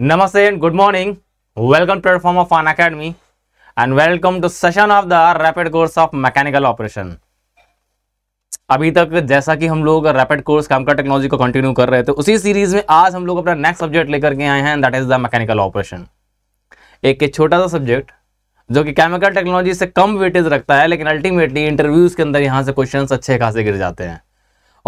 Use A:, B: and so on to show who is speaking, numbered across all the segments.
A: नमस्ते and good morning welcome platform of An academy and welcome to session of the rapid course of mechanical operation अभी तक जैसा कि हम लोग रैपिड कोर्स कामका टेक्नोलॉजी को कंटिन्यू कर रहे थे उसी सीरीज में आज हम लोग अपना नेक्स्ट सब्जेक्ट लेकर के आए हैं that is the mechanical operation एक छोटा सा सब्जेक्ट जो कि केमिकल टेक्नोलॉजी से कम वेटेज रखता है लेकिन अल्टीमेटली इंटरव्यूज के अंदर यहाँ से क्वेश्चन अच्छे खासे गिर जाते हैं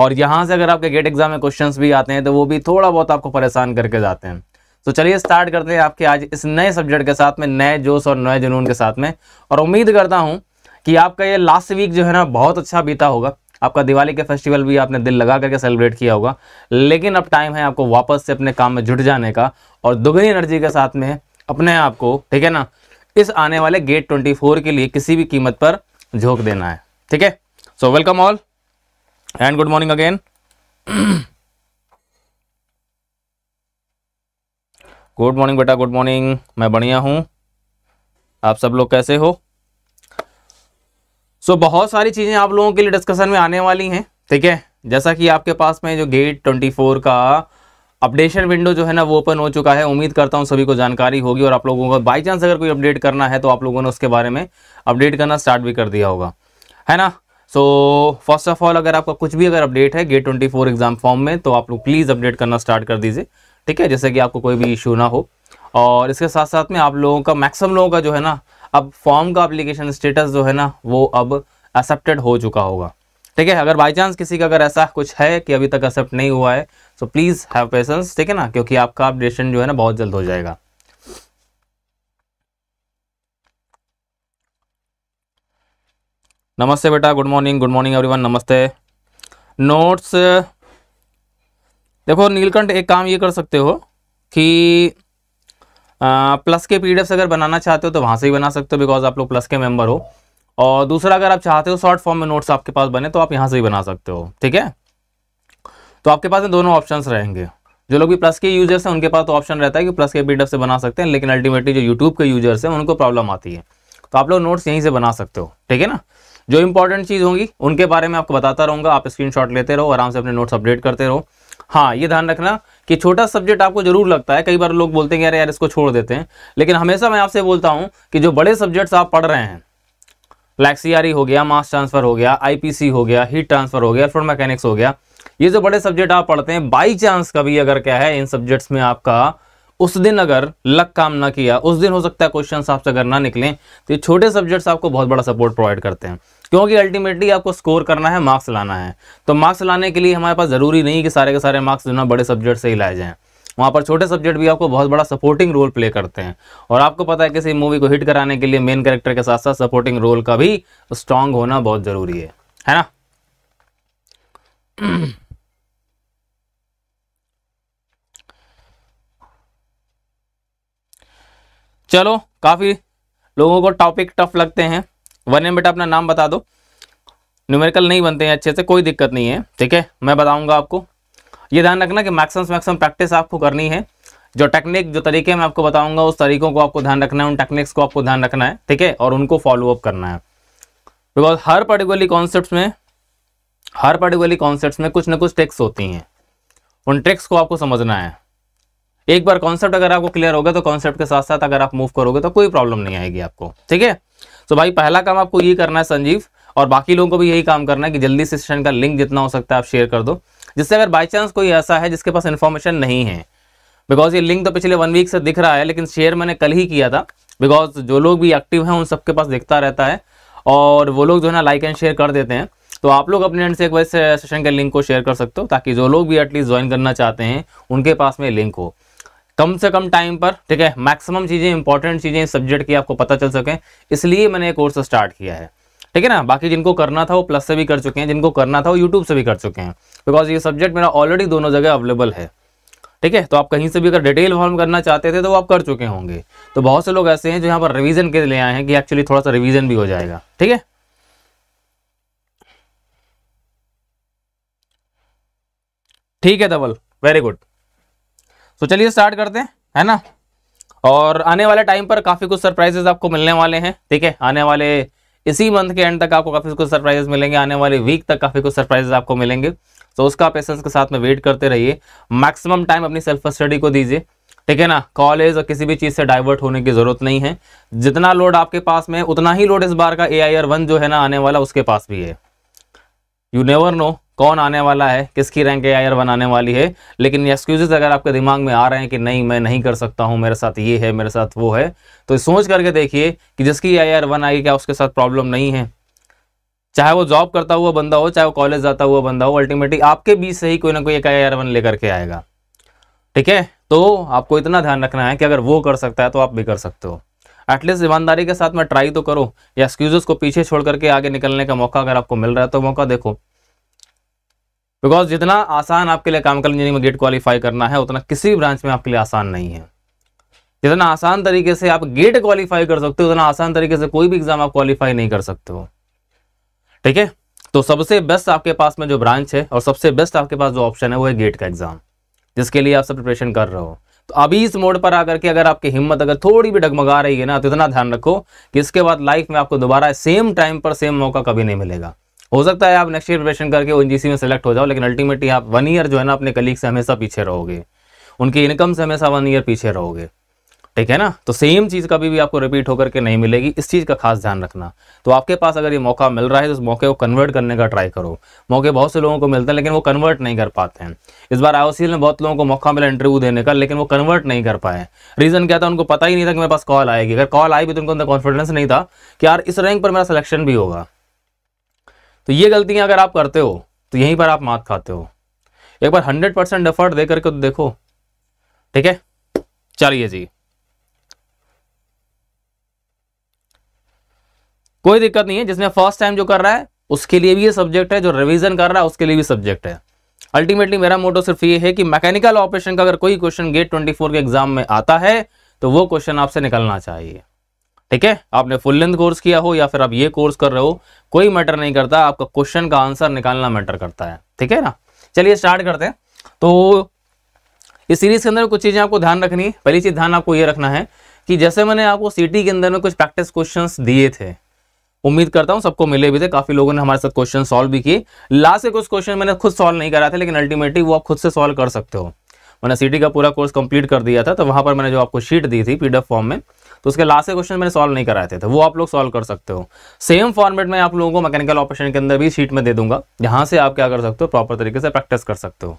A: और यहाँ से अगर आपके गेट एग्जाम में क्वेश्चन भी आते हैं तो वो भी थोड़ा बहुत आपको परेशान करके जाते हैं तो चलिए स्टार्ट करते हैं आपके आज इस नए सब्जेक्ट के साथ में नए जोश और नए जुनून के साथ में और उम्मीद करता हूँ कि आपका ये लास्ट वीक जो है ना बहुत अच्छा बीता होगा आपका दिवाली के फेस्टिवल भी आपने दिल लगा करके सेलिब्रेट किया होगा लेकिन अब टाइम है आपको वापस से अपने काम में जुट जाने का और दुगनी एनर्जी के साथ में अपने आप को ठीक है ना इस आने वाले गेट ट्वेंटी फोर के लिए किसी भी कीमत पर झोंक देना है ठीक है so welcome all and good morning again good morning बेटा गुड मॉर्निंग मैं बढ़िया हूँ आप सब लोग कैसे हो सो so, बहुत सारी चीज़ें आप लोगों के लिए डिस्कशन में आने वाली हैं ठीक है जैसा कि आपके पास में जो गेट ट्वेंटी फोर का अपडेशन विंडो जो है ना वो ओपन हो चुका है उम्मीद करता हूँ सभी को जानकारी होगी और आप लोगों को बाई चांस अगर कोई अपडेट करना है तो आप लोगों ने उसके बारे में अपडेट करना स्टार्ट भी कर दिया होगा है ना सो फर्स्ट ऑफ ऑल अगर आपका कुछ भी अगर अपडेट है गेट फोर एग्जाम फॉर्म में तो आप लोग प्लीज़ अपडेट करना स्टार्ट कर दीजिए ठीक है जैसे कि आपको कोई भी इशू ना हो और इसके साथ साथ में आप लोगों का मैक्सिमम लोगों का जो है ना अब फॉर्म का अप्लीकेशन स्टेटस जो है ना वो अब एक्सेप्टेड हो चुका होगा ठीक है अगर बाई चांस किसी का अगर ऐसा कुछ है कि अभी तक एक्सेप्ट नहीं हुआ है तो प्लीज़ हैव पेशेंस ठीक है ना क्योंकि आपका अपडेशन जो है ना बहुत जल्द हो जाएगा नमस्ते बेटा good morning good morning everyone नमस्ते नोट्स देखो नीलकंठ एक काम ये कर सकते हो कि आ, प्लस के पी अगर बनाना चाहते हो तो वहाँ से ही बना सकते हो बिकॉज आप लोग प्लस के मेंबर हो और दूसरा अगर आप चाहते हो शॉर्ट फॉर्म में नोट्स आपके पास बने तो आप यहाँ से ही बना सकते हो ठीक है तो आपके पास दोनों ऑप्शंस रहेंगे जो लोग भी प्लस के यूजर्स हैं उनके पास तो ऑप्शन रहता है कि प्लस के पी से बना सकते हैं लेकिन अल्टीमेटली जो यूट्यूब के यूजर्स हैं उनको प्रॉब्लम आती है तो आप लोग नोट्स यहीं से बना सकते हो ठीक है ना जो इंपॉर्टेंट चीज़ होंगी उनके बारे में आपको बताता रहूँगा आप स्क्रीन लेते रहो आराम से अपने नोट्स अपडेट करते रहो हाँ ये ध्यान रखना कि छोटा सब्जेक्ट आपको जरूर लगता है कई बार लोग बोलते हैं यार यार इसको छोड़ देते हैं लेकिन हमेशा मैं आपसे बोलता हूँ कि जो बड़े सब्जेक्ट्स आप पढ़ रहे हैं लाइक सी e हो गया मास ट्रांसफर हो गया आईपीसी हो गया हीट ट्रांसफर हो गया फ्लोड मैकेनिक्स हो गया ये जो बड़े सब्जेक्ट आप पढ़ते हैं बाई चांस कभी अगर क्या है इन सब्जेक्ट्स में आपका उस दिन अगर लक काम ना किया उस दिन हो सकता है क्वेश्चन आपसे अगर ना निकले तो ये छोटे सब्जेक्ट्स आपको बहुत बड़ा सपोर्ट प्रोवाइड करते हैं क्योंकि अल्टीमेटली आपको स्कोर करना है मार्क्स लाना है तो मार्क्स लाने के लिए हमारे पास ज़रूरी नहीं कि सारे के सारे मार्क्स जो बड़े सब्जेक्ट से ही लाए जाएँ वहाँ पर छोटे सब्जेक्ट भी आपको बहुत बड़ा सपोर्टिंग रोल प्ले करते हैं और आपको पता है किसी मूवी को हिट कराने के लिए मेन कैरेक्टर के साथ साथ सपोर्टिंग रोल का भी स्ट्रांग होना बहुत ज़रूरी है है ना चलो काफ़ी लोगों को टॉपिक टफ लगते हैं वन एन बेटा अपना नाम बता दो न्यूमेरिकल नहीं बनते हैं अच्छे से कोई दिक्कत नहीं है ठीक है मैं बताऊंगा आपको ये ध्यान रखना कि मैक्सिमम मैक्सिमम प्रैक्टिस आपको करनी है जो टेक्निक जो तरीके मैं आपको बताऊंगा उस तरीकों को आपको ध्यान रखना है उन टेक्निक्स को आपको ध्यान रखना है ठीक है और उनको फॉलोअप करना है बिकॉज हर पर्टिकुलरली कॉन्सेप्ट में हर पर्टिकुलरली कॉन्सेप्ट में कुछ ना कुछ ट्रिक्स होती हैं उन ट्रिक्स को आपको समझना है एक बार कॉन्सेप्ट अगर आपको क्लियर होगा तो कॉन्सेप्ट के साथ साथ अगर आप मूव करोगे तो कोई प्रॉब्लम नहीं आएगी आपको ठीक है तो भाई पहला काम आपको ये करना है संजीव और बाकी लोगों को भी यही काम करना है कि जल्दी से सेशन का लिंक जितना हो सकता है आप शेयर कर दो जिससे अगर बाई चांस कोई ऐसा है जिसके पास इन्फॉर्मेशन नहीं है बिकॉज ये लिंक तो पिछले वन वीक से दिख रहा है लेकिन शेयर मैंने कल ही किया था बिकॉज जो लोग भी एक्टिव हैं उन सबके पास दिखता रहता है और वो लोग जो है ना लाइक एंड शेयर कर देते हैं तो आप लोग अपने एंड से एक बार सेशन के लिंक को शेयर कर सकते हो ताकि जो लोग भी एटलीस्ट ज्वाइन करना चाहते हैं उनके पास में लिंक हो कम से कम टाइम पर ठीक है मैक्सिमम चीज़ें इंपॉर्टेंट चीज़ें सब्जेक्ट की आपको पता चल सके इसलिए मैंने ये कोर्स स्टार्ट किया है ठीक है ना बाकी जिनको करना था वो प्लस से भी कर चुके हैं जिनको करना था वो यूट्यूब से भी कर चुके हैं बिकॉज ये सब्जेक्ट मेरा ऑलरेडी दोनों जगह अवेलेबल है ठीक है तो आप कहीं से भी अगर डिटेल फॉर्म करना चाहते थे तो आप कर चुके होंगे तो बहुत से लोग ऐसे हैं जो यहाँ पर रिविजन के लिए आए हैं कि एक्चुअली थोड़ा सा रिविजन भी हो जाएगा ठीक है ठीक है धवल वेरी गुड तो चलिए स्टार्ट करते हैं है ना और आने वाले टाइम पर काफ़ी कुछ सरप्राइजेज आपको मिलने वाले हैं ठीक है आने वाले इसी मंथ के एंड तक आपको काफ़ी कुछ सरप्राइजेज मिलेंगे आने वाले वीक तक काफ़ी कुछ सरप्राइजेज आपको मिलेंगे तो उसका पेशेंस के साथ में वेट करते रहिए मैक्सिमम टाइम अपनी सेल्फ स्टडी को दीजिए ठीक है ना कॉलेज और किसी भी चीज़ से डाइवर्ट होने की ज़रूरत नहीं है जितना लोड आपके पास में उतना ही लोड इस बार का ए आई आर वन जो है ना आने वाला उसके पास भी है यू नेवर नो कौन आने वाला है किसकी रैंक ए आई आने वाली है लेकिन एक्सक्यूजेज अगर आपके दिमाग में आ रहे हैं कि नहीं मैं नहीं कर सकता हूँ मेरे साथ ये है मेरे साथ वो है तो सोच करके देखिए कि जिसकी आई आर वन आएगी क्या उसके साथ प्रॉब्लम नहीं है चाहे वो जॉब करता हुआ बंदा हो चाहे वो कॉलेज जाता हुआ बंदा हो अल्टीमेटली आपके बीच से ही कोई ना कोई एक आई आर वन लेकर के आएगा ठीक है तो आपको इतना ध्यान रखना है कि अगर वो कर सकता है तो आप भी कर सकते हो एटलीस्ट ईमानदारी के साथ में ट्राई तो करो या एक्सक्यूजेस को पीछे छोड़ करके आगे निकलने का मौका अगर आपको मिल रहा है तो मौका देखो बिकॉज जितना आसान आपके लिए केमिकल इंजीनियरिंग में गेट क्वालिफाई करना है उतना किसी भी ब्रांच में आपके लिए आसान नहीं है जितना आसान तरीके से आप गेट क्वालिफाई कर सकते हो उतना आसान तरीके से कोई भी एग्जाम आप क्वालिफाई नहीं कर सकते हो ठीक है तो सबसे बेस्ट आपके पास में जो ब्रांच है और सबसे बेस्ट आपके पास जो ऑप्शन है वो है गेट का एग्जाम जिसके लिए आप सब प्रिपरेशन कर रहे हो तो अभी इस मोड पर आकर के अगर आपकी हिम्मत अगर थोड़ी भी डगमगा रही है ना तो इतना ध्यान रखो कि इसके बाद लाइफ में आपको दोबारा सेम टाइम पर सेम मौका कभी नहीं मिलेगा हो सकता है आप नेक्स्ट ईयर प्रिपरेशन करके ओ में सेलेक्ट हो जाओ लेकिन अल्टीमेटली आप वन ईयर जो है ना अपने कलीग से हमेशा पीछे रहोगे उनकी इनकम से हमेशा वन ईयर पीछे रहोगे ठीक है ना तो सेम चीज़ कभी भी आपको रिपीट होकर के नहीं मिलेगी इस चीज़ का खास ध्यान रखना तो आपके पास अगर ये मौका मिल रहा है तो उस मौके को कन्वर्ट करने का ट्राई करो मौके बहुत से लोगों को मिलते हैं लेकिन वो कन्वर्ट नहीं कर पाते हैं इस बार आई में बहुत लोगों को मौका मिला इंटरव्यू देने का लेकिन वो कन्वर्ट नहीं कर पाए रीज़न क्या था उनको पता ही नहीं था कि मेरे पास कॉल आएगी अगर कॉल आई भी तो उनको अंदर कॉन्फिडेंस नहीं था कि यार इस रैंक पर मेरा सिलेक्शन भी होगा तो ये गलतियां अगर आप करते हो तो यहीं पर आप मात खाते हो एक बार हंड्रेड परसेंट एफर्ट दे करके तो देखो ठीक है चलिए जी कोई दिक्कत नहीं है जिसने फर्स्ट टाइम जो कर रहा है उसके लिए भी ये सब्जेक्ट है जो रिवीजन कर रहा है उसके लिए भी सब्जेक्ट है अल्टीमेटली मेरा मोटो सिर्फ ये है कि मैकेनिकल ऑपरेशन का अगर कोई क्वेश्चन गेट 24 के एग्जाम में आता है तो वो क्वेश्चन आपसे निकलना चाहिए ठीक है आपने फुल लेंथ कोर्स किया हो या फिर आप ये कोर्स कर रहे हो कोई मैटर नहीं करता आपका क्वेश्चन का आंसर निकालना मैटर करता है ठीक है ना चलिए स्टार्ट करते हैं तो इस सीरीज के अंदर कुछ चीज़ें आपको ध्यान रखनी है पहली चीज़ ध्यान आपको ये रखना है कि जैसे मैंने आपको सिटी के अंदर में कुछ प्रैक्टिस क्वेश्चन दिए थे उम्मीद करता हूँ सबको मिले भी थे काफ़ी लोगों ने हमारे साथ क्वेश्चन सॉल्व भी किए लास्ट के कुछ क्वेश्चन मैंने खुद सॉल्व नहीं करा था लेकिन अल्टीमेटली वो आप खुद से सॉल्व कर सकते हो मैंने सिटी का पूरा कोर्स कंप्लीट कर दिया था तो वहां पर मैंने जो आपको शीट दी थी पीडीएफ फॉर्म में तो उसके लास्ट के क्वेश्चन मैंने सॉल्व नहीं कराए थे तो वो आप लोग सॉल्व कर सकते हो सेम फॉर्मेट में आप लोगों को मैकेनिकल ऑपरेशन के अंदर भी शीट में दे दूंगा यहाँ से आप क्या कर सकते हो प्रॉपर तरीके से प्रैक्टिस कर सकते हो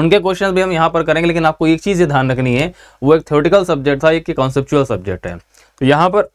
A: उनके क्वेश्चन भी हम यहाँ पर करेंगे लेकिन आपको एक चीज़ ध्यान रखनी है वो एक थ्योरिटिकल सब्जेक्ट था एक कॉन्सेप्चुअल सब्जेक्ट है तो यहाँ पर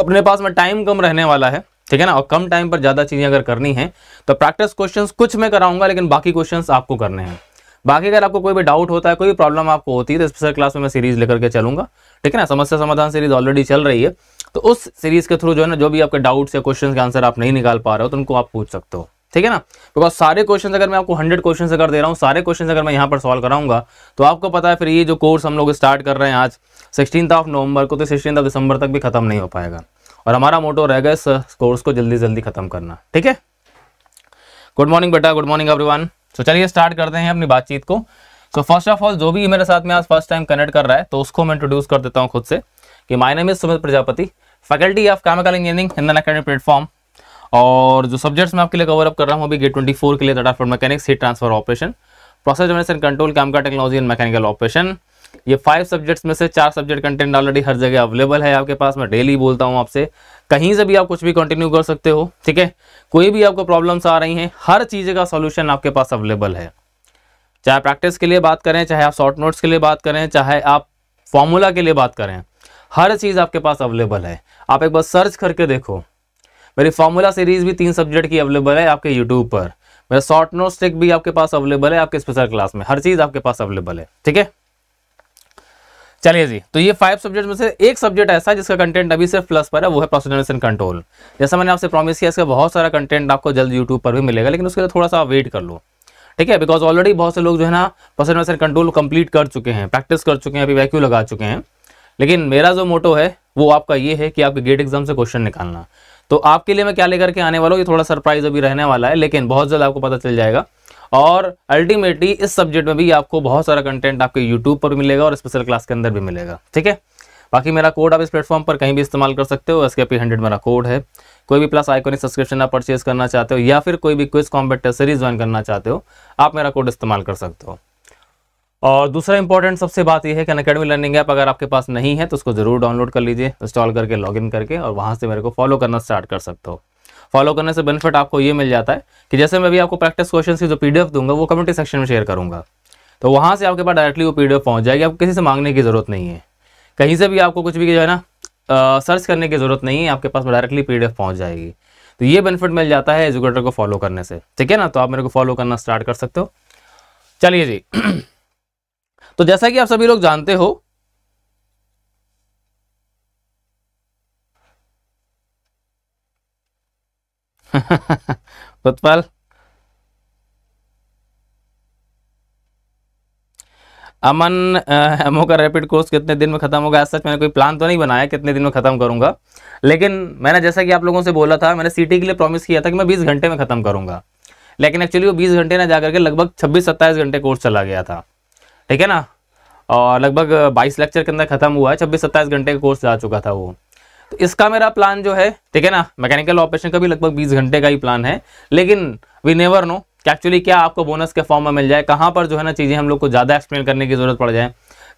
A: अपने पास में टाइम कम रहने वाला है ठीक है ना और कम टाइम पर ज़्यादा चीज़ें अगर करनी है तो प्रैक्टिस क्वेश्चंस कुछ मैं कराऊंगा लेकिन बाकी क्वेश्चंस आपको करने हैं बाकी अगर आपको कोई भी डाउट होता है कोई भी प्रॉब्लम आपको होती है तो स्पेशल क्लास में मैं सीरीज लेकर के चलूंगा ठीक है ना समस्या समाधान सीरीज ऑलरेडी चल रही है तो उस सीरीज के थ्रू जो है ना जो भी आपके डाउट्स या क्वेश्चन के आंसर आप नहीं निकाल पा रहे हो तो उनको आप पूछ सकते हो ठीक है ना बिकॉज सारे क्वेश्चन अगर मैं आपको हंड्रेड क्वेश्चन अगर दे रहा हूँ सारे क्वेश्चन अगर मैं यहाँ पर सॉल्व कराऊंगा तो आपको पता है फिर ये जो कोर्स हम लोग स्टार्ट कर रहे हैं आज सिक्सटीन ऑफ नवंबर को तो सिक्सटीन ऑफ दिसंबर तक भी खत्म नहीं हो पाएगा और हमारा मोटो रहेगा इस कोर्स को जल्दी जल्दी खत्म करना ठीक है गुड मॉर्निंग बेटा गुड मॉर्निंग एवरीवन सो चलिए स्टार्ट करते हैं अपनी बातचीत को सो फर्स्ट ऑफ ऑल जो भी मेरे साथ में आज फर्स्ट टाइम कनेक्ट कर रहा है तो उसको मैं इंट्रोड्यूस कर देता हूँ खुद से कि my name is Sumit Prajapati faculty of chemical engineering Hindon academy platform और जो सब्जेक्ट्स मैं आपके लिए कवर अप कर रहा हूँ अभी गेट ट्वेंटी के लिए data for mechanics heat transfer operation process generation control chemical technology and mechanical operation ये फाइव सब्जेक्ट्स में से चार सब्जेक्ट कंटेंट ऑलरेडी हर जगह अवेलेबल है आपके पास मैं डेली बोलता हूँ आपसे कहीं से भी आप कुछ भी कंटिन्यू कर सकते हो ठीक है कोई भी आपको प्रॉब्लम्स आ रही हैं हर चीज़ का सोल्यूशन आपके पास अवेलेबल है चाहे प्रैक्टिस के लिए बात करें चाहे आप शॉर्ट नोट्स के लिए बात करें चाहे आप फॉर्मूला के लिए बात करें हर चीज़ आपके पास अवेलेबल है आप एक बार सर्च करके देखो मेरी फार्मूला सीरीज भी तीन सब्जेक्ट की अवेलेबल है आपके यूट्यूब पर मेरा शॉर्ट नोट स्टिक भी आपके पास अवेलेबल है आपके स्पेशल क्लास में हर चीज़ आपके पास अवेलेबल है ठीक है चलिए जी तो ये फाइव सब्जेक्ट में से एक सब्जेक्ट ऐसा है जिसका कंटेंट अभी सिर्फ प्लस पर है वो है प्रोसेस जनरेशन कंट्रोल जैसा मैंने आपसे प्रॉमिस किया इसका बहुत सारा कंटेंट आपको जल्द यूट्यूब पर भी मिलेगा लेकिन उसके लिए थोड़ा सा वेट कर लो ठीक है बिकॉज ऑलरेडी बहुत से लोग जो है ना प्रोसेस जनरेशन कंट्रोल कंप्लीट कर चुके हैं प्रैक्टिस कर चुके हैं अभी वैक्यू लगा चुके हैं लेकिन मेरा जो मोटो है वो आपका ये है कि आपके गेट एग्जाम से क्वेश्चन निकालना तो आपके लिए मैं क्या लेकर के आने वाला हूँ ये थोड़ा सरप्राइज अभी रहने वाला है लेकिन बहुत जल्द आपको पता चल जाएगा और अल्टीमेटली इस सब्जेक्ट में भी आपको बहुत सारा कंटेंट आपके यूट्यूब पर मिलेगा और स्पेशल क्लास के अंदर भी मिलेगा ठीक है बाकी मेरा कोड आप इस प्लेटफॉर्म पर कहीं भी इस्तेमाल कर सकते हो एस के पी हंड्रेड मेरा कोड है कोई भी प्लस आइकोनिक सब्सक्रिप्शन आप परचेज करना चाहते हो या फिर कोई भी क्विज कॉम्पिटेट सीरीज ज्वाइन करना चाहते हो आप मेरा कोड इस्तेमाल कर सकते हो और दूसरा इंपॉर्टेंट सबसे बात यह है कि अकेडमी लर्निंग ऐप अगर आपके पास नहीं है तो उसको जरूर डाउनलोड कर लीजिए इंस्टॉल करके लॉग करके और वहाँ से मेरे को फॉलो करना स्टार्ट कर सकते हो फॉलो करने से बेनिफिट आपको ये मिल जाता है कि जैसे मैं भी आपको प्रैक्टिस क्वेश्चन की जो पी दूंगा वो कमेंटी सेक्शन में शेयर करूँगा तो वहाँ से आपके पास डायरेक्टली वो पी पहुंच जाएगी आपको किसी से मांगने की ज़रूरत नहीं है कहीं से भी आपको कुछ भी जो है ना सर्च करने की ज़रूरत नहीं है आपके पास डायरेक्टली पी पहुंच जाएगी तो ये बेनिफिट मिल जाता है एजुकेटर को फॉलो करने से ठीक है ना तो आप मेरे को फॉलो करना स्टार्ट कर सकते हो चलिए जी तो जैसा कि आप सभी लोग जानते हो उत्पल अमन एमओ का रैपिड कोर्स कितने दिन में खत्म होगा ऐसा मैंने कोई प्लान तो नहीं बनाया कितने दिन में खत्म करूंगा लेकिन मैंने जैसा कि आप लोगों से बोला था मैंने सीटी के लिए प्रॉमिस किया था कि मैं 20 घंटे में खत्म करूंगा लेकिन एक्चुअली वो 20 घंटे ना जाकर के लगभग 26-27 घंटे कोर्स चला गया था ठीक है ना और लगभग 22 लेक्चर के अंदर खत्म हुआ है छब्बीस सत्ताईस घंटे का कोर्स जा चुका था वो तो इसका मेरा प्लान जो है ठीक है ना मैकेनिकल ऑपरेशन का भी लगभग बीस घंटे का ही प्लान है लेकिन वी नेवर नो कि एक्चुअली क्या आपको बोनस के फॉर्म में मिल जाए कहाँ पर जो है ना चीज़ें हम लोग को ज़्यादा एक्सप्लेन करने की ज़रूरत पड़ जाए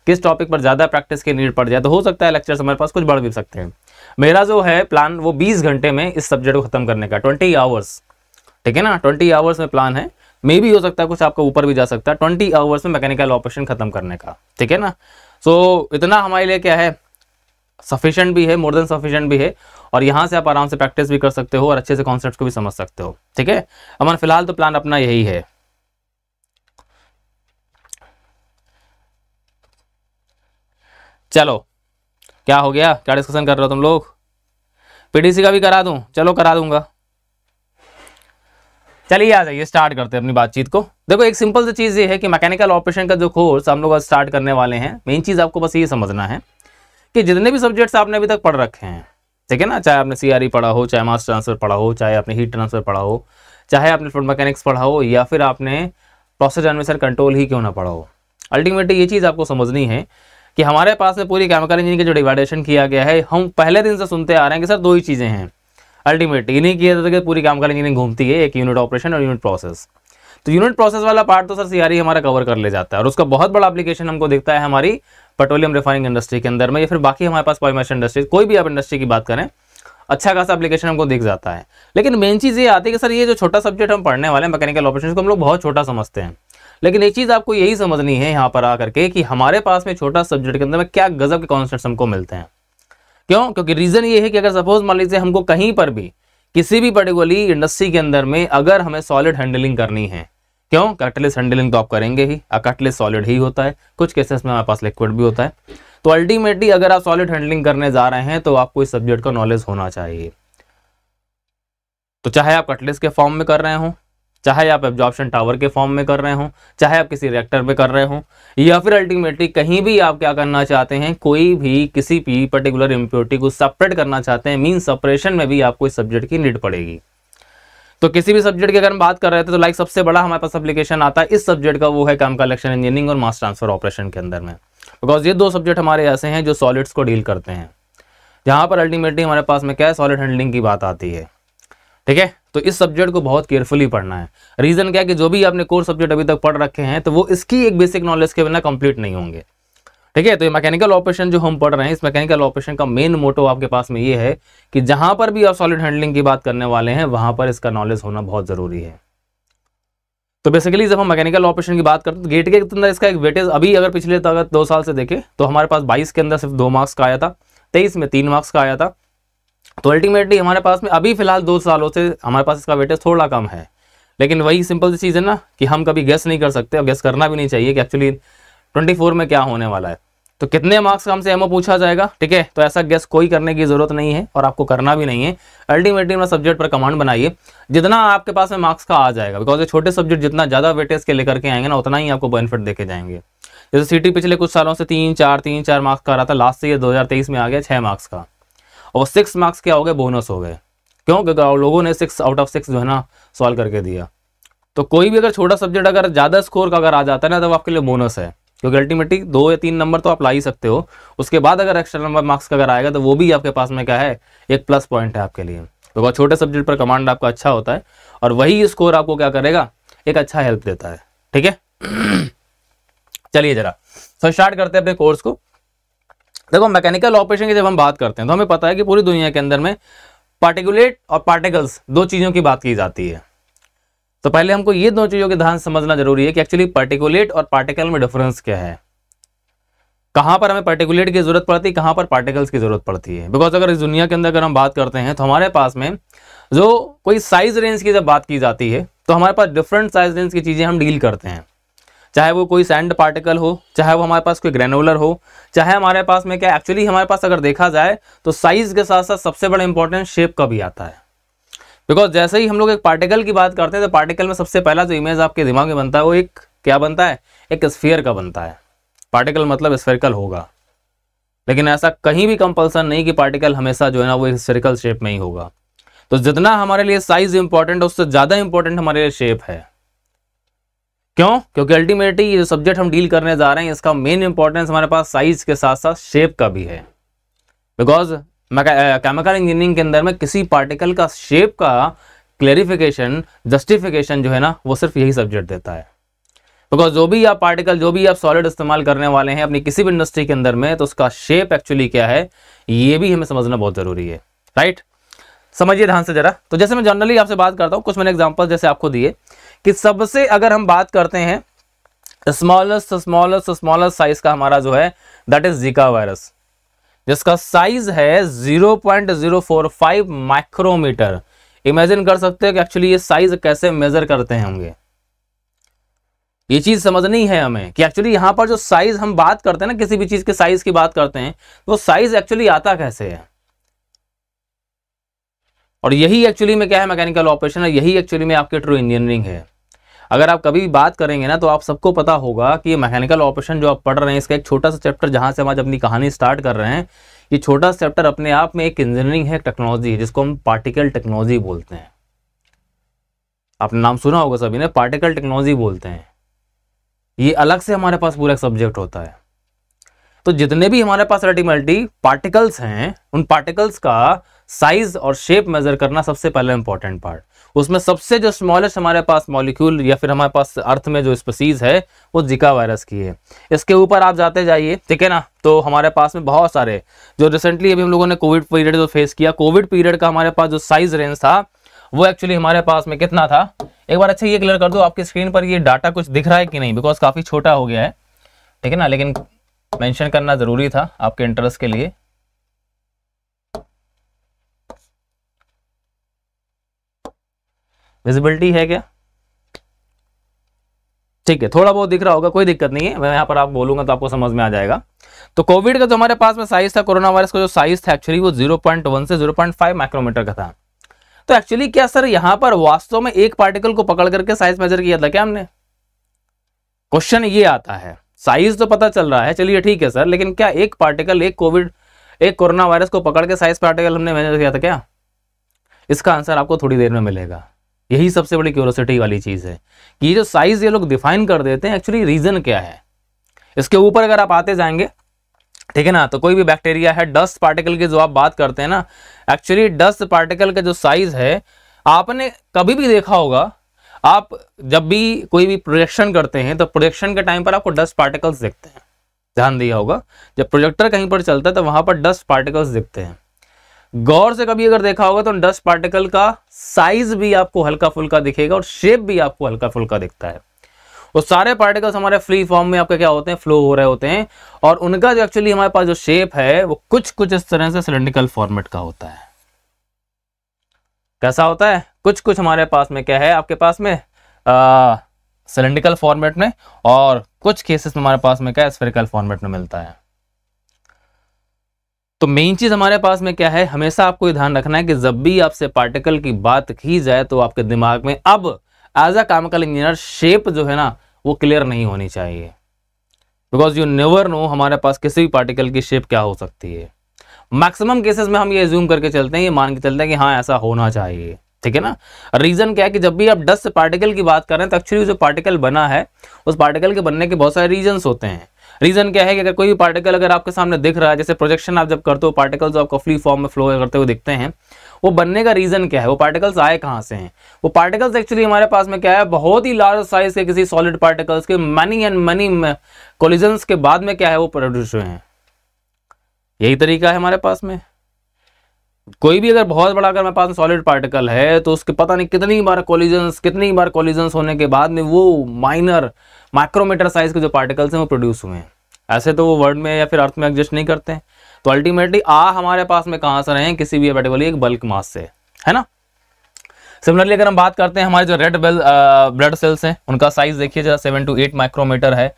A: किस टॉपिक पर ज़्यादा प्रैक्टिस की नीड पड़ जाए तो हो सकता है लेक्चर्स हमारे पास कुछ बढ़ भी सकते हैं मेरा जो है प्लान वो बीस घंटे में इस सब्जेक्ट को ख़त्म करने का ट्वेंटी आवर्स ठीक है ना ट्वेंटी आवर्स में प्लान है मे भी हो सकता है कुछ आपका ऊपर भी जा सकता है ट्वेंटी आवर्स में मैकेनिकल ऑपरेशन खत्म करने का ठीक है ना सो so, इतना हमारे लिए क्या है सफिशियंट भी है मोर देन सफिशियंट भी है और यहाँ से आप आराम से प्रैक्टिस भी कर सकते हो और अच्छे से कॉन्सेप्ट को भी समझ सकते हो ठीक है अमन फिलहाल तो प्लान अपना यही है चलो क्या हो गया क्या डिस्कशन कर रहे हो तुम लोग पीडीसी का भी करा दूं चलो करा दूंगा चलिए आ जाइए स्टार्ट करते हैं अपनी बातचीत को देखो एक सिंपल सी चीज़ ये है कि मैकेनिकल ऑपरेशन का जो कोर्स हम लोग स्टार्ट करने वाले हैं मेन चीज़ आपको बस ये समझना है कि जितने भी सब्जेक्ट्स आपने अभी तक पढ़ रखे हैं ठीक है ना चाहे आपने सी e पढ़ा हो चाहे मास ट्रांसफर पढ़ा हो चाहे आपने हीट ट्रांसफर पढ़ा हो चाहे आपने फ्लड मैकेनिक्स पढ़ा हो या फिर आपने प्रोसेस एडमिशन कंट्रोल ही क्यों ना पढ़ा हो अल्टीमेटली ये चीज़ आपको समझनी है कि हमारे पास में पूरी केमिकल इंजीनियरिंग का जो डिवाइडेशन किया गया है हम पहले दिन से सुनते आ रहे हैं कि सर दो ही चीज़ें हैं अल्टीमेटली ये नहीं किया जाता कि पूरी केमिकल इंजीनियरिंग घूमती है एक यूनिट ऑपरेशन और यूनिट प्रोसेस तो यूनिट प्रोसेस वाला पार्ट तो सर सीआरई e हमारा कवर कर ले जाता है और उसका बहुत बड़ा एप्लीकेशन हमको दिखता है हमारी पेट्रोलियम रिफाइनिंग इंडस्ट्री के अंदर में या फिर बाकी हमारे पास पॉइमेशन इंडस्ट्री कोई भी आप इंडस्ट्री की बात करें अच्छा खासा एप्लीकेशन हमको दिख जाता है लेकिन मेन चीज़ ये आती है कि सर ये जो छोटा सब्जेक्ट हम पढ़ने वाले हैं मैकेनिकल ऑपरेशन को हम लोग बहुत छोटा समझते हैं लेकिन एक चीज़ आपको यही समझनी है यहाँ पर आकर के कि हमारे पास में छोटा सब्जेक्ट के अंदर में क्या गजब के कॉन्सेप्ट हमको मिलते हैं क्यों क्योंकि रीज़न ये है कि अगर सपोज मान लीजिए हमको कहीं पर भी किसी भी पर्टिकुलरली इंडस्ट्री के अंदर में अगर हमें सॉलिड हैंडलिंग करनी है क्यों कटलेस हैंडलिंग तो आप करेंगे ही कैटलिस्ट सॉलिड ही होता है कुछ केसेस में हमारे पास लिक्विड भी होता है तो अल्टीमेटली अगर आप सॉलिड हैंडलिंग करने जा रहे हैं तो आपको इस सब्जेक्ट का नॉलेज होना चाहिए तो चाहे आप कटलेस के फॉर्म में कर रहे हो चाहे आप एब्जॉर्प्शन टावर के फॉर्म में कर रहे हो चाहे आप किसी रिएक्टर में कर रहे हो या फिर अल्टीमेटली कहीं भी आप क्या करना चाहते हैं कोई भी किसी भी पर्टिकुलर इम्प्योरिटी को सेपरेट करना चाहते हैं मीन सपरेशन में भी आपको इस सब्जेक्ट की नीड पड़ेगी तो किसी भी सब्जेक्ट की अगर हम बात कर रहे थे तो लाइक सबसे बड़ा हमारे पास एप्लीकेशन आता है इस सब्जेक्ट का वो है काम कलेक्शन इंजीनियरिंग और मास ट्रांसफर ऑपरेशन के अंदर में बिकॉज ये दो सब्जेक्ट हमारे ऐसे हैं जो सॉलिड्स को डील करते हैं जहाँ पर अल्टीमेटली हमारे पास में क्या है सॉलिड हैंडलिंग की बात आती है ठीक है तो इस सब्जेक्ट को बहुत केयरफुली पढ़ना है रीज़न क्या है कि जो भी आपने कोर सब्जेक्ट अभी तक पढ़ रखे हैं तो वो इसकी एक बेसिक नॉलेज के बिना कंप्लीट नहीं होंगे ठीक है तो ये मैकेनिकल ऑपरेशन जो हम पढ़ रहे हैं इस मैकेनिकल ऑपरेशन का मेन मोटो आपके पास में ये है कि जहां पर भी आप सॉलिड हैंडलिंग की बात करने वाले हैं वहां पर इसका नॉलेज होना बहुत ज़रूरी है तो बेसिकली जब हम मैकेनिकल ऑपरेशन की बात करते हैं तो गेट के अंदर इसका एक वेटेज अभी अगर पिछले अगर दो साल से देखें तो हमारे पास बाईस के अंदर सिर्फ दो मार्क्स का आया था तेईस में तीन मार्क्स का आया था तो अल्टीमेटली हमारे पास में अभी फिलहाल दो सालों से हमारे पास इसका वेटेज थोड़ा कम है लेकिन वही सिंपल सी चीज़ है ना कि हम कभी गैस नहीं कर सकते और गैस करना भी नहीं चाहिए कि एक्चुअली 24 में क्या होने वाला है तो कितने मार्क्स का हमसे एमओ पूछा जाएगा ठीक है तो ऐसा गैस कोई करने की ज़रूरत नहीं है और आपको करना भी नहीं है अल्टीमेटली अपना सब्जेक्ट पर कमांड बनाइए जितना आपके पास में मार्क्स का आ जाएगा बिकॉज ये छोटे सब्जेक्ट जितना ज़्यादा वेटेज के लेकर के आएंगे ना उतना ही आपको बेनिफिट देखे जाएंगे जैसे सीटी पिछले कुछ सालों से तीन चार तीन चार मार्क्स का रहा था लास्ट से ये दो में आ गया छः मार्क्स का और सिक्स मार्क्स क्या हो गए बोनस हो गए क्यों लोगों ने सिक्स आउट ऑफ सिक्स जो है ना सॉल्व करके दिया तो कोई भी अगर छोटा सब्जेक्ट अगर ज़्यादा स्कोर का अगर आ जाता है ना तो आपके लिए बोनस है क्योंकि अल्टीमेटली दो या तीन नंबर तो आप ला ही सकते हो उसके बाद अगर एक्स्ट्रा नंबर मार्क्स का अगर आएगा तो वो भी आपके पास में क्या है एक प्लस पॉइंट है आपके लिए तो छोटे सब्जेक्ट पर कमांड आपका अच्छा होता है और वही स्कोर आपको क्या करेगा एक अच्छा हेल्प देता है ठीक है चलिए जरा सो स्टार्ट करते हैं अपने कोर्स को देखो मैकेनिकल ऑपरेशन की जब हम बात करते हैं तो हमें पता है कि पूरी दुनिया के अंदर में पार्टिकुलेट और पार्टिकल्स दो चीज़ों की बात की जाती है तो पहले हमको ये दो चीज़ों के ध्यान समझना जरूरी है कि एक्चुअली पार्टिकुलेट और पार्टिकल में डिफरेंस क्या है कहाँ पर हमें पार्टिकुलेट की ज़रूरत पड़ती है कहाँ पर पार्टिकल्स की ज़रूरत पड़ती है बिकॉज अगर इस दुनिया के अंदर अगर हम बात करते हैं तो हमारे पास में जो कोई साइज रेंज की जब बात की जाती है तो हमारे पास डिफरेंट साइज रेंज की चीज़ें हम डील करते हैं चाहे वो कोई सैंड पार्टिकल हो चाहे वो हमारे पास कोई ग्रेनुलर हो चाहे हमारे पास में क्या एक्चुअली हमारे पास अगर देखा जाए तो साइज़ के साथ साथ सबसे बड़ा इंपॉर्टेंट शेप का भी आता है बिकॉज जैसे ही हम लोग एक पार्टिकल की बात करते हैं तो पार्टिकल में सबसे पहला जो इमेज आपके दिमाग में बनता है वो एक क्या बनता है एक स्फीयर का बनता है पार्टिकल मतलब स्फेरिकल होगा लेकिन ऐसा कहीं भी कंपल्सन नहीं कि पार्टिकल हमेशा जो है ना वो स्फेरिकल शेप में ही होगा तो जितना हमारे लिए साइज इंपॉर्टेंट है उससे ज़्यादा इंपॉर्टेंट हमारे लिए शेप है क्यों क्योंकि अल्टीमेटली ये सब्जेक्ट हम डील करने जा रहे हैं इसका मेन इंपॉर्टेंस हमारे पास साइज के साथ साथ शेप का भी है बिकॉज केमिकल इंजीनियरिंग के अंदर में किसी पार्टिकल का शेप का क्लेरिफिकेशन जस्टिफिकेशन जो है ना वो सिर्फ यही सब्जेक्ट देता है बिकॉज जो भी आप पार्टिकल जो भी आप सॉलिड इस्तेमाल करने वाले हैं अपनी किसी भी इंडस्ट्री के अंदर में तो उसका शेप एक्चुअली क्या है ये भी हमें समझना बहुत ज़रूरी है राइट समझिए ध्यान से जरा तो जैसे मैं जनरली आपसे बात करता हूँ कुछ मैंने एग्जाम्पल जैसे आपको दिए कि सबसे अगर हम बात करते हैं स्मॉलेस्ट स्मॉलेस्ट स्मॉलेस्ट साइज का हमारा जो है दैट इज जीका वायरस जिसका साइज है 0.045 माइक्रोमीटर इमेजिन कर सकते हो कि एक्चुअली ये साइज कैसे मेजर करते हैं होंगे ये चीज समझनी है हमें कि एक्चुअली यहां पर जो साइज हम बात करते हैं ना किसी भी चीज के साइज की बात करते हैं तो साइज एक्चुअली आता कैसे है और यही एक्चुअली में क्या है मैकेनिकल ऑपरेशन है यही एक्चुअली में आपके ट्रू इंजीनियरिंग है अगर आप कभी बात करेंगे ना तो आप सबको पता होगा कि मैकेनिकल ऑपरेशन जो आप पढ़ रहे हैं इसका एक छोटा सा चैप्टर जहाँ से हम आज अपनी कहानी स्टार्ट कर रहे हैं ये छोटा सा चैप्टर अपने आप में एक इंजीनियरिंग है टेक्नोलॉजी है जिसको हम पार्टिकल टेक्नोलॉजी बोलते हैं आपने नाम सुना होगा सभी ने पार्टिकल टेक्नोलॉजी बोलते हैं ये अलग से हमारे पास पूरा सब्जेक्ट होता है तो जितने भी हमारे पास मल्टी पार्टिकल्स हैं उन पार्टिकल्स का साइज और शेप मेजर करना सबसे पहले इंपॉर्टेंट पार्ट उसमें सबसे जो स्मॉलेस्ट हमारे पास मॉलिक्यूल या फिर हमारे पास अर्थ में जो स्पेसीज है वो जिका वायरस की है इसके ऊपर आप जाते जाइए ठीक है ना तो हमारे पास में बहुत सारे जो रिसेंटली अभी हम लोगों ने कोविड पीरियड जो फेस किया कोविड पीरियड का हमारे पास जो साइज रेंज था वो एक्चुअली हमारे पास में कितना था एक बार अच्छा ये क्लियर कर दो आपकी स्क्रीन पर ये डाटा कुछ दिख रहा है कि नहीं बिकॉज काफ़ी छोटा हो गया है ठीक है ना लेकिन मेंशन करना ज़रूरी था आपके इंटरेस्ट के लिए विजिबिलिटी है क्या ठीक है थोड़ा बहुत दिख रहा होगा कोई दिक्कत नहीं है मैं यहाँ पर आप बोलूंगा तो आपको समझ में आ जाएगा तो कोविड का जो हमारे पास में साइज था कोरोना वायरस का जो साइज था एक्चुअली वो 0.1 से 0.5 माइक्रोमीटर का था तो एक्चुअली क्या सर यहाँ पर वास्तव में एक पार्टिकल को पकड़ करके साइज मेजर किया था क्या हमने क्वेश्चन ये आता है साइज तो पता चल रहा है चलिए ठीक है सर लेकिन क्या एक पार्टिकल एक कोविड एक कोरोना वायरस को पकड़ के साइज पार्टिकल हमने मेजर किया था क्या इसका आंसर आपको थोड़ी देर में मिलेगा यही सबसे बड़ी क्यूरोसिटी वाली चीज़ है कि ये जो साइज़ ये लोग डिफाइन कर देते हैं एक्चुअली रीज़न क्या है इसके ऊपर अगर आप आते जाएंगे ठीक है ना तो कोई भी बैक्टीरिया है डस्ट पार्टिकल की जो आप बात करते हैं ना एक्चुअली डस्ट पार्टिकल का जो साइज़ है आपने कभी भी देखा होगा आप जब भी कोई भी प्रोजेक्शन करते हैं तो प्रोजेक्शन के टाइम पर आपको डस्ट पार्टिकल्स दिखते हैं ध्यान दिया होगा जब प्रोजेक्टर कहीं पर चलता है तो वहाँ पर डस्ट पार्टिकल्स दिखते हैं गौर से कभी अगर देखा होगा तो डस्ट पार्टिकल का साइज भी आपको हल्का फुल्का दिखेगा और शेप भी आपको हल्का फुल्का दिखता है वो सारे पार्टिकल्स हमारे फ्री फॉर्म में आपका क्या होते हैं फ्लो हो रहे होते हैं और उनका जो एक्चुअली हमारे पास जो शेप है वो कुछ कुछ इस तरह से सिलेंड्रिकल फॉर्मेट का होता है कैसा होता है कुछ कुछ हमारे पास में क्या है आपके पास में सिलेंड्रिकल फॉर्मेट में और कुछ केसेस में हमारे पास में क्या स्फेरिकल फॉर्मेट में मिलता है तो मेन चीज़ हमारे पास में क्या है हमेशा आपको ये ध्यान रखना है कि जब भी आपसे पार्टिकल की बात की जाए तो आपके दिमाग में अब as a chemical engineer shape जो है ना वो क्लियर नहीं होनी चाहिए बिकॉज यू नेवर नो हमारे पास किसी भी पार्टिकल की शेप क्या हो सकती है मैक्सिमम केसेस में हम ये जूम करके चलते हैं ये मान के चलते हैं कि हाँ ऐसा होना चाहिए ठीक है ना रीज़न क्या है कि जब भी आप डस्ट पार्टिकल की बात कर रहे हैं तो एक्चुअली जो पार्टिकल बना है उस पार्टिकल के बनने के बहुत सारे रीजन होते हैं रीजन क्या है कि अगर कोई भी पार्टिकल अगर आपके सामने दिख रहा है जैसे प्रोजेक्शन आप जब करते हो पार्टिकल्स आपको फ्री फॉर्म में फ्लो करते हुए दिखते हैं वो बनने का रीजन क्या है वो पार्टिकल्स आए कहाँ से हैं वो पार्टिकल्स एक्चुअली हमारे पास में क्या है बहुत ही लार्ज साइज के किसी सॉलिड पार्टिकल्स के मनी एंड मनी कोलिजन्स के बाद में क्या है वो प्रोड्यूस हुए हैं यही तरीका है हमारे पास में कोई भी अगर बहुत बड़ा अगर मेरे पास सॉलिड पार्टिकल है तो उसके पता नहीं कितनी बार कॉलिजन्स कितनी बार कॉलिजन्स होने के बाद में वो माइनर माइक्रोमीटर साइज के जो पार्टिकल्स हैं वो प्रोड्यूस हुए हैं ऐसे तो वो वर्ल्ड में या फिर अर्थ में एग्जिस्ट नहीं करते हैं तो अल्टीमेटली आ हमारे पास में कहाँ से रहे हैं किसी भी पार्टिकल एक बल्क मास से है ना सिमिलरली अगर हम बात करते हैं हमारे जो रेड बेल ब्लड सेल्स हैं उनका साइज देखिए जरा सेवन टू एट माइक्रोमीटर है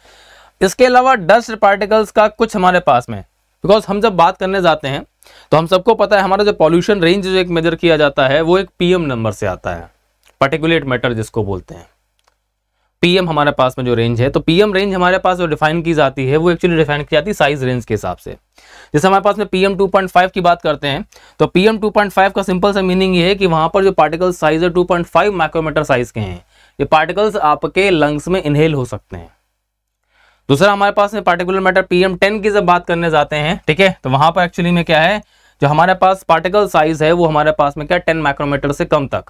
A: इसके अलावा डस्ट पार्टिकल्स का कुछ हमारे पास में बिकॉज हम जब बात करने जाते हैं तो हम सबको पता है हमारा जो पॉल्यूशन रेंज जो एक मेजर किया जाता है वो एक पीएम नंबर से आता है पर्टिकुलेट मैटर जिसको बोलते हैं पीएम हमारे पास में जो रेंज है तो पीएम रेंज हमारे पास जो डिफाइन की जाती है वो एक्चुअली डिफाइन की जाती है साइज रेंज के हिसाब से जैसे हमारे पास में पीएम 2.5 की बात करते हैं तो पीएम 2.5 का सिंपल सा मीनिंग ये है कि वहां पर जो पार्टिकल साइज है 2.5 माइक्रोमीटर साइज के हैं ये पार्टिकल्स आपके लंग्स में इनहेल हो सकते हैं दूसरा हमारे पास में पार्टिकुलर मैटर पीएम टेन की जब बात करने जाते हैं ठीक है तो वहां पर एक्चुअली में क्या है जो हमारे पास पार्टिकल साइज है वो हमारे पास में क्या टेन माइक्रोमीटर से कम तक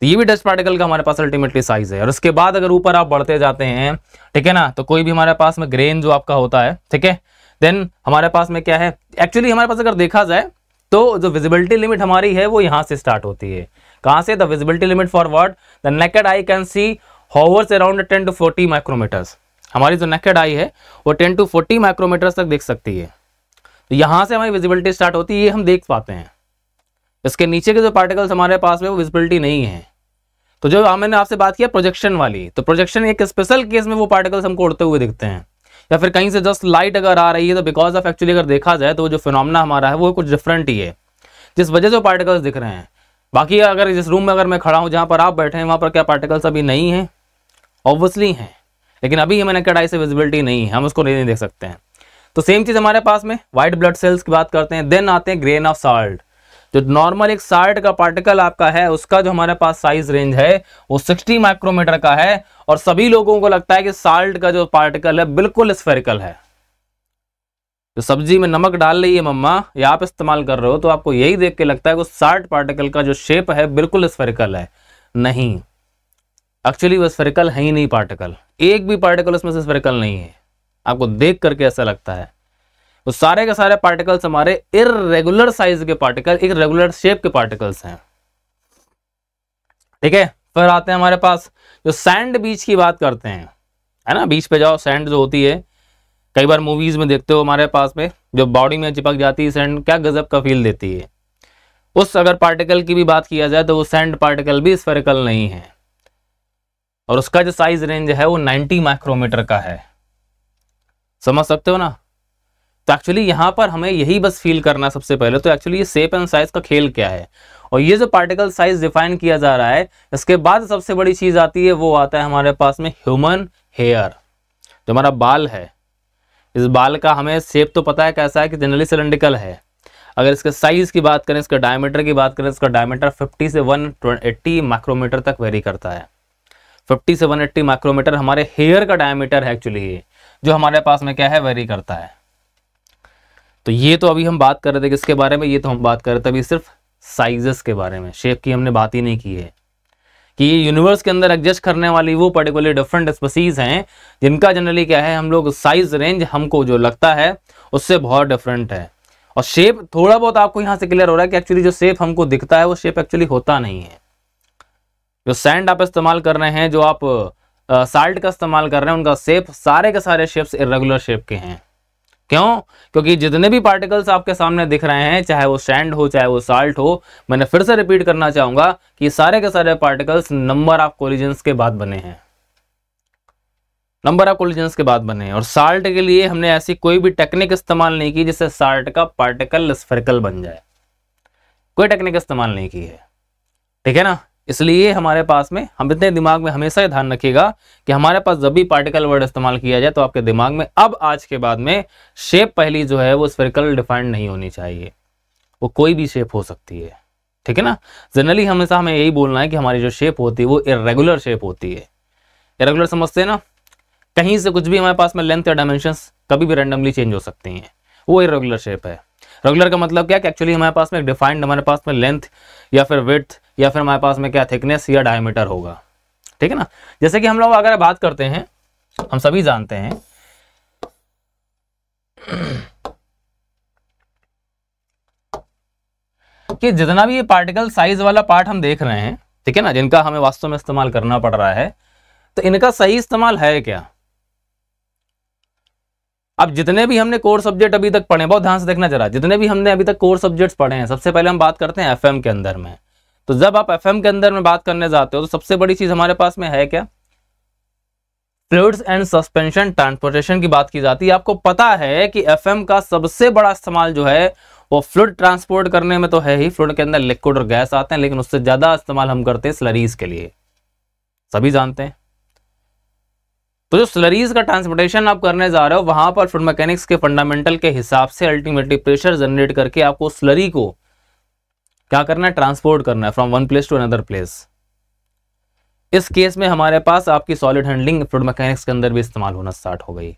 A: तो ये भी डस्ट पार्टिकल का हमारे पास अल्टीमेटली साइज है और उसके बाद अगर ऊपर आप बढ़ते जाते हैं ठीक है ना तो कोई भी हमारे पास में ग्रेन जो आपका होता है ठीक है देन हमारे पास में क्या है एक्चुअली हमारे पास अगर देखा जाए तो जो विजिबिलिटी लिमिट हमारी है वो यहां से स्टार्ट होती है कहां से the visibility limit for word the naked eye can see hovers around ten to forty micrometers हमारी जो नेकेड आई है वो टेन टू फोर्टी माइक्रोमीटर्स तक देख सकती है तो यहाँ से हमारी विजिबिलिटी स्टार्ट होती है ये हम देख पाते हैं इसके नीचे के जो पार्टिकल्स हमारे पास में वो विजिबिलिटी नहीं है तो जो मैंने आपसे बात किया प्रोजेक्शन वाली तो प्रोजेक्शन एक स्पेशल केस में वो पार्टिकल्स हमको उड़ते हुए दिखते हैं या फिर कहीं से जस्ट लाइट अगर आ रही है तो बिकॉज ऑफ एक्चुअली अगर देखा जाए तो जो फिनमना हमारा है वो कुछ डिफरेंट ही है जिस वजह से वो पार्टिकल्स दिख रहे हैं बाकी अगर जिस रूम में अगर मैं खड़ा हूँ जहाँ पर आप बैठे हैं वहाँ पर क्या पार्टिकल्स अभी नहीं है ऑब्वियसली हैं लेकिन अभी हमें नेकेड आई से विजिबिलिटी नहीं है हम उसको नहीं देख सकते हैं तो सेम चीज़ हमारे पास में व्हाइट ब्लड सेल्स की बात करते हैं देन आते हैं ग्रेन ऑफ साल्ट जो नॉर्मल एक साल्ट का पार्टिकल आपका है उसका जो हमारे पास साइज रेंज है वो 60 माइक्रोमीटर का है और सभी लोगों को लगता है कि साल्ट का जो पार्टिकल है बिल्कुल स्फेरिकल है जो सब्जी में नमक डाल रही है मम्मा या आप इस्तेमाल कर रहे हो तो आपको यही देख के लगता है कि साल्ट पार्टिकल का जो शेप है बिल्कुल स्फेरिकल है नहीं एक्चुअली वो स्फेरिकल है ही नहीं पार्टिकल एक भी पार्टिकल उसमें से स्फेरिकल नहीं है आपको देख करके ऐसा लगता है वो सारे के सारे पार्टिकल्स हमारे इरेगुलर साइज के पार्टिकल एक रेगुलर शेप के पार्टिकल्स हैं ठीक है फिर आते हैं हमारे पास जो सैंड बीच की बात करते हैं है ना बीच पे जाओ सैंड जो होती है कई बार मूवीज में देखते हो हमारे पास में जो बॉडी में चिपक जाती है सैंड क्या गजब का फील देती है उस अगर पार्टिकल की भी बात किया जाए तो वो सैंड पार्टिकल भी स्फेरिकल नहीं है और उसका जो साइज रेंज है वो 90 माइक्रोमीटर का है समझ सकते हो ना तो एक्चुअली यहां पर हमें यही बस फील करना सबसे पहले तो एक्चुअली ये सेप एंड साइज का खेल क्या है और ये जो पार्टिकल साइज डिफाइन किया जा रहा है इसके बाद सबसे बड़ी चीज़ आती है वो आता है हमारे पास में ह्यूमन हेयर जो हमारा बाल है इस बाल का हमें सेप तो पता है कैसा है कि जनरली सिलेंडिकल है अगर इसके साइज़ की बात करें इसके डायमीटर की बात करें इसका डायमीटर 50 से 180 माइक्रोमीटर तक वेरी करता है फिफ्टी सेवन एट्टी माइक्रोमीटर हमारे हेयर का डायमीटर है एक्चुअली ये जो हमारे पास में क्या है वेरी करता है तो ये तो अभी हम बात कर रहे थे किसके बारे में ये तो हम बात कर रहे थे अभी सिर्फ साइजेस के बारे में शेप की हमने बात ही नहीं की है कि ये यूनिवर्स के अंदर एडजस्ट करने वाली वो पर्टिकुलर डिफरेंट स्पेसीज हैं जिनका जनरली क्या है हम लोग साइज रेंज हमको जो लगता है उससे बहुत डिफरेंट है और शेप थोड़ा बहुत आपको यहाँ से क्लियर हो रहा है कि एक्चुअली जो शेप हमको दिखता है वो शेप एक्चुअली होता नहीं है जो सैंड आप इस्तेमाल कर रहे हैं जो आप साल्ट का इस्तेमाल कर रहे हैं उनका शेप सारे के सारे शेप्स इरेगुलर शेप के हैं क्यों क्योंकि जितने भी पार्टिकल्स आपके सामने दिख रहे हैं चाहे वो सैंड हो चाहे वो साल्ट हो मैंने फिर से रिपीट करना चाहूंगा कि सारे के सारे पार्टिकल्स नंबर ऑफ कोलिजन के बाद बने हैं नंबर ऑफ कोलिजन के बाद बने हैं और साल्ट के लिए हमने ऐसी कोई भी टेक्निक इस्तेमाल नहीं की जिससे साल्ट का पार्टिकल स्फेरिकल बन जाए कोई टेक्निक इस्तेमाल नहीं की है ठीक है ना इसलिए हमारे पास में हम इतने दिमाग में हमेशा ध्यान रखिएगा कि हमारे पास जब भी पार्टिकल वर्ड इस्तेमाल किया जाए तो आपके दिमाग में अब आज के बाद में शेप पहली जो है वो स्पेरिकल डिफाइंड नहीं होनी चाहिए वो कोई भी शेप हो सकती है ठीक है ना जनरली हमेशा हमें यही बोलना है कि हमारी जो शेप होती है वो इरेगुलर शेप होती है इरेगुलर समझते हैं ना कहीं से कुछ भी हमारे पास में लेंथ या डायमेंशन कभी भी रेंडमली चेंज हो सकती हैं वो इरेगुलर शेप है रेगुलर का मतलब क्या कि एक्चुअली हमारे पास में डिफाइंड हमारे पास में लेंथ या फिर विथ या फिर हमारे पास में क्या थिकनेस या डायमीटर होगा ठीक है ना जैसे कि हम लोग अगर बात करते हैं हम सभी जानते हैं कि जितना भी ये पार्टिकल साइज वाला पार्ट हम देख रहे हैं ठीक है ना जिनका हमें वास्तव में इस्तेमाल करना पड़ रहा है तो इनका सही इस्तेमाल है क्या अब जितने भी हमने कोर सब्जेक्ट अभी तक पढ़े बहुत ध्यान से देखना जरा जितने भी हमने अभी तक कोर सब्जेक्ट्स पढ़े हैं सबसे पहले हम बात करते हैं एफएम के अंदर में तो जब आप एफ के अंदर में बात करने जाते हो तो सबसे बड़ी चीज हमारे पास में है क्या फ्लूड्स एंड सस्पेंशन ट्रांसपोर्टेशन की बात की जाती है आपको पता है कि एफ का सबसे बड़ा इस्तेमाल जो है वो फ्लूड ट्रांसपोर्ट करने में तो है ही फ्लूड के अंदर लिक्विड और गैस आते हैं लेकिन उससे ज्यादा इस्तेमाल हम करते हैं स्लरीज के लिए सभी जानते हैं तो जो स्लरीज का ट्रांसपोर्टेशन आप करने जा रहे हो वहां पर फ्लूड मैकेनिक्स के फंडामेंटल के हिसाब से अल्टीमेटली प्रेशर जनरेट करके आपको स्लरी को क्या करना है ट्रांसपोर्ट करना है from one place to another place इस केस में हमारे पास आपकी सॉलिड हैंडलिंग फ्लूड मैकेनिक्स के अंदर भी इस्तेमाल होना स्टार्ट हो गई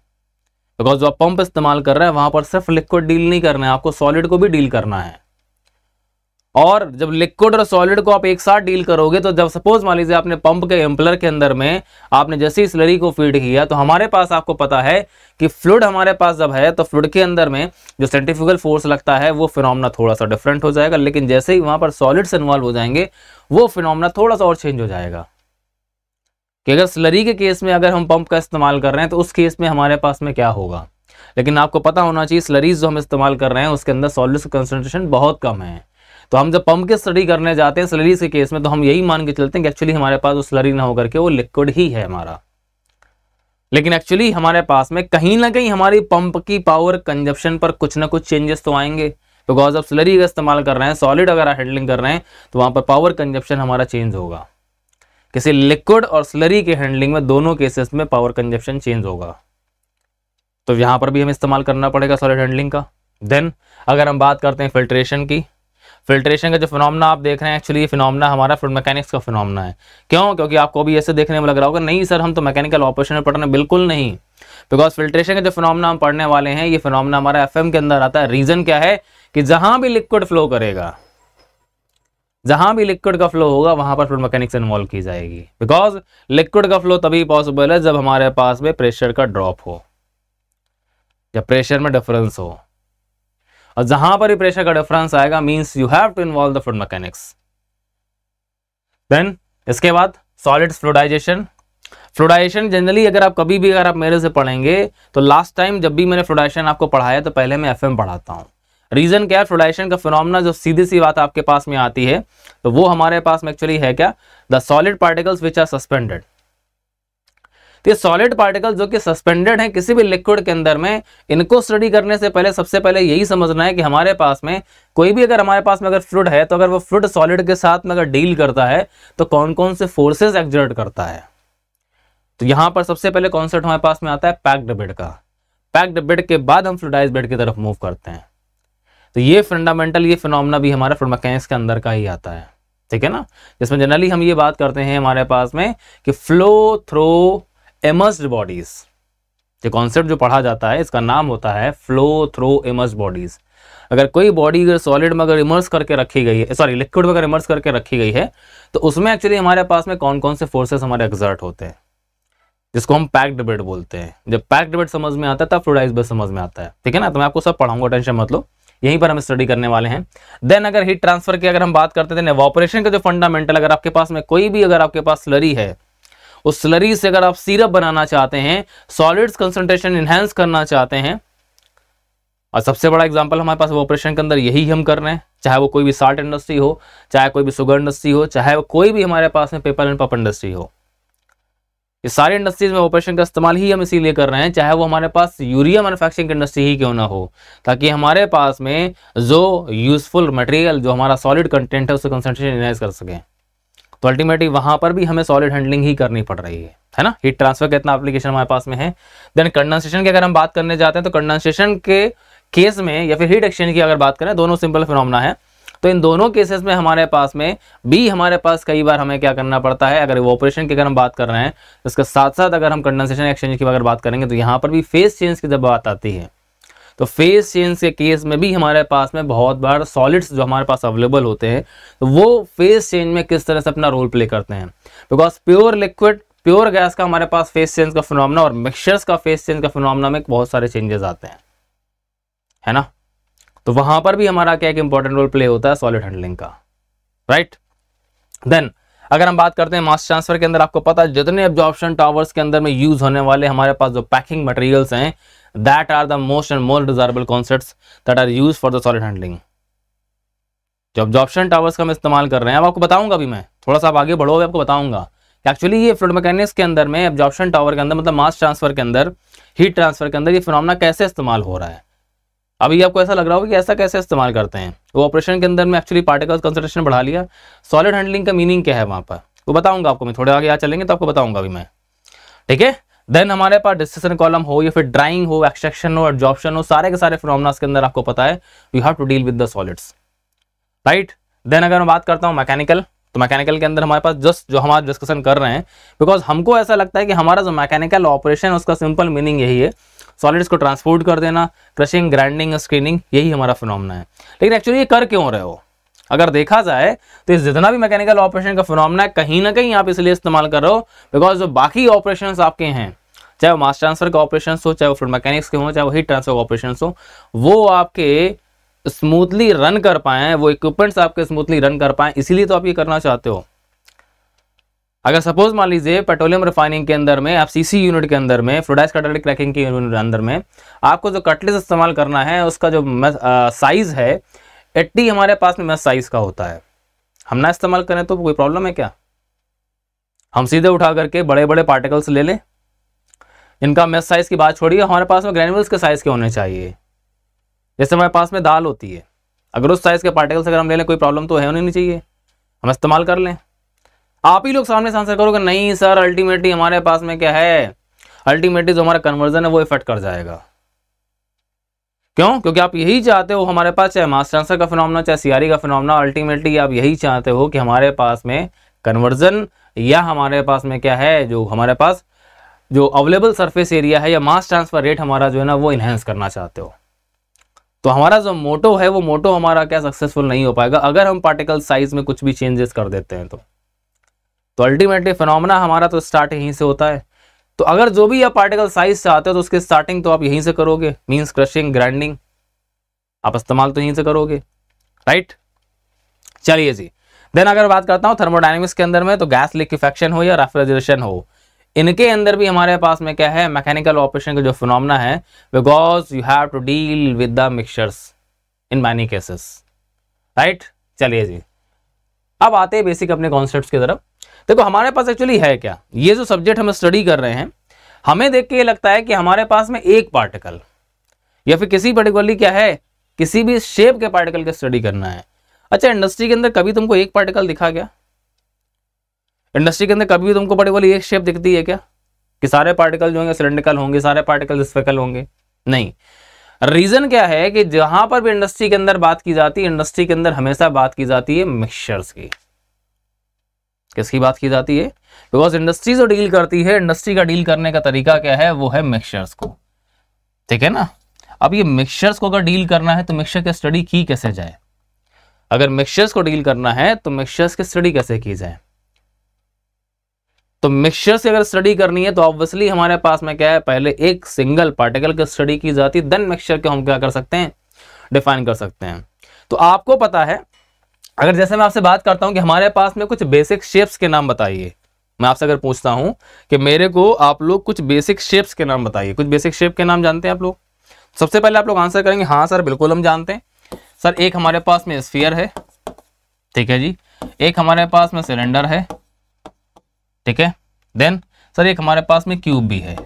A: बिकॉज जो आप पंप इस्तेमाल कर रहे हैं वहां पर सिर्फ लिक्विड डील नहीं करना है आपको सॉलिड को भी डील करना है और जब लिक्विड और सॉलिड को आप एक साथ डील करोगे तो जब सपोज मान लीजिए आपने पंप के एम्पलर के अंदर में आपने जैसे ही स्लरी को फीड किया तो हमारे पास आपको पता है कि फ्लूड हमारे पास जब है तो फ्लूड के अंदर में जो सेंट्रीफ्यूगल फोर्स लगता है वो फिनोमना थोड़ा सा डिफरेंट हो जाएगा लेकिन जैसे ही वहां पर सॉलिड्स इन्वॉल्व हो जाएंगे वो फिनोमना थोड़ा सा और चेंज हो जाएगा कि अगर स्लरी के केस में अगर हम पंप का इस्तेमाल कर रहे हैं तो उस केस में हमारे पास में क्या होगा लेकिन आपको पता होना चाहिए स्लरीज जो हम इस्तेमाल कर रहे हैं उसके अंदर सॉलिड्स का कंसनट्रेशन बहुत कम है तो हम जब पंप की स्टडी करने जाते हैं स्लरी के केस में तो हम यही मान के चलते हैं कि एक्चुअली हमारे पास वो स्लरी ना होकर के वो लिक्विड ही है हमारा लेकिन एक्चुअली हमारे पास में कहीं ना कहीं हमारी पंप की पावर कंजप्शन पर कुछ ना कुछ चेंजेस तो आएंगे बिकॉज ऑफ स्लरी का इस्तेमाल कर रहे हैं सॉलिड अगर हैंडलिंग कर रहे हैं तो वहाँ पर पावर कंजप्शन हमारा चेंज होगा किसी लिक्विड और स्लरी के हैंडलिंग में दोनों केसेस में पावर कंजप्शन चेंज होगा तो यहाँ पर भी हमें इस्तेमाल करना पड़ेगा सॉलिड हैंडलिंग का देन अगर हम बात करते हैं फिल्ट्रेशन की फिल्ट्रेशन का जो फिनोमना आप देख रहे हैं एक्चुअली ये फिनोमना हमारा फ्लूड मैकेनिक्स का फिनोमना है क्यों क्योंकि आपको भी ऐसे देखने में लग रहा होगा नहीं सर हम तो मैकेनिकल ऑपरेशन में पढ़ने बिल्कुल नहीं बिकॉज फिल्ट्रेशन का जो फिनोमना हम पढ़ने वाले हैं ये फिनोमना हमारा एफ के अंदर आता है रीजन क्या है कि जहां भी लिक्विड फ्लो करेगा जहां भी लिक्विड का फ्लो होगा वहां पर फ्लूड मैकेनिक्स इन्वॉल्व की जाएगी बिकॉज लिक्विड का फ्लो तभी पॉसिबल है जब हमारे पास में प्रेशर का ड्रॉप हो या प्रेशर में डिफरेंस हो और जहां पर भी प्रेशर का डिफरेंस आएगा means you have to involve the fluid mechanics then इसके बाद सॉलिड फ्लूडाइजेशन फ्लोडाइजेशन जनरली अगर आप कभी भी अगर आप मेरे से पढ़ेंगे तो लास्ट टाइम जब भी मैंने फ्लोडाइजेशन आपको पढ़ाया तो पहले मैं एफ पढ़ाता हूँ रीज़न क्या है फ्लोडाइजेशन का फिनोमना जो सीधी सी बात आपके पास में आती है तो वो हमारे पास में एक्चुअली है क्या the solid particles which are suspended तो ये सॉलिड पार्टिकल जो कि सस्पेंडेड हैं किसी भी लिक्विड के अंदर में इनको स्टडी करने से पहले सबसे पहले यही समझना है कि हमारे पास में कोई भी अगर हमारे पास में अगर फ्लूड है तो अगर वो फ्लूड सॉलिड के साथ में अगर डील करता है तो कौन कौन से फोर्सेज एग्जर्ट करता है तो यहां पर सबसे पहले कॉन्सेप्ट हमारे पास में आता है पैक्ड बेड का पैक्ड बेड के बाद हम फ्लूडाइज बेड की तरफ मूव करते हैं तो ये फंडामेंटल ये फिनोमना भी हमारा फ्लूड मैकेनिक्स के अंदर का ही आता है ठीक है ना जिसमें जनरली हम ये बात करते हैं हमारे पास में कि फ्लो थ्रो एमस्ड बॉडीज ये कॉन्सेप्ट जो पढ़ा जाता है इसका नाम होता है फ्लो थ्रो एमर्स बॉडीज अगर कोई बॉडी अगर सॉलिड में अगर इमर्स करके रखी गई है सॉरी लिक्विड में अगर इमर्स करके रखी गई है तो उसमें एक्चुअली हमारे पास में कौन कौन से फोर्सेस हमारे एग्जर्ट होते हैं जिसको हम पैक्ड बेड बोलते हैं जब पैक्ड बेड समझ में आता है तब फ्लोडाइज बेड समझ में आता है ठीक है ना तो मैं आपको सब पढ़ाऊंगा टेंशन मतलब यहीं पर हम स्टडी करने वाले हैं देन अगर हीट ट्रांसफर की अगर हम बात करते थे एवॉपरेशन का जो फंडामेंटल अगर आपके पास में कोई भी अगर आपके पास स्लरी है उस स्लरी से अगर आप सिरप बनाना चाहते हैं सॉलिड्स कंसनट्रेशन इन्हेंस करना चाहते हैं और सबसे बड़ा एग्जाम्पल हमारे पास ऑपरेशन के अंदर यही हम कर रहे हैं चाहे वो कोई भी साल्ट इंडस्ट्री हो चाहे कोई भी सुगर इंडस्ट्री हो चाहे वो कोई भी हमारे पास में पेपर एंड पप इंडस्ट्री हो ये सारी इंडस्ट्रीज में ऑपरेशन का इस्तेमाल ही हम इसीलिए कर रहे हैं चाहे वो हमारे पास यूरिया मैन्युफैक्चरिंग इंडस्ट्री ही क्यों ना हो ताकि हमारे पास में जो यूजफुल मटेरियल जो हमारा सॉलिड कंटेंट है उसको कंसनट्रेशन इनहेंस कर सकें तो अल्टीमेटली वहां पर भी हमें सॉलिड हैंडलिंग ही करनी पड़ रही है है ना हीट ट्रांसफर का इतना एप्लीकेशन हमारे पास में है देन कंडेंसेशन की अगर हम बात करने जाते हैं तो कंडेंसेशन के केस में या फिर हीट एक्सचेंज की अगर बात करें दोनों सिंपल फिनोमना है तो इन दोनों केसेस में हमारे पास में बी हमारे पास कई बार हमें क्या करना पड़ता है अगर ऑपरेशन की अगर हम बात कर रहे हैं तो इसके साथ साथ अगर हम कंडेंसेशन एक्सचेंज की अगर बात करेंगे तो यहाँ पर भी फेस चेंज की जब बात आती है तो फेस चेंज के केस में भी हमारे पास में बहुत बार सॉलिड्स जो हमारे पास अवेलेबल होते हैं तो वो फेस चेंज में किस तरह से अपना रोल प्ले करते हैं because pure liquid pure gas का हमारे पास फेस चेंज का फिनोमना और मिक्सचर्स का फेस चेंज का फिनोमना में बहुत सारे चेंजेस आते हैं है ना तो वहां पर भी हमारा क्या एक इंपॉर्टेंट रोल प्ले होता है सॉलिड हैंडलिंग का राइट देन अगर हम बात करते हैं मास ट्रांसफर के अंदर आपको पता है जितने एब्जॉर्प्शन टावर्स के अंदर में यूज होने वाले हमारे पास जो पैकिंग मटेरियल्स हैं that are the most and more desirable concepts that are used for the solid handling जो absorption towers का हम इस्तेमाल कर रहे हैं अब आपको बताऊंगा अभी मैं थोड़ा सा आप आगे बढ़ो आपको बताऊंगा एक्चुअली ये फ्लूड मैकेनिक्स के अंदर में एब्जॉर्प्शन टावर के अंदर मतलब मास ट्रांसफर के अंदर हीट ट्रांसफर के अंदर ये फिनोमना कैसे इस्तेमाल हो रहा है अभी आपको ऐसा लग रहा होगा कि ऐसा कैसे इस्तेमाल करते हैं वो ऑपरेशन के अंदर में एक्चुअली पार्टिकल कंसनट्रेशन बढ़ा लिया सॉलिड हैंडलिंग का मीनिंग क्या है वहाँ पर वो बताऊंगा आपको मैं थोड़े आगे यहाँ चलेंगे तो आपको बताऊंगा अभी मैं ठीक है देन हमारे पास डिस्कशन कॉलम हो या फिर ड्राइंग हो एक्सट्रक्शन हो एब्जॉर्प्शन हो सारे के सारे फिनोमनास के अंदर आपको पता है you have to deal with the solids right then अगर मैं बात करता हूँ मैकेनिकल तो मैकेनिकल के अंदर हमारे पास जस्ट जो हम आज डिस्कशन कर रहे हैं बिकॉज हमको ऐसा लगता है कि हमारा जो मैकेनिकल ऑपरेशन है उसका सिंपल मीनिंग यही है सॉलिड्स को ट्रांसपोर्ट कर देना क्रशिंग ग्राइंडिंग स्क्रीनिंग यही हमारा फिनोमना है लेकिन एक्चुअली ये कर क्यों रहे हो अगर देखा जाए तो इस जितना भी मैकेनिकल ऑपरेशन का फिनोमना है कहीं ना कहीं आप इसलिए इस्तेमाल कर रहे हो बिकॉज जो बाकी ऑपरेशन आपके हैं चाहे वो मास ट्रांसफर के ऑपरेशन हो चाहे वो फ्लूड मैकेनिक्स के हों चाहे वो हीट ट्रांसफर का ऑपरेशन हो वो आपके स्मूथली रन कर पाए वो इक्विपमेंट्स आपके स्मूथली रन कर पाए इसीलिए तो आप ये करना चाहते हो अगर सपोज मान लीजिए पेट्रोलियम रिफाइनिंग के अंदर में आप सीसी यूनिट के अंदर में फ्लोडाइज कटलेट क्रैकिंग के अंदर में आपको जो कटलेस इस्तेमाल करना है उसका जो साइज़ है एट्टी हमारे पास में मैथ साइज़ का होता है हम ना इस्तेमाल करें तो कोई प्रॉब्लम है क्या हम सीधे उठा करके बड़े बड़े पार्टिकल्स ले लें इनका मेस साइज की बात छोड़िए हमारे पास में ग्रेनुअल्स के साइज के होने चाहिए जैसे हमारे पास में दाल होती है अगर उस साइज़ के पार्टिकल्स अगर हम ले लें कोई प्रॉब्लम तो है होनी नहीं चाहिए हम इस्तेमाल कर लें आप ही लोग सामने से आंसर करोगे नहीं सर अल्टीमेटली हमारे पास में क्या है अल्टीमेटली जो हमारा कन्वर्जन है वो इफेक्ट कर जाएगा क्यों क्योंकि आप यही चाहते हो हमारे पास चाहे मास ट्रांसफर का फिनोमना चाहे सीआरई e का फिनोमना अल्टीमेटली आप यही चाहते हो कि हमारे पास में कन्वर्जन या हमारे पास में क्या है जो हमारे पास जो अवेलेबल सरफेस एरिया है या मास ट्रांसफर रेट हमारा जो है ना वो इन्हेंस करना चाहते हो तो हमारा जो मोटो है वो मोटो हमारा क्या सक्सेसफुल नहीं हो पाएगा अगर हम पार्टिकल साइज में कुछ भी चेंजेस कर देते हैं तो तो अल्टीमेटली फिनोमना हमारा तो स्टार्ट यहीं से होता है तो अगर जो भी आप पार्टिकल साइज से आते हो तो उसकी स्टार्टिंग तो आप यहीं से करोगे मीन्स क्रशिंग ग्राइंडिंग आप इस्तेमाल तो यहीं से करोगे राइट चलिए जी देन अगर बात करता हूँ थर्मोडाइनमिक्स के अंदर में तो गैस लिक्विफेक्शन हो या रेफ्रिजरेशन हो इनके अंदर भी हमारे पास में क्या है मैकेनिकल ऑपरेशन का जो फिनोमना है because you have to deal with the mixtures in many cases right चलिए जी अब आते हैं बेसिक अपने कॉन्सेप्ट की तरफ देखो हमारे पास एक्चुअली है क्या ये जो सब्जेक्ट हम स्टडी कर रहे हैं हमें देख के ये लगता है कि हमारे पास में एक पार्टिकल या फिर किसी पर्टिकुलरली क्या है किसी भी शेप के पार्टिकल का स्टडी करना है अच्छा इंडस्ट्री के अंदर कभी तुमको एक पार्टिकल दिखा गया इंडस्ट्री के अंदर कभी भी तुमको बड़ी वाली एक शेप दिखती है क्या कि सारे पार्टिकल जो होंगे सिलेंडिकल होंगे सारे पार्टिकल स्पेकल होंगे नहीं रीजन क्या है कि जहां पर भी इंडस्ट्री के अंदर बात की जाती है इंडस्ट्री के अंदर हमेशा बात की जाती है मिक्सचर्स की किसकी बात की जाती है बिकॉज इंडस्ट्री जो डील करती है इंडस्ट्री का डील करने का तरीका क्या है वो है मिक्सचर्स को ठीक है ना अब ये मिक्सचर्स को अगर डील करना है तो मिक्सचर की स्टडी की कैसे जाए अगर मिक्सचर्स को डील करना है तो मिक्सचर्स की स्टडी कैसे की जाए तो मिक्सचर से अगर स्टडी करनी है तो ऑब्वियसली हमारे पास में क्या है पहले एक सिंगल पार्टिकल की स्टडी की जाती है देन मिक्सचर के हम क्या कर सकते हैं डिफाइन कर सकते हैं तो आपको पता है अगर जैसे मैं आपसे बात करता हूँ कि हमारे पास में कुछ बेसिक शेप्स के नाम बताइए मैं आपसे अगर पूछता हूँ कि मेरे को आप लोग कुछ बेसिक शेप्स के नाम बताइए कुछ बेसिक शेप के नाम जानते हैं आप लोग सबसे पहले आप लोग आंसर करेंगे हाँ सर बिल्कुल हम जानते हैं सर एक हमारे पास में स्फीयर है ठीक है जी एक हमारे पास में सिलेंडर है ठीक है देन सर एक हमारे पास में क्यूब भी है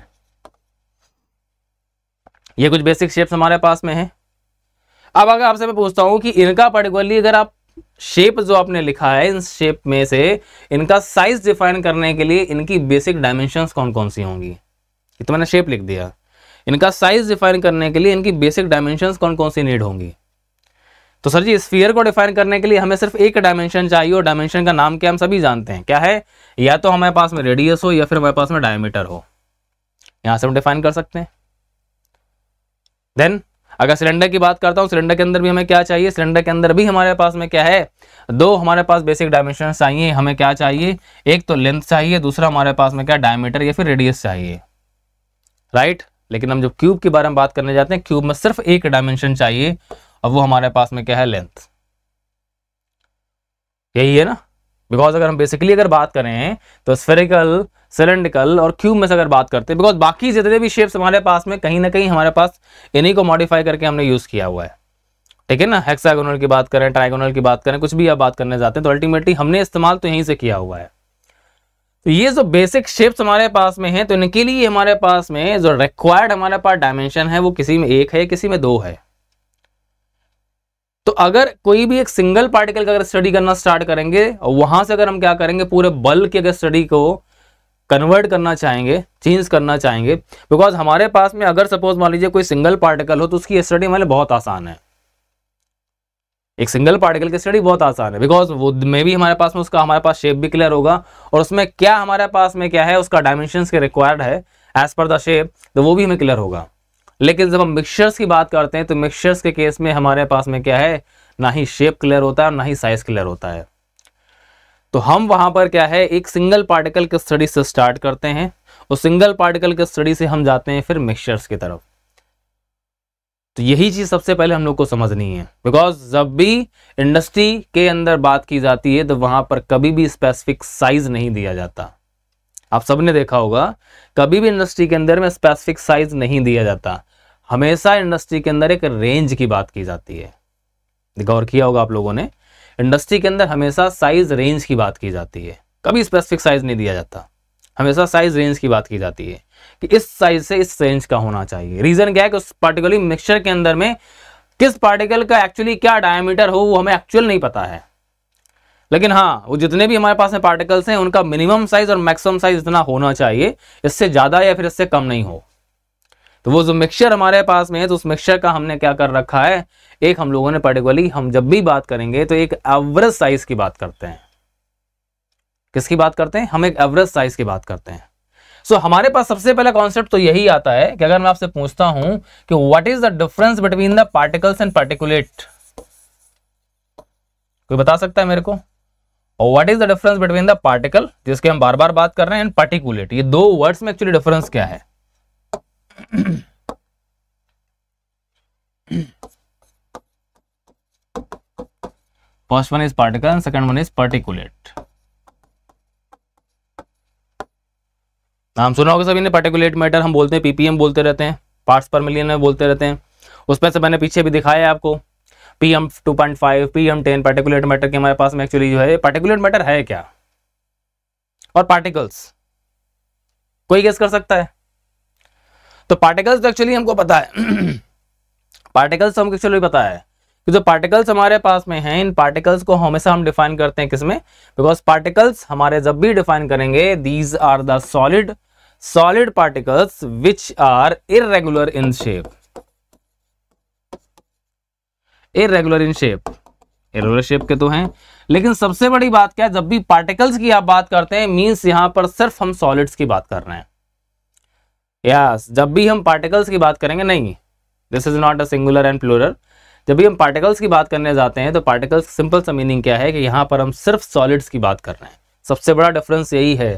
A: ये कुछ बेसिक शेप्स हमारे पास में है अब अगर आपसे मैं पूछता हूं कि इनका पर्टिकुलरली अगर आप शेप जो आपने लिखा है इन शेप में से इनका साइज डिफाइन करने के लिए इनकी बेसिक डायमेंशंस कौन कौन सी होंगी ये तो मैंने शेप लिख दिया इनका साइज डिफाइन करने के लिए इनकी बेसिक डायमेंशंस कौन कौन सी नीड होंगी तो सर जी स्फीयर को डिफाइन करने के लिए हमें सिर्फ एक डायमेंशन चाहिए और डायमेंशन का नाम क्या हम सभी जानते हैं क्या है या तो हमारे पास में रेडियस हो या फिर हमारे पास में डायमीटर हो यहां से हम डिफाइन कर सकते हैं देन अगर सिलेंडर की बात करता हूं सिलेंडर के अंदर भी हमें क्या चाहिए सिलेंडर के अंदर भी हमारे पास में क्या है दो हमारे पास बेसिक डायमेंशन चाहिए हमें क्या चाहिए एक तो लेंथ चाहिए दूसरा हमारे पास में क्या डायमीटर या फिर रेडियस चाहिए राइट लेकिन हम जब क्यूब के बारे में बात करने जाते हैं क्यूब में सिर्फ एक डायमेंशन चाहिए अब वो हमारे पास में क्या है लेंथ यही है ना बिकॉज अगर हम बेसिकली अगर बात करें तो स्फेरिकल सिलेंडिकल और क्यूब में से अगर बात करते हैं बिकॉज बाकी जितने भी शेप्स हमारे पास में कहीं ना कहीं हमारे पास इन्हीं को मॉडिफाई करके हमने यूज़ किया हुआ है ठीक है ना हेक्सागोनल की बात करें ट्राइगोनल की बात करें कुछ भी आप बात करने जाते हैं तो अल्टीमेटली हमने इस्तेमाल तो यहीं से किया हुआ है तो ये जो बेसिक शेप्स हमारे पास में है तो इनके लिए हमारे पास में जो रिक्वायर्ड हमारे पास डायमेंशन है वो किसी में एक है किसी में दो है तो अगर कोई भी एक सिंगल पार्टिकल का अगर स्टडी करना स्टार्ट करेंगे और वहां से अगर हम क्या करेंगे पूरे बल के अगर स्टडी को कन्वर्ट करना चाहेंगे चेंज करना चाहेंगे बिकॉज हमारे पास में अगर सपोज मान लीजिए कोई सिंगल पार्टिकल हो तो उसकी स्टडी हमारे बहुत आसान है एक सिंगल पार्टिकल की स्टडी बहुत आसान है बिकॉज वो मे भी हमारे पास में उसका हमारे पास शेप भी क्लियर होगा और उसमें क्या हमारे पास में क्या है उसका डायमेंशन के रिक्वायर्ड है एज पर द शेप तो वो भी हमें क्लियर होगा लेकिन जब हम मिक्सचर्स की बात करते हैं तो मिक्सचर्स के केस में हमारे पास में क्या है ना ही शेप क्लियर होता है और ना ही साइज क्लियर होता है तो हम वहां पर क्या है एक सिंगल पार्टिकल के स्टडी से स्टार्ट करते हैं और सिंगल पार्टिकल के स्टडी से हम जाते हैं फिर मिक्सचर्स की तरफ तो यही चीज सबसे पहले हम लोग को समझनी है बिकॉज जब भी इंडस्ट्री के अंदर बात की जाती है तो वहां पर कभी भी स्पेसिफिक साइज नहीं दिया जाता आप सबने देखा होगा कभी भी इंडस्ट्री के अंदर में स्पेसिफिक साइज नहीं दिया जाता हमेशा इंडस्ट्री के अंदर एक रेंज की बात की जाती है गौर किया होगा आप लोगों ने इंडस्ट्री के अंदर हमेशा साइज रेंज की बात की जाती है कभी स्पेसिफिक साइज नहीं दिया जाता हमेशा साइज रेंज की बात की जाती है कि इस साइज से इस रेंज का होना चाहिए रीजन क्या है कि उस पार्टिकुलर मिक्सचर के अंदर में किस पार्टिकल का एक्चुअली क्या डायमीटर हो वो हमें एक्चुअल नहीं पता है लेकिन हाँ वो जितने भी हमारे पास में पार्टिकल्स हैं उनका मिनिमम साइज और मैक्सिमम साइज इतना होना चाहिए इससे ज़्यादा या फिर इससे कम नहीं हो तो वो जो मिक्सचर हमारे पास में है तो उस मिक्सचर का हमने क्या कर रखा है एक हम लोगों ने पर्टिकुलरली हम जब भी बात करेंगे तो एक एवरेज साइज की बात करते हैं किसकी बात करते हैं हम एक एवरेज साइज की बात करते हैं सो so, हमारे पास सबसे पहला कॉन्सेप्ट तो यही आता है कि अगर मैं आपसे पूछता हूं कि what is the difference between the particles and particulate कोई बता सकता है मेरे को और what is the difference between the particle जिसके हम बार बार बात कर रहे हैं एंड पार्टिकुलेट ये दो वर्ड्स में एक्चुअली डिफरेंस क्या है first one is particle and second one is particulate नाम सुना होगा सभी ने पार्टिकुलेट मैटर हम बोलते हैं पीपीएम बोलते रहते हैं पार्ट्स पर मिलियन में बोलते रहते हैं उसमें से मैंने पीछे भी दिखाया है आपको P M two point five P M ten particulate matter के हमारे पास में एक्चुअली जो है पार्टिकुलेट मैटर है क्या और पार्टिकल्स कोई गेस कर सकता है तो पार्टिकल्स तो एक्चुअली हमको पता है पार्टिकल्स तो हमको एक्चुअली पता है कि जो पार्टिकल्स हमारे पास में हैं इन पार्टिकल्स को हमेशा हम डिफाइन करते हैं किसमें बिकॉज पार्टिकल्स हमारे जब भी डिफाइन करेंगे these are the solid solid particles which are irregular in shape irregular in shape irregular shape के तो हैं लेकिन सबसे बड़ी बात क्या है जब भी पार्टिकल्स की आप बात करते हैं मीन्स यहां पर सिर्फ हम सॉलिड्स की बात कर रहे हैं यस जब भी हम पार्टिकल्स की बात करेंगे नहीं this is not a singular and plural जब भी हम पार्टिकल्स की बात करने जाते हैं तो पार्टिकल्स सिंपल सा मीनिंग क्या है कि यहाँ पर हम सिर्फ सॉलिड्स की बात कर रहे हैं सबसे बड़ा डिफरेंस यही है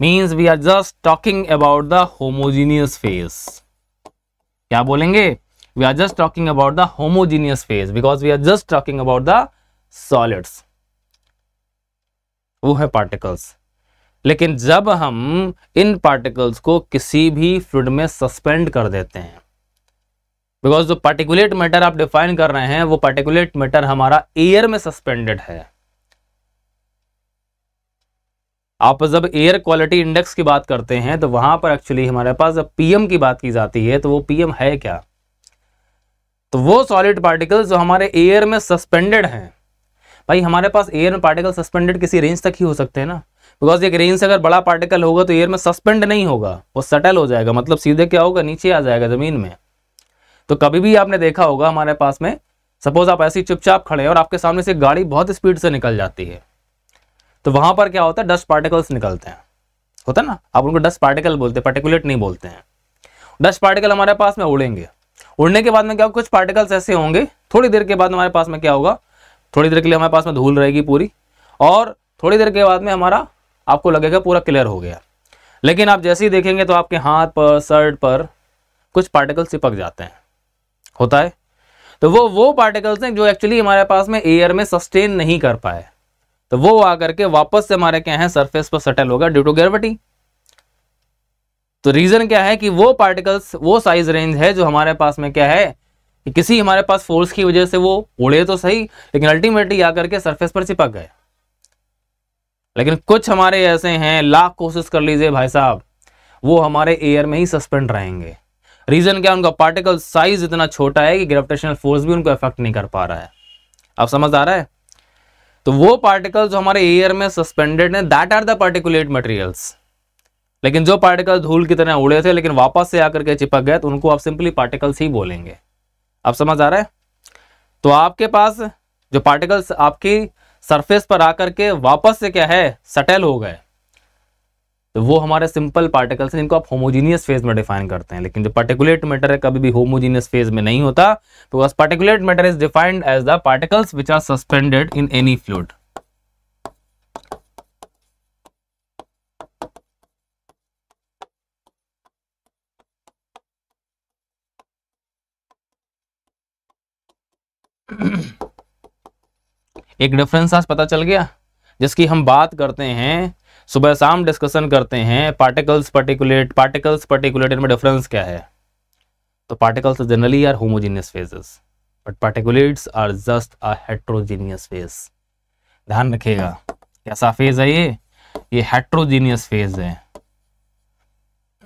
A: means we are just talking about the homogeneous phase क्या बोलेंगे we are just talking about the homogeneous phase because we are just talking about the solids वो है particles लेकिन जब हम इन पार्टिकल्स को किसी भी फ्लूड में सस्पेंड कर देते हैं बिकॉज जो पार्टिकुलेट मैटर आप डिफाइन कर रहे हैं वो पार्टिकुलेट मैटर हमारा एयर में सस्पेंडेड है आप जब एयर क्वालिटी इंडेक्स की बात करते हैं तो वहां पर एक्चुअली हमारे पास जब पीएम की बात की जाती है तो वो पीएम है क्या तो वो सॉलिड पार्टिकल्स जो हमारे एयर में सस्पेंडेड हैं भाई हमारे पास एयर में पार्टिकल सस्पेंडेड किसी रेंज तक ही हो सकते हैं ना बिकॉज एक रेंज से अगर बड़ा पार्टिकल होगा तो एयर में सस्पेंड नहीं होगा वो सटल हो जाएगा मतलब सीधे क्या होगा नीचे आ जाएगा ज़मीन में तो कभी भी आपने देखा होगा हमारे पास में सपोज आप ऐसे चुपचाप खड़े हैं और आपके सामने से गाड़ी बहुत स्पीड से निकल जाती है तो वहां पर क्या होता है डस्ट पार्टिकल्स निकलते हैं होता है ना आप उनको डस्ट पार्टिकल बोलते हैं पर्टिकुलेट नहीं बोलते हैं डस्ट पार्टिकल हमारे पास में उड़ेंगे उड़ने के बाद में क्या कुछ पार्टिकल्स ऐसे होंगे थोड़ी देर के बाद हमारे पास में क्या होगा थोड़ी देर के लिए हमारे पास में धूल रहेगी पूरी और थोड़ी देर के बाद में हमारा आपको लगेगा पूरा क्लियर हो गया लेकिन आप जैसे ही देखेंगे तो आपके हाथ पर शर्ट पर कुछ पार्टिकल्स चिपक जाते हैं होता है तो वो वो पार्टिकल्स हैं जो एक्चुअली हमारे पास में एयर में सस्टेन नहीं कर पाए तो वो आकर के वापस से हमारे क्या है सरफेस पर सेटल होगा ड्यू टू ग्रेविटी तो रीजन क्या है कि वो पार्टिकल्स वो साइज रेंज है जो हमारे पास में क्या है कि किसी हमारे पास फोर्स की वजह से वो उड़े तो सही लेकिन अल्टीमेटली आकर के सरफेस पर चिपक गए लेकिन कुछ हमारे ऐसे हैं लाख कोशिश कर लीजिए भाई साहब वो हमारे एयर में ही सस्पेंड रहेंगे रीजन क्या उनका पार्टिकल साइज इतना छोटा है कि ग्रेविटेशनल फोर्स भी उनको अफेक्ट नहीं कर पा रहा है आप समझ आ रहा है तो वो पार्टिकल जो हमारे एयर में सस्पेंडेड हैं that are the particulate materials लेकिन जो पार्टिकल धूल की तरह उड़े थे लेकिन वापस से आकर के चिपक गए तो उनको आप सिंपली पार्टिकल्स ही बोलेंगे आप समझ आ रहा है तो आपके पास जो पार्टिकल्स आपकी सरफेस पर आकर के वापस से क्या है सटल हो गए तो वो हमारे सिंपल पार्टिकल्स हैं जिनको आप होमोजीनियस फेज में डिफाइन करते हैं लेकिन जो पार्टिकुलेट मैटर है कभी भी होमोजीनियस फेज में नहीं होता because particulate matter is defined as the particles which are suspended in any fluid एक डिफरेंस आज पता चल गया जिसकी हम बात करते हैं सुबह शाम डिस्कशन करते हैं पार्टिकल्स पर्टिकुलेट पार्टिकल्स पर्टिकुलेट इनमें डिफरेंस क्या है तो particles generally are homogeneous phases but particulates are just a heterogeneous phase ध्यान रखिएगा कैसा फेज है ये ये हेट्रोजीनियस फेज है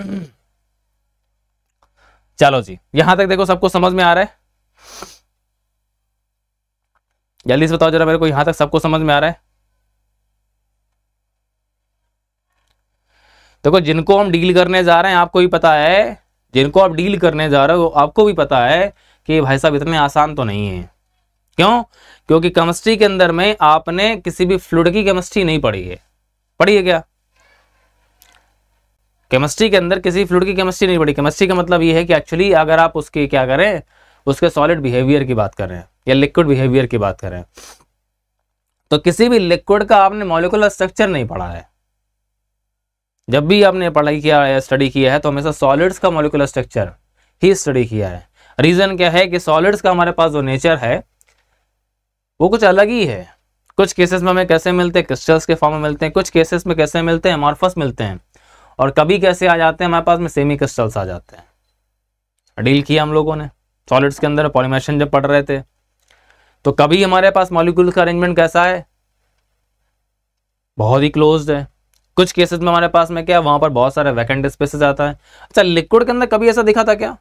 A: चलो जी यहां तक देखो सबको समझ में आ रहा है जल्दी से बताओ जरा मेरे को यहां तक सबको समझ में आ रहा है देखो तो जिनको हम डील करने जा रहे हैं आपको भी पता है जिनको आप डील करने जा रहे हो आपको भी पता है कि भाई साहब इतने आसान तो नहीं है क्यों क्योंकि केमिस्ट्री के अंदर में आपने किसी भी फ्लूड की केमिस्ट्री नहीं पढ़ी है पढ़ी है क्या केमिस्ट्री के अंदर किसी फ्लूड की केमिस्ट्री नहीं पड़ी केमिस्ट्री का मतलब ये है कि एक्चुअली अगर आप उसके क्या करें उसके सॉलिड बिहेवियर की बात कर रहे हैं या लिक्विड बिहेवियर की बात करें तो किसी भी लिक्विड का आपने मॉलिकुलर स्ट्रक्चर नहीं पढ़ा है जब भी आपने पढ़ाई किया या स्टडी किया है तो हमेशा सॉलिड्स का मॉलिकुलर स्ट्रक्चर ही स्टडी किया है रीज़न क्या है कि सॉलिड्स का हमारे पास जो नेचर है वो कुछ अलग ही है कुछ केसेस में हमें कैसे मिलते हैं क्रिस्टल्स के फॉर्म में मिलते हैं कुछ केसेस में कैसे मिलते हैं मार्फस मिलते हैं और कभी कैसे आ जाते हैं हमारे पास में सेमी क्रिस्टल्स आ जाते हैं डील किया हम लोगों ने सॉलिड्स के अंदर पॉलीमेशन जब पढ़ रहे थे तो कभी हमारे पास मॉलिक्यूल का अरेंजमेंट कैसा है बहुत ही क्लोज है कुछ केसेस में हमारे पास में क्या वहां पर बहुत सारे वैकेंट स्पेसेस आता है अच्छा लिक्विड के अंदर कभी ऐसा दिखा था क्या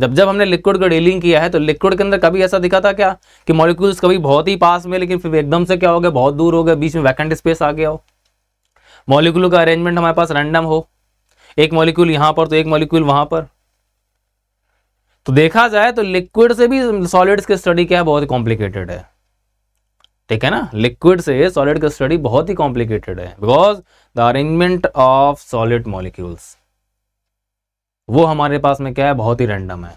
A: जब जब हमने लिक्विड का डीलिंग किया है तो लिक्विड के अंदर कभी ऐसा दिखा था क्या कि मॉलिक्यूल्स कभी बहुत ही पास में लेकिन फिर एकदम से क्या हो गया बहुत दूर हो गया बीच में वैकेंट स्पेस आ गया हो मॉलिक्यूल का अरेंजमेंट हमारे पास रैंडम हो एक मॉलिक्यूल यहाँ पर तो एक मॉलिक्यूल वहाँ पर तो देखा जाए तो लिक्विड से भी सॉलिड्स की स्टडी क्या है बहुत कॉम्प्लिकेटेड है ठीक है ना लिक्विड से सॉलिड की स्टडी बहुत ही कॉम्प्लिकेटेड है because the arrangement of solid molecules वो हमारे पास में क्या है बहुत ही रैंडम है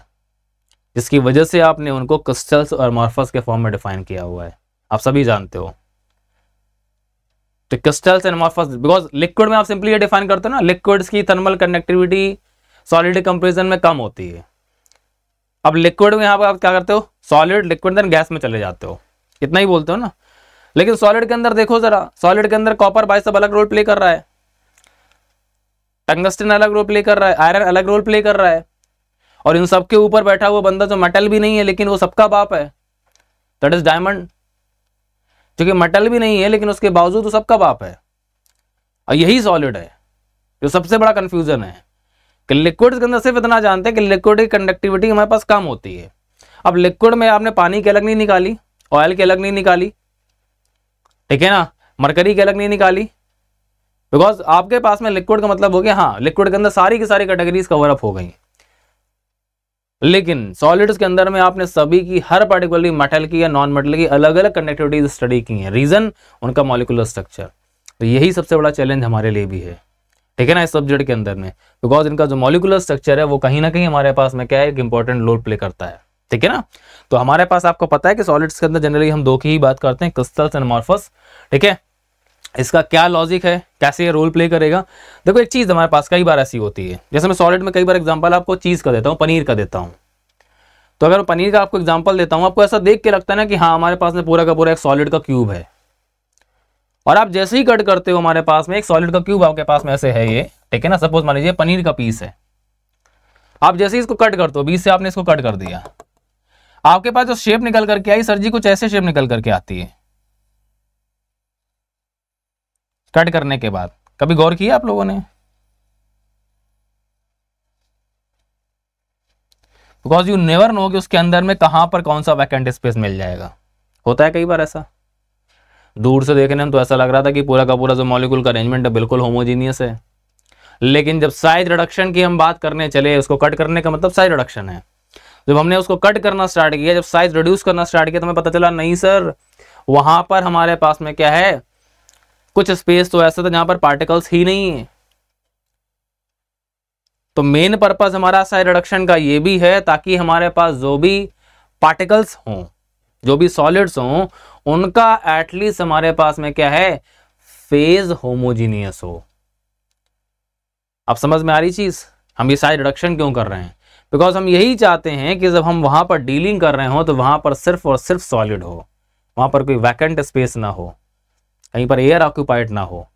A: जिसकी वजह से आपने उनको क्रिस्टल्स और मॉर्फस के फॉर्म में डिफाइन किया हुआ है आप सभी जानते हो तो crystals and amorphous because liquid में आप सिंपली ये डिफाइन करते हो ना लिक्विड्स की थर्मल कनेक्टिविटी सॉलिड कंपेरिजन में कम होती है अब लिक्विड में यहाँ पर आप क्या करते हो सॉलिड लिक्विड देन गैस में चले जाते हो इतना ही बोलते हो ना लेकिन सॉलिड के अंदर देखो जरा सॉलिड के अंदर कॉपर बाई सब अलग रोल प्ले कर रहा है टंगस्टिन अलग रोल प्ले कर रहा है आयरन अलग रोल प्ले कर रहा है और इन सबके ऊपर बैठा हुआ बंदा जो मेटल भी नहीं है लेकिन वो सबका बाप है दट इज डायमंड जो मेटल भी नहीं है लेकिन उसके बावजूद वो सबका बाप है और यही सॉलिड है जो सबसे बड़ा कंफ्यूजन है कि लिक्विड के अंदर सिर्फ इतना जानते हैं कि लिक्विड की कंडक्टिविटी हमारे पास कम होती है अब लिक्विड में आपने पानी की अलग नहीं निकाली ऑयल की अलग नहीं निकाली ठीक है ना मरकरी की अलग नहीं निकाली बिकॉज आपके पास में लिक्विड का मतलब हो गया हाँ लिक्विड के अंदर सारी की सारी कैटेगरीज कवर अप हो गई लेकिन सॉलिड्स के अंदर में आपने सभी की हर पर्टिकुलरली मेटल की या नॉन मेटल की अलग अलग कंडक्टिविटीज स्टडी की है रीजन उनका मॉलिकुलर स्ट्रक्चर तो यही सबसे बड़ा चैलेंज हमारे लिए भी है ठीक है ना इस सब्जेक्ट के अंदर में बिकॉज इनका जो मॉलिकुलर स्ट्रक्चर है वो कहीं ना कहीं हमारे पास में क्या है एक इंपॉर्टेंट रोल प्ले करता है ठीक है ना तो हमारे पास आपको पता है कि सॉलिड्स के अंदर जनरली हम दो की ही बात करते हैं क्रिस्टल्स एंड मॉर्फस ठीक है इसका क्या लॉजिक है कैसे ये रोल प्ले करेगा देखो एक चीज़ हमारे पास कई बार ऐसी होती है जैसे मैं सॉलिड में कई बार एग्जाम्पल आपको चीज़ का देता हूँ पनीर का देता हूँ तो अगर मैं पनीर का आपको एग्जाम्पल देता हूँ आपको ऐसा देख के लगता है ना कि हाँ हमारे पास में पूरा का पूरा एक सॉलिड का क्यूब है और आप जैसे ही कट करते हो हमारे पास में एक सॉलिड का क्यूब आपके पास में ऐसे है ये ठीक है ना सपोज मान लीजिए पनीर का पीस है आप जैसे ही इसको कट करते हो बीस से आपने इसको कट कर दिया आपके पास जो शेप निकल करके आई सर जी कुछ ऐसे शेप निकल करके आती है कट करने के बाद कभी गौर किया आप लोगों ने बिकॉज यू नेवर नो कि उसके अंदर में कहां पर कौन सा वैकेंट स्पेस मिल जाएगा होता है कई बार ऐसा दूर से देखने में तो ऐसा लग रहा था कि पूरा का पूरा जो मॉलिक्यूल का अरेंजमेंट है बिल्कुल होमोजीनियस है लेकिन जब साइज रिडक्शन की हम बात करने चले उसको कट करने का मतलब साइज रिडक्शन है जब हमने उसको कट करना स्टार्ट किया जब साइज रिड्यूस करना स्टार्ट किया तो हमें पता चला नहीं सर वहां पर हमारे पास में क्या है कुछ स्पेस तो ऐसा था जहां पर पार्टिकल्स ही नहीं है तो मेन पर्पज हमारा साइज रिडक्शन का ये भी है ताकि हमारे पास जो भी पार्टिकल्स हों जो भी सॉलिड्स हों उनका एटलीस्ट हमारे पास में क्या है फेज होमोजीनियस हो आप समझ में आ रही चीज हम ये सारे रिडक्शन क्यों कर रहे हैं बिकॉज हम यही चाहते हैं कि जब हम वहां पर डीलिंग कर रहे हो तो वहां पर सिर्फ और सिर्फ सॉलिड हो वहां पर कोई वैकेंट स्पेस ना हो कहीं पर एयर ऑक्यूपाइड ना हो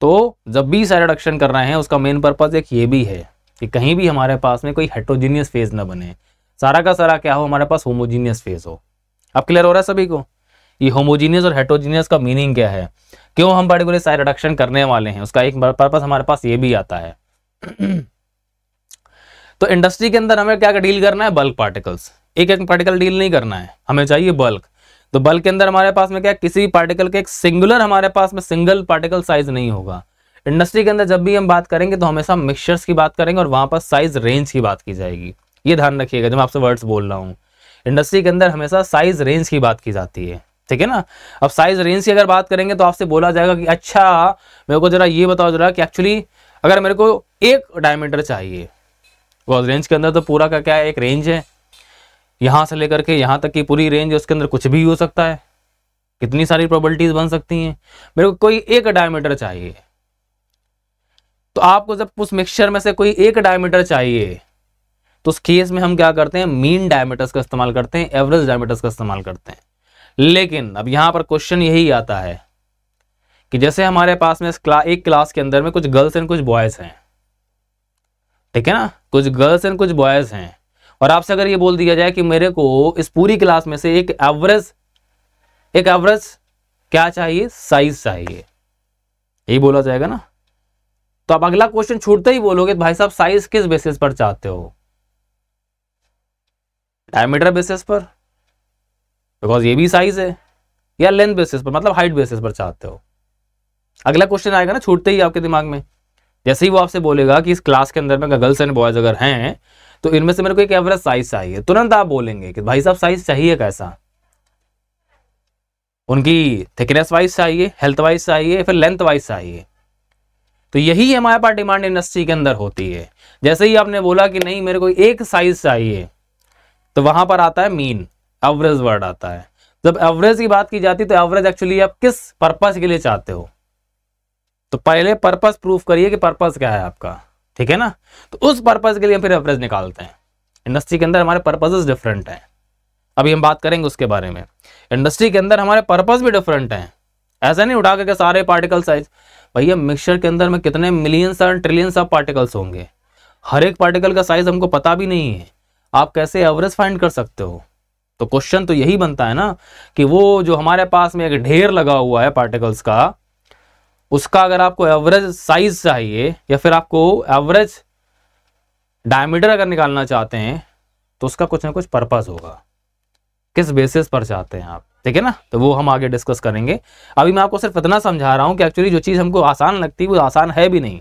A: तो जब भी सारे रिडक्शन कर रहे हैं उसका मेन पर्पज एक ये भी है कि कहीं भी हमारे पास में कोई हेट्रोजीनियस फेज ना बने सारा का सारा क्या हो हमारे पास होमोजीनियस फेज हो अब क्लियर हो रहा है सभी को ये होमोजीनियस और हेटोजीनियस का मीनिंग क्या है क्यों हम बड़े साइड रिडक्शन करने वाले हैं उसका एक पर्पज हमारे पास ये भी आता है तो इंडस्ट्री के अंदर हमें क्या डील करना है बल्क पार्टिकल्स एक एक पार्टिकल डील नहीं करना है हमें चाहिए बल्क तो बल्क के अंदर हमारे पास में क्या किसी भी पार्टिकल के एक सिंगुलर हमारे पास में सिंगल पार्टिकल साइज नहीं होगा इंडस्ट्री के अंदर जब भी हम बात करेंगे तो हमेशा मिक्सचर्स की बात करेंगे और वहां पर साइज रेंज की बात की जाएगी ये ध्यान रखिएगा जब मैं आपसे वर्ड्स बोल रहा हूँ इंडस्ट्री के अंदर हमेशा साइज रेंज की बात की जाती है ठीक है ना अब साइज रेंज की अगर बात करेंगे तो आपसे बोला जाएगा कि अच्छा मेरे को जरा ये बताओ जरा कि एक्चुअली अगर मेरे को एक डायमीटर चाहिए बिकॉज तो रेंज के अंदर तो पूरा का क्या है एक रेंज है यहाँ से लेकर के यहाँ तक की पूरी रेंज उसके अंदर कुछ भी हो सकता है कितनी सारी प्रॉबलिटीज बन सकती हैं मेरे को कोई एक डायमीटर चाहिए तो आपको जब उस मिक्सचर में से कोई एक डायमीटर चाहिए तो उस केस में हम क्या करते हैं मीन डायमीटर्स का इस्तेमाल करते हैं एवरेज डायमीटर्स का इस्तेमाल करते हैं लेकिन अब यहां पर क्वेश्चन यही आता है कि जैसे हमारे पास में क्ला, एक क्लास के अंदर में कुछ गर्ल्स एंड कुछ बॉयज हैं ठीक है ना कुछ गर्ल्स एंड कुछ बॉयज हैं और आपसे अगर ये बोल दिया जाए कि मेरे को इस पूरी क्लास में से एक एवरेज एक एवरेज क्या चाहिए साइज चाहिए यही बोला जाएगा ना तो आप अगला क्वेश्चन छूटते ही बोलोगे भाई साहब साइज किस बेसिस पर चाहते हो डायमीटर बेसिस पर बिकॉज ये भी साइज है या लेंथ बेसिस पर मतलब हाइट बेसिस पर चाहते हो अगला क्वेश्चन आएगा ना छूटते ही आपके दिमाग में जैसे ही वो आपसे बोलेगा कि इस क्लास के अंदर में गर्ल्स एंड बॉयज अगर हैं तो इनमें से मेरे को एक एवरेज साइज चाहिए तुरंत आप बोलेंगे कि भाई साहब साइज चाहिए कैसा उनकी थिकनेस वाइज चाहिए हेल्थ वाइज चाहिए फिर लेंथ वाइज चाहिए तो यही हमारे पास डिमांड इंडस्ट्री के अंदर होती है जैसे ही आपने बोला कि नहीं मेरे को एक साइज चाहिए तो वहां पर आता है मीन एवरेज वर्ड आता है जब एवरेज की बात की जाती है तो एवरेज एक्चुअली आप किस पर्पज के लिए चाहते हो तो पहले पर्पज प्रूफ करिए कि पर्पज क्या है आपका ठीक है ना तो उस पर्पज के लिए हम फिर एवरेज निकालते हैं इंडस्ट्री के अंदर हमारे पर्पजेस डिफरेंट हैं अभी हम बात करेंगे उसके बारे में इंडस्ट्री के अंदर हमारे पर्पज भी डिफरेंट हैं ऐसा नहीं उठा के सारे पार्टिकल साइज भैया मिक्सचर के अंदर में कितने मिलियंस और ट्रिलियंस ऑफ पार्टिकल्स होंगे हर एक पार्टिकल का साइज हमको पता भी नहीं है आप कैसे एवरेज फाइंड कर सकते हो तो क्वेश्चन तो यही बनता है ना कि वो जो हमारे पास में एक ढेर लगा हुआ है पार्टिकल्स का उसका अगर आपको एवरेज साइज चाहिए या फिर आपको एवरेज डायमीटर अगर निकालना चाहते हैं तो उसका कुछ ना कुछ पर्पज होगा किस बेसिस पर चाहते हैं आप ठीक है ना तो वो हम आगे डिस्कस करेंगे अभी मैं आपको सिर्फ इतना समझा रहा हूं कि एक्चुअली जो चीज़ हमको आसान लगती है वो आसान है भी नहीं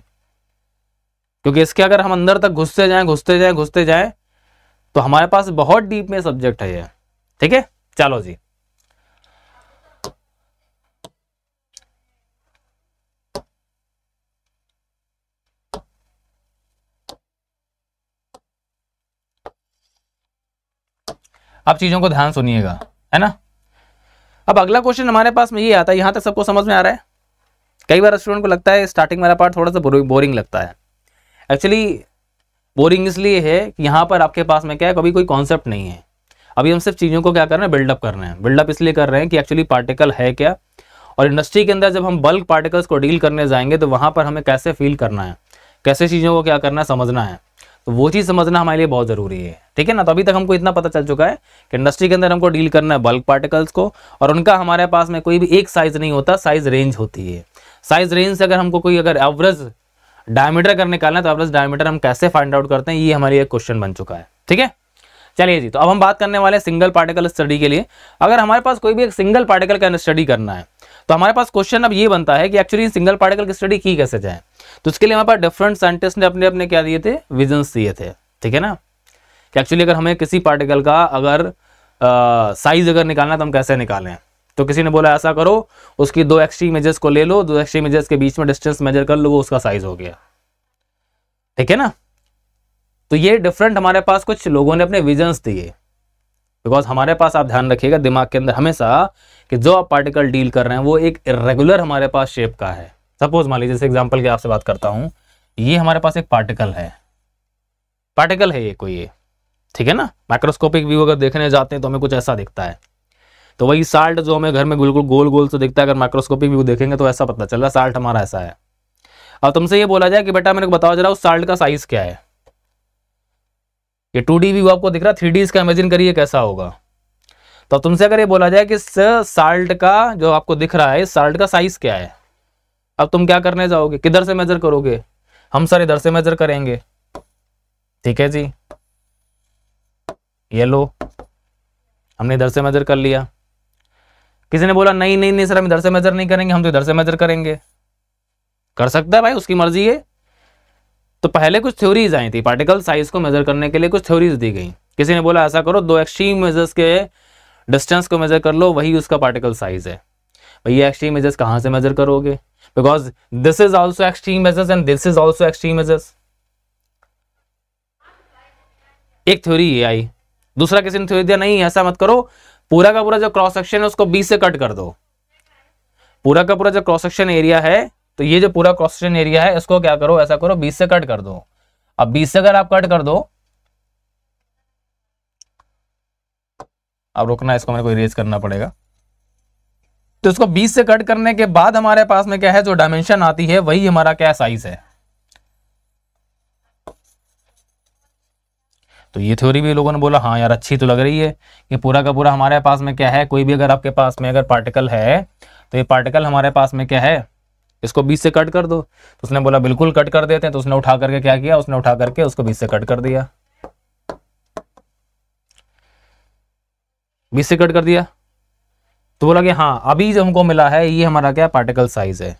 A: क्योंकि इसके अगर हम अंदर तक घुसते जाएं घुसते जाएं घुसते जाएं तो हमारे पास बहुत डीप में सब्जेक्ट है ये ठीक है चलो जी आप चीजों को ध्यान सुनिएगा है ना अब अगला क्वेश्चन हमारे पास में ये आता है यहां तक सबको समझ में आ रहा है कई बार स्टूडेंट को लगता है स्टार्टिंग वाला पार्ट थोड़ा सा बोरिंग लगता है एक्चुअली बोरिंग इसलिए है कि यहाँ पर आपके पास में क्या है कभी कोई कॉन्सेप्ट नहीं है अभी हम सिर्फ चीज़ों को क्या कर रहे हैं बिल्डअप कर रहे हैं बिल्डअप इसलिए कर रहे हैं कि एक्चुअली पार्टिकल है क्या और इंडस्ट्री के अंदर जब हम बल्क पार्टिकल्स को डील करने जाएंगे तो वहाँ पर हमें कैसे फील करना है कैसे चीज़ों को क्या करना है समझना है तो वो चीज़ समझना हमारे लिए बहुत ज़रूरी है ठीक है ना तो अभी तक हमको इतना पता चल चुका है कि इंडस्ट्री के अंदर हमको डील करना है बल्क पार्टिकल्स को और उनका हमारे पास में कोई भी एक साइज़ नहीं होता साइज़ रेंज होती है साइज़ रेंज से अगर हमको कोई अगर एवरेज डायमीटर अगर निकालना है तो आप डायमीटर हम कैसे फाइंड आउट करते हैं ये हमारी एक क्वेश्चन बन चुका है ठीक है चलिए जी तो अब हम बात करने वाले सिंगल पार्टिकल स्टडी के लिए अगर हमारे पास कोई भी एक सिंगल पार्टिकल का स्टडी करना है तो हमारे पास क्वेश्चन अब ये बनता है कि एक्चुअली सिंगल पार्टिकल की स्टडी की कैसे जाए तो उसके लिए हमारे पास डिफरेंट साइंटिस्ट ने अपने अपने क्या दिए थे विजन्स दिए थे ठीक है ना कि एक्चुअली अगर हमें किसी पार्टिकल का अगर साइज अगर निकालना है तो हम कैसे निकालें तो किसी ने बोला ऐसा करो उसकी दो एक्सट्री इमेजेस को ले लो दो एक्सट्री इमेजेस के बीच में डिस्टेंस मेजर कर लो वो उसका साइज हो गया ठीक है ना तो ये डिफरेंट हमारे पास कुछ लोगों ने अपने विजन्स दिए बिकॉज हमारे पास आप ध्यान रखिएगा दिमाग के अंदर हमेशा कि जो आप पार्टिकल डील कर रहे हैं वो एक रेगुलर हमारे पास शेप का है सपोज मान लीजिए एग्जाम्पल की आपसे बात करता हूँ ये हमारे पास एक पार्टिकल है पार्टिकल है ये कोई ये ठीक है ना माइक्रोस्कोपिक व्यू अगर देखने जाते हैं तो हमें कुछ ऐसा दिखता है तो वही साल्ट जो हमें घर में बिल्कुल गोल गोल से दिखता है अगर माइक्रोस्कोपिक व्यू देखेंगे तो ऐसा पता चल रहा साल्ट हमारा ऐसा है अब तुमसे ये बोला जाए कि बेटा मेरे को बताओ जरा उस साल्ट का साइज क्या है ये टू डी व्यू आपको दिख रहा है थ्री डी इसका इमेजिन करिए कैसा होगा तो तुमसे अगर ये बोला जाए कि इस साल्ट का जो आपको दिख रहा है इस साल्ट का साइज क्या है अब तुम क्या करने जाओगे किधर से मेजर करोगे हम सर इधर से मेजर करेंगे ठीक है जी ये लो हमने इधर से मेजर कर लिया किसी ने बोला नहीं नहीं नहीं सर हम इधर से मेजर नहीं करेंगे हम तो इधर से मेजर करेंगे कर सकता है भाई उसकी मर्जी है तो पहले कुछ थ्योरीज आई थी पार्टिकल साइज को मेजर करने के लिए कुछ थ्योरीज दी गई किसी ने बोला ऐसा करो दो एक्सट्रीम मेजर्स के डिस्टेंस को मेजर कर लो वही उसका पार्टिकल साइज है भैया एक्सट्रीम मेजर्स कहाँ से मेजर करोगे because this is also extreme measures and this is also extreme measures एक थ्योरी ये आई दूसरा किसी ने थ्योरी दिया नहीं ऐसा मत करो पूरा का पूरा जो क्रॉस सेक्शन है उसको बीस से कट कर दो पूरा का पूरा जो क्रॉस सेक्शन एरिया है तो ये जो पूरा क्रॉस सेक्शन एरिया है इसको क्या करो ऐसा करो बीस से कट कर दो अब बीस से अगर आप कट कर दो अब रुकना इसको मेरे को इरेज करना पड़ेगा तो इसको बीस से कट करने के बाद हमारे पास में क्या है जो डायमेंशन आती है वही हमारा क्या साइज है तो ये थ्योरी भी लोगों ने बोला हाँ यार अच्छी तो लग रही है कि पूरा का पूरा हमारे पास में क्या है कोई भी अगर आपके पास में अगर पार्टिकल है तो ये पार्टिकल हमारे पास में क्या है इसको बीस से कट कर दो तो उसने बोला बिल्कुल कट कर देते हैं तो उसने उठा करके क्या किया उसने उठा करके उसको बीस से कट कर दिया बीस से कट कर दिया तो बोला कि हाँ अभी जो हमको मिला है ये हमारा क्या पार्टिकल साइज है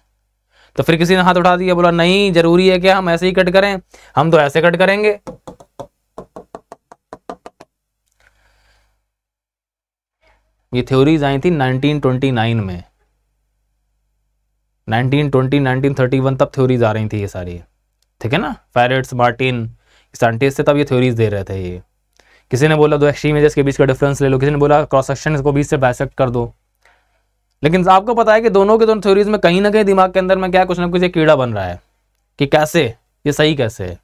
A: तो फिर किसी ने हाथ उठा दिया बोला नहीं जरूरी है क्या हम ऐसे ही कट करें हम तो ऐसे कट करेंगे ये थ्योरीज आई थी 1929 में 1920 1931 तब थ्योरीज आ रही थी ये सारी ठीक है ना फेरेट्स मार्टिन साइंटिस्ट से तब ये थ्योरीज दे रहे थे ये किसी ने बोला दो एक्सट्रीम एजेस के बीच का डिफरेंस ले लो किसी ने बोला क्रॉस सेक्शन इसको बीच से बैसेक्ट कर दो लेकिन आपको पता है कि दोनों के दोनों थ्योरीज में कहीं ना कहीं दिमाग के अंदर में क्या कुछ ना कुछ ये कीड़ा बन रहा है कि कैसे ये सही कैसे है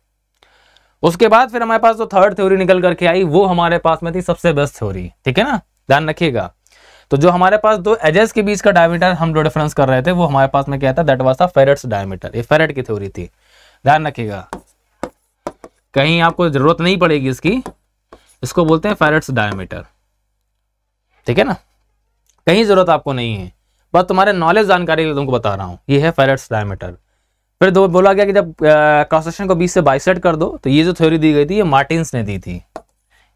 A: उसके बाद फिर हमारे पास जो थर्ड थ्योरी निकल करके आई वो हमारे पास में थी सबसे बेस्ट थ्योरी ठीक है ना ध्यान रखिएगा तो जो हमारे पास दो एजेस के बीच का डायमीटर हम जो डिफरेंस कर रहे थे वो हमारे पास में क्या था that was the Feret's diameter ये फेरेट की थ्योरी थी ध्यान रखिएगा कहीं आपको जरूरत नहीं पड़ेगी इसकी इसको बोलते हैं फेरेट्स डायमीटर ठीक है ना कहीं जरूरत आपको नहीं है बस तुम्हारे नॉलेज जानकारी के लिए तुमको बता रहा हूँ ये है फेरेट्स डायमीटर फिर दो बोला गया कि जब क्रॉस को 20 से बाईसेट कर दो तो ये जो थ्योरी दी गई थी ये मार्टिन्स ने दी थी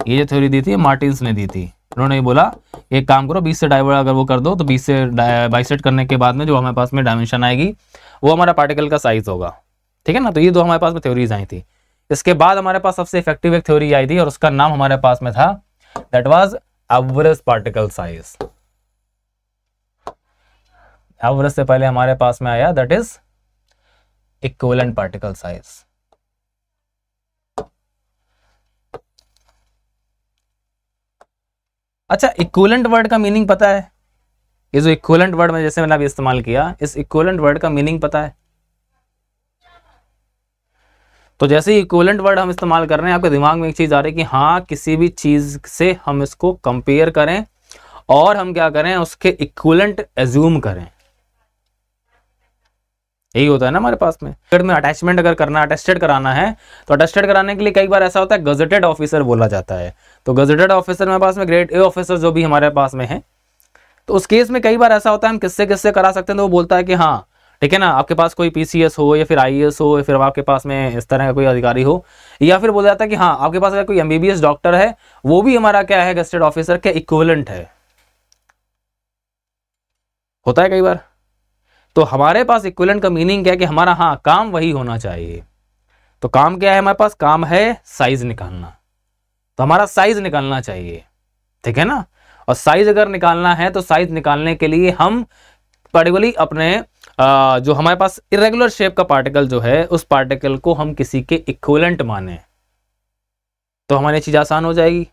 A: ये जो थ्योरी दी थी मार्टिन्स ने दी थी उन्होंने ये बोला एक काम करो बीस से डाइवर्ट अगर वो कर दो तो बीस से बाइसेट करने के बाद में जो हमारे पास में डायमेंशन आएगी वो हमारा पार्टिकल का साइज होगा ठीक है ना तो ये दो हमारे पास में थ्योरीज आई थी इसके बाद हमारे पास सबसे इफेक्टिव एक थ्योरी आई थी और उसका नाम हमारे पास में था that was average particle size average से पहले हमारे पास में आया that is equivalent particle size अच्छा इक्वलेंट वर्ड का मीनिंग पता है ये जो इक्वलेंट वर्ड में जैसे मैंने अभी इस्तेमाल किया इस इक्वलेंट वर्ड का मीनिंग पता है तो जैसे ही इक्वलेंट वर्ड हम इस्तेमाल कर रहे हैं आपके दिमाग में एक चीज़ आ रही है कि हाँ किसी भी चीज़ से हम इसको कंपेयर करें और हम क्या करें उसके इक्वलेंट एज्यूम करें यही होता है ना हमारे पास में अगर में अटैचमेंट अगर करना अटेस्टेड कराना है तो अटेस्टेड कराने के लिए कई बार ऐसा होता है गजटेड ऑफिसर बोला जाता है तो गजटेड ऑफिसर हमारे पास में ग्रेड ए ऑफिसर जो भी हमारे पास में है तो उस केस में कई बार ऐसा होता है हम किससे किससे करा सकते हैं तो वो बोलता है कि हाँ ठीक है ना आपके पास कोई पी हो या फिर आई e हो या फिर आपके पास में इस तरह का कोई अधिकारी हो या फिर बोला जाता है कि हाँ आपके पास अगर कोई एम डॉक्टर है वो भी हमारा क्या है गस्टेड ऑफिसर के इक्वलेंट है होता है कई बार तो हमारे पास इक्वलेंट का मीनिंग क्या है कि हमारा हाँ काम वही होना चाहिए तो काम क्या है हमारे पास काम है साइज निकालना तो हमारा साइज निकालना चाहिए ठीक है ना और साइज अगर निकालना है तो साइज निकालने के लिए हम पर्टिकुलरली अपने आ, जो हमारे पास इरेगुलर शेप का पार्टिकल जो है उस पार्टिकल को हम किसी के इक्वलेंट माने तो हमारी चीज़ आसान हो जाएगी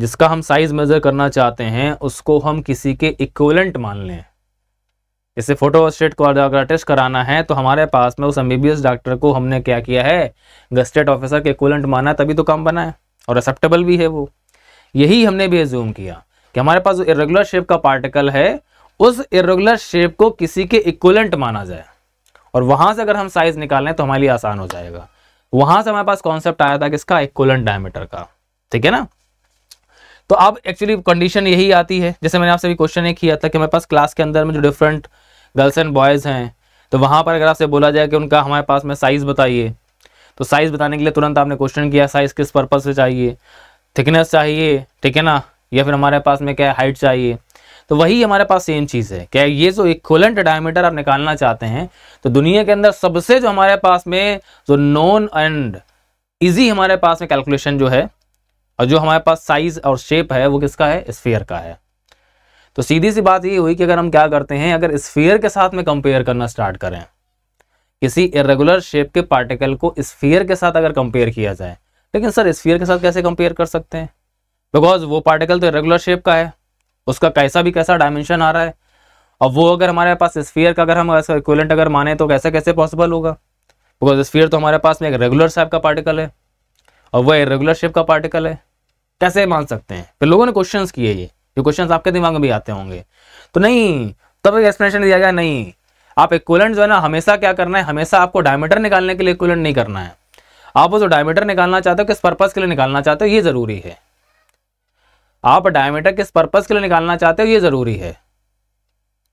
A: जिसका हम साइज मेजर करना चाहते हैं उसको हम किसी के इक्वलेंट मान लें जैसे फोटो स्टेट को अगर टेस्ट कराना है तो हमारे पास में उस एम डॉक्टर को हमने क्या किया है गस्टेट ऑफिसर के कूलेंट माना तभी तो काम बना है और एक्सेप्टेबल भी है वो यही हमने भी एज्यूम किया कि हमारे पास जो इरेगुलर शेप का पार्टिकल है उस इरेगुलर शेप को किसी के इक्वलेंट माना जाए और वहाँ से अगर हम साइज़ निकालें तो हमारे लिए आसान हो जाएगा वहाँ से हमारे पास कॉन्सेप्ट आया था किसका इक्वलेंट डायमीटर का ठीक है ना तो अब एक्चुअली कंडीशन यही आती है जैसे मैंने आपसे भी क्वेश्चन ये किया था कि हमारे पास क्लास के अंदर में जो डिफरेंट गर्ल्स एंड बॉयज़ हैं तो वहाँ पर अगर आपसे बोला जाए कि उनका हमारे पास में साइज़ बताइए तो साइज़ बताने के लिए तुरंत आपने क्वेश्चन किया साइज़ किस पर्पज़ से चाहिए थिकनेस चाहिए ठीक है ना या फिर हमारे पास में क्या हाइट चाहिए तो वही हमारे पास सेम चीज़ है क्या ये जो इक्वलेंट डायमीटर आप निकालना चाहते हैं तो दुनिया के अंदर सबसे जो हमारे पास में जो नॉन एंड इजी हमारे पास में कैलकुलेशन जो है और जो हमारे पास साइज़ और शेप है वो किसका है स्फीयर का है तो सीधी सी बात ये हुई कि अगर हम क्या करते हैं अगर स्फीयर के साथ में कंपेयर करना स्टार्ट करें किसी इरेगुलर शेप के पार्टिकल को स्फीयर के साथ अगर कंपेयर किया जाए लेकिन सर स्फीयर के साथ कैसे कंपेयर कर सकते हैं बिकॉज वो पार्टिकल तो इरेगुलर शेप का है उसका कैसा भी कैसा डायमेंशन आ रहा है और वो अगर हमारे पास स्फीयर का अगर हम इक्वलेंट अगर माने तो कैसे कैसे पॉसिबल होगा बिकॉज स्फीयर तो हमारे पास में एक रेगुलर शेप का पार्टिकल है और वह इरेगुलर शेप का पार्टिकल है कैसे मान सकते हैं फिर लोगों ने क्वेश्चन किए ये ये क्वेश्चन आपके दिमाग में भी आते होंगे तो नहीं तब तो एक्सप्लेनेशन दिया गया नहीं आप इक्वलेंट जो है ना हमेशा क्या करना है हमेशा आपको डायमीटर निकालने के लिए इक्वलेंट नहीं करना है आप जो डायमीटर निकालना चाहते हो किस पर्पज़ के लिए निकालना चाहते हो ये ज़रूरी है आप डायमीटर किस पर्पज़ के लिए निकालना चाहते हो ये ज़रूरी है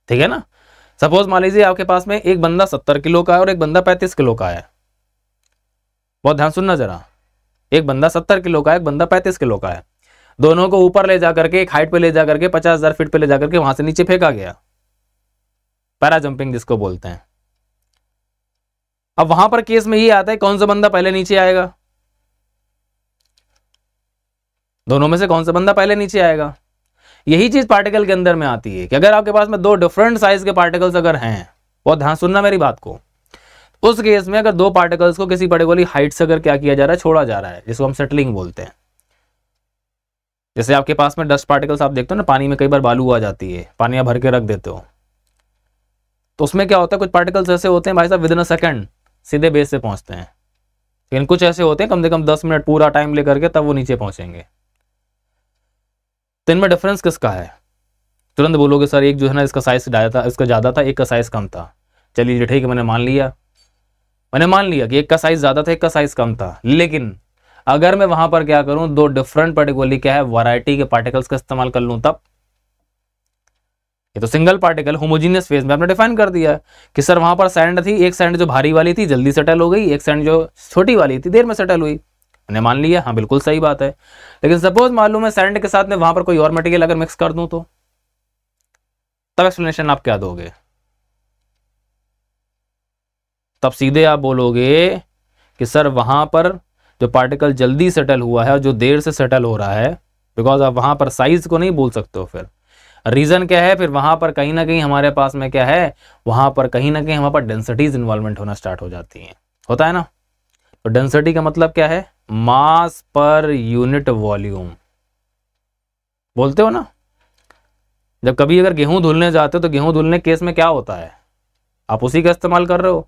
A: ठीक है ना सपोज मान लीजिए आपके पास में एक बंदा सत्तर किलो का है और एक बंदा पैंतीस किलो का है बहुत ध्यान सुनना ज़रा एक बंदा सत्तर किलो का है एक बंदा पैंतीस किलो का है दोनों को ऊपर ले जाकर के एक हाइट पे ले जाकर के पचास हजार फीट पे ले जाकर के वहां से नीचे फेंका गया पैरा जंपिंग जिसको बोलते हैं अब वहां पर केस में ही आता है कौन सा बंदा पहले नीचे आएगा दोनों में से कौन सा बंदा पहले नीचे आएगा यही चीज पार्टिकल के अंदर में आती है कि अगर आपके पास में दो डिफरेंट साइज के पार्टिकल्स अगर हैं बहुत ध्यान सुनना मेरी बात को उस केस में अगर दो पार्टिकल्स को किसी पर्टिकुलर हाइट से अगर क्या किया जा रहा है छोड़ा जा रहा है जिसको हम सेटलिंग बोलते हैं जैसे आपके पास में डस्ट पार्टिकल्स आप देखते हो ना पानी में कई बार बालू आ जाती है पानी आप भर के रख देते हो तो उसमें क्या होता है कुछ पार्टिकल्स ऐसे होते हैं भाई साहब विदिन अ सेकंड सीधे बेस से पहुंचते हैं लेकिन कुछ ऐसे होते हैं कम से कम दस मिनट पूरा टाइम लेकर के तब वो नीचे पहुंचेंगे तो इनमें डिफरेंस किसका है तुरंत बोलोगे सर एक जो है ना इसका साइज ज़्यादा था इसका ज़्यादा था एक का साइज कम था चलिए ठीक है मैंने मान लिया मैंने मान लिया कि एक का साइज ज़्यादा था एक का साइज कम था लेकिन अगर मैं वहां पर क्या करूं दो डिफरेंट पर्टिकुलरली क्या है वैरायटी के पार्टिकल्स का इस्तेमाल कर लूं तब ये तो सिंगल पार्टिकल होमोजीनियस फेज में आपने डिफाइन कर दिया है कि सर वहां पर सैंड थी एक सैंड जो भारी वाली थी जल्दी सेटल हो गई एक सैंड जो छोटी वाली थी देर में सेटल हुई मैंने मान लिया हाँ बिल्कुल सही बात है लेकिन सपोज मान लू मैं सैंड के साथ में वहां पर कोई और मटेरियल अगर मिक्स कर दूं तो तब एक्सप्लेनेशन आप क्या दोगे तब सीधे आप बोलोगे कि सर वहां पर जो पार्टिकल जल्दी सेटल हुआ है और जो देर से सेटल हो रहा है बिकॉज आप वहाँ पर साइज़ को नहीं बोल सकते हो फिर रीज़न क्या है फिर वहाँ पर कहीं ना कहीं हमारे पास में क्या है वहाँ पर कहीं ना कहीं हमारे पास डेंसिटीज़ इन्वॉल्वमेंट होना स्टार्ट हो जाती हैं होता है ना तो डेंसिटी का मतलब क्या है मास पर यूनिट वॉल्यूम बोलते हो ना जब कभी अगर गेहूं धुलने जाते हो तो गेहूं धुलने केस में क्या होता है आप उसी का इस्तेमाल कर रहे हो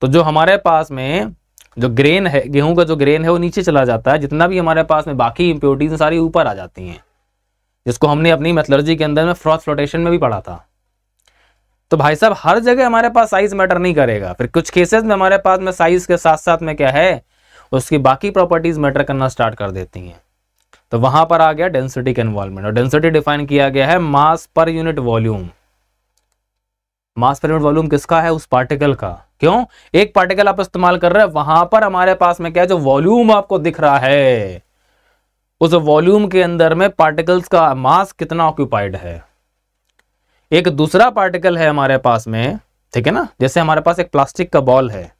A: तो जो हमारे पास में जो ग्रेन है गेहूं का जो ग्रेन है वो नीचे चला जाता है जितना भी हमारे पास में बाकी इम्प्योरिटीज सारी ऊपर आ जाती हैं जिसको हमने अपनी मेथलर्जी के अंदर में फ्रॉथ फ्लोटेशन में भी पढ़ा था तो भाई साहब हर जगह हमारे पास साइज मैटर नहीं करेगा फिर कुछ केसेस में हमारे पास में साइज के साथ साथ में क्या है उसकी बाकी प्रॉपर्टीज मैटर करना स्टार्ट कर देती हैं तो वहां पर आ गया डेंसिटी का इन्वॉल्वमेंट और डेंसिटी डिफाइन किया गया है मास पर यूनिट वॉल्यूम मास पर वॉल्यूम किसका है उस पार्टिकल का क्यों एक पार्टिकल आप इस्तेमाल कर रहे हैं वहां पर हमारे पास में क्या है जो वॉल्यूम आपको दिख रहा है उस वॉल्यूम के अंदर में पार्टिकल्स का मास कितना ऑक्यूपाइड है एक दूसरा पार्टिकल है हमारे पास में ठीक है ना जैसे हमारे पास एक प्लास्टिक का बॉल है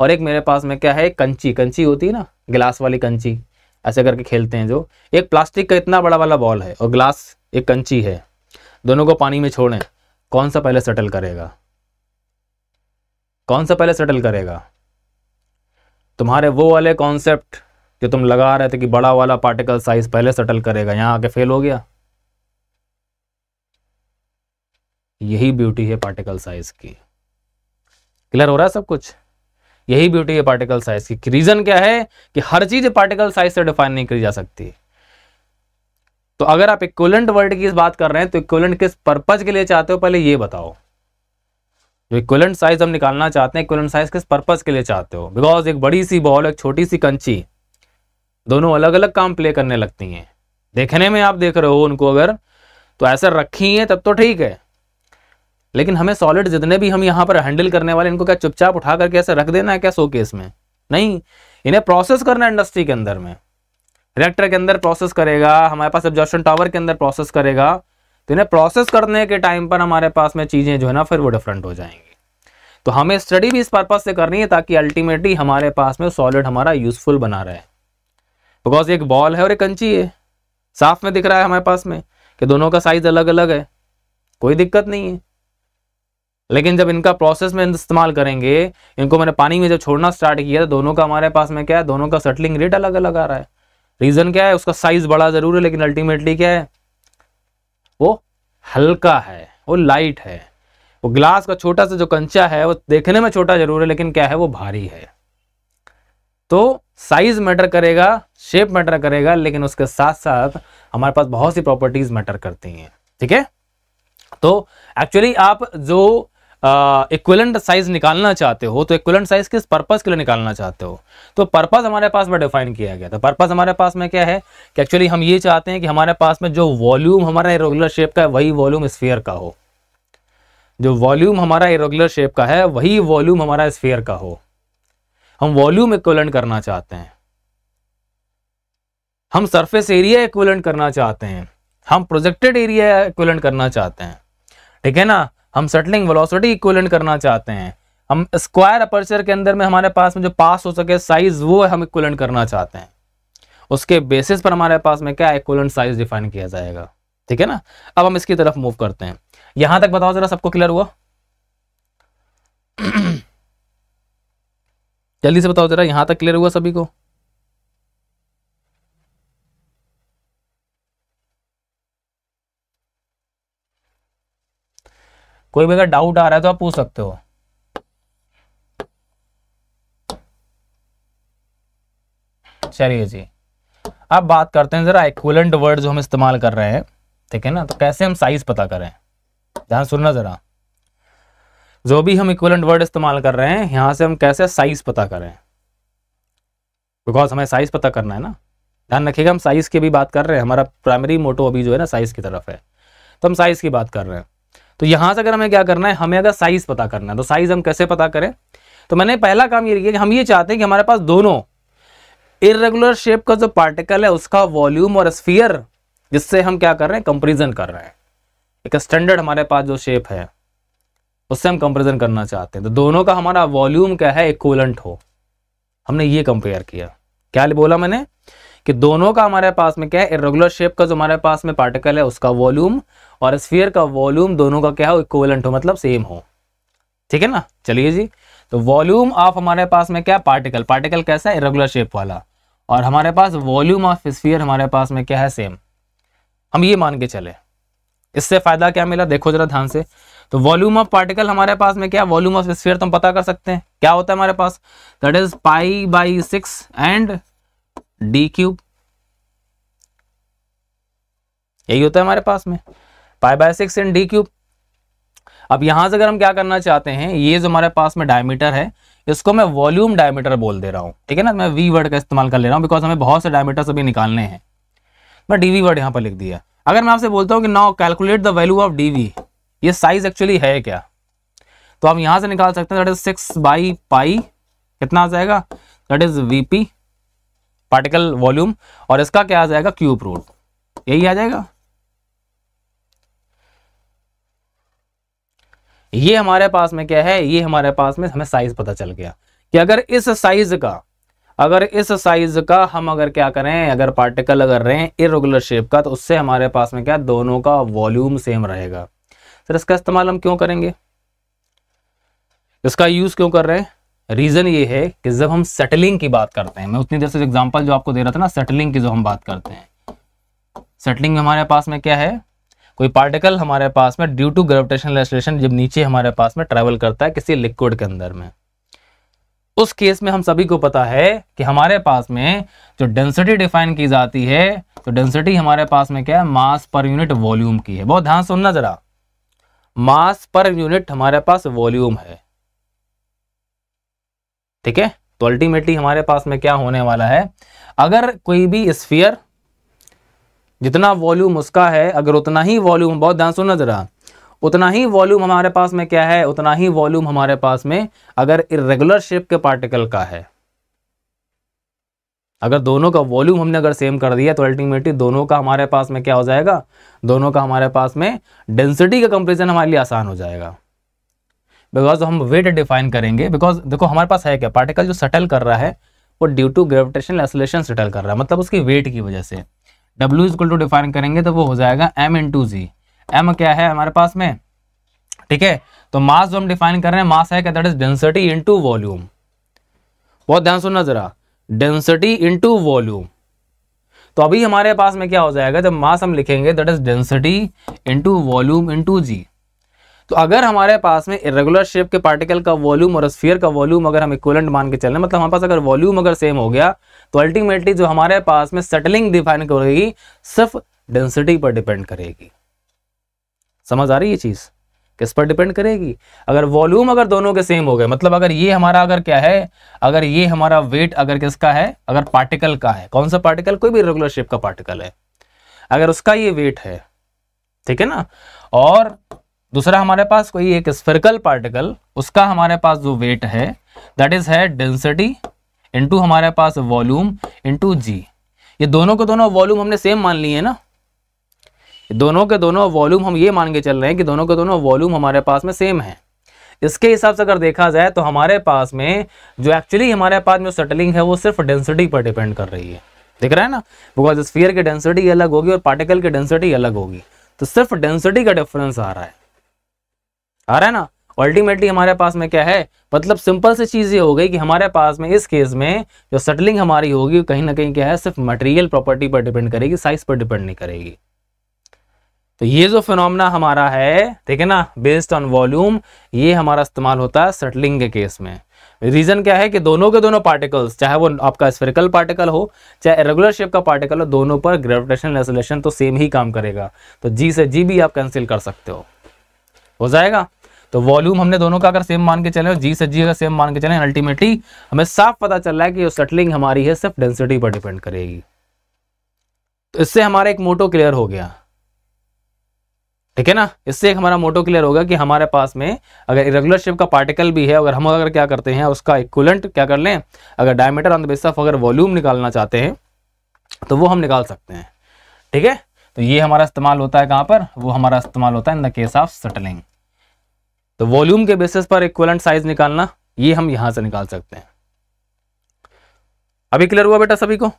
A: और एक मेरे पास में क्या है एक कंची कंची होती है ना ग्लास वाली कंची ऐसे करके खेलते हैं जो एक प्लास्टिक का इतना बड़ा वाला बॉल है और ग्लास एक कंची है दोनों को पानी में छोड़ें कौन सा पहले सेटल करेगा कौन सा पहले सेटल करेगा तुम्हारे वो वाले कॉन्सेप्ट जो तुम लगा रहे थे कि बड़ा वाला पार्टिकल साइज पहले सेटल करेगा यहां आके फेल हो गया यही ब्यूटी है पार्टिकल साइज की क्लियर हो रहा है सब कुछ यही ब्यूटी है पार्टिकल साइज की रीजन क्या है कि हर चीज पार्टिकल साइज से डिफाइन नहीं करी जा सकती तो अगर आप इक्वलेंट वर्ड की बात कर रहे हैं तो इक्वलेंट किस पर्पज के लिए चाहते हो पहले ये बताओ जो इक्वलेंट साइज हम निकालना चाहते हैं इक्वलेंट साइज किस पर्पज के लिए चाहते हो बिकॉज एक बड़ी सी बॉल एक छोटी सी कंची दोनों अलग अलग काम प्ले करने लगती हैं देखने में आप देख रहे हो उनको अगर तो ऐसा रखी है तब तो ठीक है लेकिन हमें सॉलिड जितने भी हम यहाँ पर हैंडल करने वाले इनको क्या चुपचाप उठा करके ऐसे रख देना है क्या केस में नहीं इन्हें प्रोसेस करना है इंडस्ट्री के अंदर में रिएक्टर के अंदर प्रोसेस करेगा हमारे पास एब्जॉर्शन टावर के अंदर प्रोसेस करेगा तो इन्हें प्रोसेस करने के टाइम पर हमारे पास में चीज़ें जो है ना फिर वो डिफरेंट हो जाएंगी तो हमें स्टडी भी इस पर्पज से करनी है ताकि अल्टीमेटली हमारे पास में सॉलिड हमारा यूजफुल बना रहे बिकॉज एक बॉल है और एक कंची है साफ में दिख रहा है हमारे पास में कि दोनों का साइज अलग अलग है कोई दिक्कत नहीं है लेकिन जब इनका प्रोसेस में इस्तेमाल करेंगे इनको मैंने पानी में जब छोड़ना स्टार्ट किया तो दोनों का हमारे पास में क्या है दोनों का सेटलिंग रेट अलग अलग आ रहा है रीजन क्या है उसका साइज बड़ा जरूर है लेकिन अल्टीमेटली क्या है वो हल्का है वो लाइट है वो ग्लास का छोटा सा जो कंचा है वो देखने में छोटा जरूर है लेकिन क्या है वो भारी है तो साइज मैटर करेगा शेप मैटर करेगा लेकिन उसके साथ साथ हमारे पास बहुत सी प्रॉपर्टीज मैटर करती हैं ठीक है तो एक्चुअली आप जो इक्वलेंट साइज निकालना चाहते हो तो इक्वलेंट साइज किस पर्पज के लिए निकालना चाहते हो तो पर्पज हमारे पास में डिफाइन किया गया था पर्पज हमारे पास में क्या है कि एक्चुअली हम ये चाहते हैं कि हमारे पास में जो वॉल्यूम हमारा इरेगुलर शेप का है वही वॉल्यूम स्फेयर का हो जो वॉल्यूम हमारा इरेगुलर शेप का है वही वॉल्यूम हमारा स्फेयर का हो हम वॉल्यूम इक्वलेंट करना चाहते हैं हम सरफेस एरिया इक्वलेंट करना चाहते हैं हम प्रोजेक्टेड एरिया इक्वलेंट करना चाहते हैं ठीक है ना हम सेटलिंग वेलोसिटी इक्वलेंट करना चाहते हैं हम स्क्वायर अपर्चर के अंदर में हमारे पास में जो पास हो सके साइज वो हम इक्वलेंट करना चाहते हैं उसके बेसिस पर हमारे पास में क्या इक्वलेंट साइज डिफाइन किया जाएगा ठीक है ना अब हम इसकी तरफ मूव करते हैं यहां तक बताओ जरा सबको क्लियर हुआ जल्दी से बताओ जरा यहां तक क्लियर हुआ सभी को कोई भी अगर डाउट आ रहा है तो आप पूछ सकते हो चलिए जी अब बात करते हैं ज़रा इक्वलेंट वर्ड जो हम इस्तेमाल कर रहे हैं ठीक है ना तो कैसे हम साइज पता करें ध्यान सुनना ज़रा जो भी हम इक्वलेंट वर्ड इस्तेमाल कर रहे हैं यहां से हम कैसे साइज पता करें बिकॉज हमें साइज पता करना है ना ध्यान रखिएगा हम साइज की भी बात कर रहे हैं हमारा प्राइमरी मोटो अभी जो है ना साइज की तरफ है तो हम साइज की बात कर रहे हैं तो यहां से अगर हमें क्या करना है हमें अगर साइज पता करना है तो साइज हम कैसे पता करें तो मैंने पहला काम ये किया कि हम ये चाहते हैं कि हमारे पास दोनों इरेगुलर शेप का जो पार्टिकल है उसका वॉल्यूम और स्फीयर जिससे हम क्या कर रहे हैं कंपेरिजन कर रहे हैं एक स्टैंडर्ड हमारे पास जो शेप है उससे हम कंपेरिजन करना चाहते हैं तो दोनों का हमारा वॉल्यूम क्या है इक्वलेंट हो हमने ये कंपेयर किया क्या बोला मैंने कि दोनों का हमारे पास में क्या है इरेगुलर शेप का जो हमारे पास में पार्टिकल है उसका वॉल्यूम और स्फीयर का वॉल्यूम दोनों का क्या हो इक्वलेंट हो मतलब सेम हो ठीक है ना चलिए जी तो वॉल्यूम ऑफ हमारे पास में क्या पार्टिकल पार्टिकल कैसा है इरेगुलर शेप वाला और हमारे पास वॉल्यूम ऑफ स्फीयर हमारे पास में क्या है सेम हम ये मान के चले इससे फायदा क्या मिला देखो जरा ध्यान से तो वॉल्यूम ऑफ पार्टिकल हमारे पास में क्या वॉल्यूम ऑफ स्फीयर तो हम पता कर सकते हैं क्या होता है हमारे पास that is pi by six and D cube यही होता है हमारे पास में pi by six in D cube अब यहां से अगर हम क्या करना चाहते हैं ये जो हमारे पास में डायमीटर है इसको मैं वॉल्यूम डायमीटर बोल दे रहा हूं ठीक है ना मैं वी वर्ड का इस्तेमाल कर ले रहा हूं बिकॉज हमें बहुत से डायमीटर अभी निकालने हैं मैं डी वी वर्ड यहां पर लिख दिया अगर मैं आपसे बोलता हूँ कि now calculate the value of D V ये साइज एक्चुअली है क्या तो आप यहां से निकाल सकते हैं that is six by pi कितना आ जाएगा that is V particle volume और इसका क्या आ जाएगा क्यूब रूट यही आ जाएगा ये हमारे पास में क्या है ये हमारे पास में हमें साइज पता चल गया कि अगर इस साइज का अगर इस साइज का हम अगर क्या करें अगर पार्टिकल अगर रहे इरेगुलर शेप का तो उससे हमारे पास में क्या दोनों का वॉल्यूम सेम रहेगा सर इसका इस्तेमाल हम क्यों करेंगे इसका यूज क्यों कर रहे हैं रीज़न ये है कि जब हम सेटलिंग की बात करते हैं मैं उतनी देर से एग्जाम्पल जो आपको दे रहा था ना सेटलिंग की जो हम बात करते हैं सेटलिंग में हमारे पास में क्या है कोई पार्टिकल हमारे पास में ड्यू टू ग्रेविटेशनल एक्सलेशन जब नीचे हमारे पास में ट्रेवल करता है किसी लिक्विड के अंदर में उस केस में हम सभी को पता है कि हमारे पास में जो डेंसिटी डिफाइन की जाती है तो डेंसिटी हमारे पास में क्या है मास पर यूनिट वॉल्यूम की है बहुत ध्यान सुनना जरा मास पर यूनिट हमारे पास वॉल्यूम है ठीक है तो अल्टीमेटली हमारे पास में क्या होने वाला है अगर कोई भी स्फीयर जितना वॉल्यूम उसका है अगर उतना ही वॉल्यूम बहुत ध्यान सुनना ज़रा उतना ही वॉल्यूम हमारे पास में क्या है उतना ही वॉल्यूम हमारे पास में अगर इरेगुलर शेप के पार्टिकल का है अगर दोनों का वॉल्यूम हमने अगर सेम कर दिया तो अल्टीमेटली दोनों का हमारे पास में क्या हो जाएगा दोनों का हमारे पास में डेंसिटी का कंपेरिजन हमारे लिए आसान हो जाएगा बिकॉज हम वेट डिफाइन करेंगे बिकॉज देखो हमारे पास है क्या पार्टिकल जो सेटल कर रहा है वो due to gravitation acceleration settle कर रहा है मतलब उसकी वेट की वजह से डब्ल्यू इजक्ल टू डिफाइन करेंगे तो वो हो जाएगा M into G M क्या है हमारे पास में ठीक है तो मास जो हम डिफाइन कर रहे हैं मास है क्या that is density into volume बहुत ध्यान सुनना जरा डेंसिटी इनटू वॉल्यूम तो अभी हमारे पास में क्या हो जाएगा जब मास हम लिखेंगे that is density into volume into जी तो अगर हमारे पास में इरेगुलर शेप के पार्टिकल का वॉल्यूम और स्फीयर का वॉल्यूम अगर हम इक्वलेंट मान के चलें मतलब हमारे पास अगर वॉल्यूम अगर सेम हो गया तो अल्टीमेटली जो हमारे पास में सेटलिंग डिफाइन करेगी सिर्फ डेंसिटी पर डिपेंड करेगी समझ आ रही है चीज़ किस पर डिपेंड करेगी अगर वॉल्यूम अगर दोनों के सेम हो गए मतलब अगर ये हमारा अगर क्या है अगर ये हमारा वेट अगर किसका है अगर पार्टिकल का है कौन सा पार्टिकल कोई भी रेगुलर शेप का पार्टिकल है अगर उसका ये वेट है ठीक है ना और दूसरा हमारे पास कोई एक स्फेरिकल पार्टिकल उसका हमारे पास जो वेट है दैट इज है डेंसिटी इंटू हमारे पास वॉल्यूम इंटू जी ये दोनों के दोनों वॉल्यूम हमने सेम मान लिए है ना दोनों के दोनों वॉल्यूम हम ये मान के चल रहे हैं कि दोनों के दोनों वॉल्यूम हमारे पास में सेम है इसके हिसाब से अगर देखा जाए तो हमारे पास में जो एक्चुअली हमारे पास में सेटलिंग है वो सिर्फ डेंसिटी पर डिपेंड कर रही है दिख रहा है ना बिकॉज स्फीयर की डेंसिटी अलग होगी और पार्टिकल की डेंसिटी अलग होगी तो सिर्फ डेंसिटी का डिफरेंस आ रहा है आ रहा है ना अल्टीमेटली हमारे पास में क्या है मतलब सिंपल सी चीज़ ये हो गई कि हमारे पास में इस केस में जो सेटलिंग हमारी होगी कहीं ना कहीं क्या है सिर्फ मटेरियल प्रॉपर्टी पर डिपेंड करेगी साइज पर डिपेंड नहीं करेगी तो ये जो फिनोमिना हमारा है ठीक है ना बेस्ड ऑन वॉल्यूम ये हमारा इस्तेमाल होता है सेटलिंग के केस में रीजन क्या है कि दोनों के दोनों पार्टिकल्स चाहे वो आपका स्फेरिकल पार्टिकल हो चाहे रेगुलर शेप का पार्टिकल हो दोनों पर ग्रेविटेशन रेसोलेशन तो सेम ही काम करेगा तो जी से जी भी आप कैंसिल कर सकते हो हो जाएगा तो वॉल्यूम हमने दोनों का अगर सेम मान के चले जी से जी अगर सेम मान के चले अल्टीमेटली हमें साफ पता चल रहा है कि जो सेटलिंग हमारी है सिर्फ डेंसिटी पर डिपेंड करेगी तो इससे हमारा एक मोटो क्लियर हो गया ठीक है ना इससे एक हमारा मोटो क्लियर होगा कि हमारे पास में अगर इरेगुलर शेप का पार्टिकल भी है अगर हम अगर क्या करते हैं उसका इक्वलेंट क्या कर लें अगर diameter on the base of अगर वॉल्यूम निकालना चाहते हैं तो वो हम निकाल सकते हैं ठीक है तो ये हमारा इस्तेमाल होता है कहाँ पर वो हमारा इस्तेमाल होता है in the case of settling तो वॉल्यूम के बेसिस पर इक्वलेंट साइज निकालना ये हम यहाँ से निकाल सकते हैं अभी क्लियर हुआ बेटा सभी को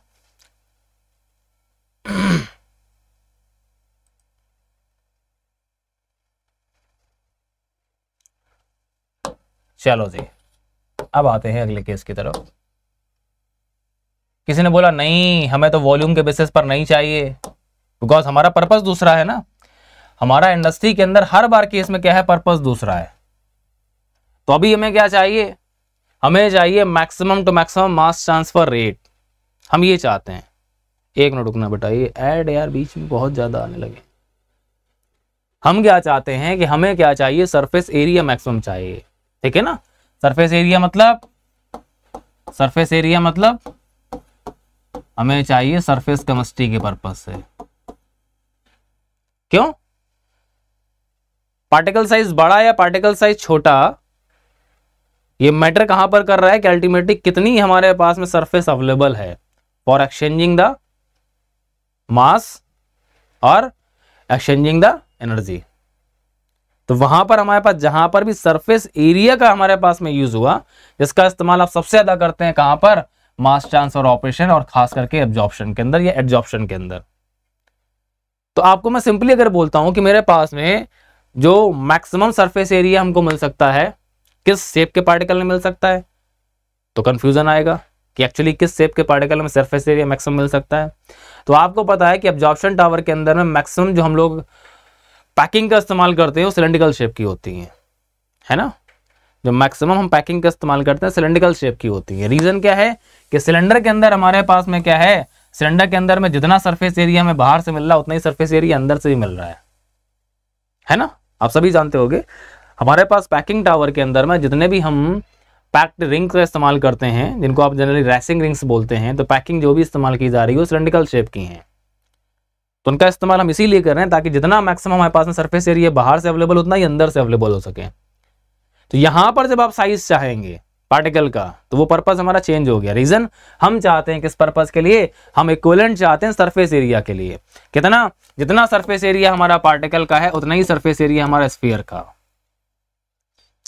A: चलो जी अब आते हैं अगले केस की तरफ किसी ने बोला नहीं हमें तो वॉल्यूम के बेसिस पर नहीं चाहिए बिकॉज हमारा पर्पज दूसरा है ना हमारा इंडस्ट्री के अंदर हर बार केस में क्या है पर्पज दूसरा है तो अभी हमें क्या चाहिए हमें चाहिए maximum to maximum mass transfer rate हम ये चाहते हैं एक मिनट रुकना बेटा ये एड यार बीच में बहुत ज़्यादा आने लगे हम क्या चाहते हैं कि हमें क्या चाहिए सरफेस एरिया मैक्सिमम चाहिए ठीक है ना सरफेस एरिया मतलब सरफेस एरिया मतलब हमें चाहिए सरफेस केमिस्ट्री के पर्पज से क्यों पार्टिकल साइज बड़ा या पार्टिकल साइज छोटा ये मैटर कहां पर कर रहा है कि अल्टीमेटली कितनी हमारे पास में सरफेस अवेलेबल है फॉर एक्सचेंजिंग द मास और एक्सचेंजिंग द एनर्जी तो वहां पर हमारे पास जहां पर भी सरफेस एरिया का हमारे पास में यूज हुआ जिसका इस्तेमाल आप सबसे ज्यादा करते हैं कहां पर मास ट्रांसफर ऑपरेशन और खास करके एब्जॉर्प्शन के अंदर या एड्जॉर्प्शन के अंदर तो आपको मैं सिंपली अगर बोलता हूं कि मेरे पास में जो मैक्सिमम सरफेस एरिया हमको मिल सकता है किस शेप के पार्टिकल में मिल सकता है तो कंफ्यूजन आएगा कि एक्चुअली किस शेप के पार्टिकल में सरफेस एरिया मैक्सिमम मिल सकता है तो आपको पता है कि ऑब्जॉर्प्शन टावर के अंदर में मैक्सिमम जो हम लोग पैकिंग का इस्तेमाल करते हैं वो सिलेंडिकल शेप की होती है है ना जो मैक्सिमम हम पैकिंग का इस्तेमाल करते हैं सिलेंडिकल शेप की होती है रीज़न क्या है कि सिलेंडर के अंदर हमारे पास में क्या है सिलेंडर के अंदर में जितना सरफेस एरिया हमें बाहर से मिल रहा है उतना ही सरफेस एरिया अंदर से भी मिल रहा है है ना आप सभी जानते होंगे हमारे पास पैकिंग टावर के अंदर में जितने भी हम पैक्ड रिंग्स का इस्तेमाल करते हैं जिनको आप जनरली रेसिंग रिंग्स बोलते हैं तो पैकिंग जो भी इस्तेमाल की जा रही है वो सिलेंडिकल शेप की हैं तो उनका इस्तेमाल हम इसीलिए कर रहे हैं ताकि जितना मैक्सिमम हमारे पास में सर्फेस एरिया बाहर से अवेलेबल उतना ही अंदर से अवेलेबल हो सके तो यहाँ पर जब आप साइज चाहेंगे पार्टिकल का तो वो पर्पज हमारा चेंज हो गया रीजन हम चाहते हैं किस पर्पज के लिए हम इक्वलेंट चाहते हैं सरफेस एरिया के लिए कितना जितना सरफेस एरिया हमारा पार्टिकल का है उतना ही सरफेस एरिया हमारा स्पीयर का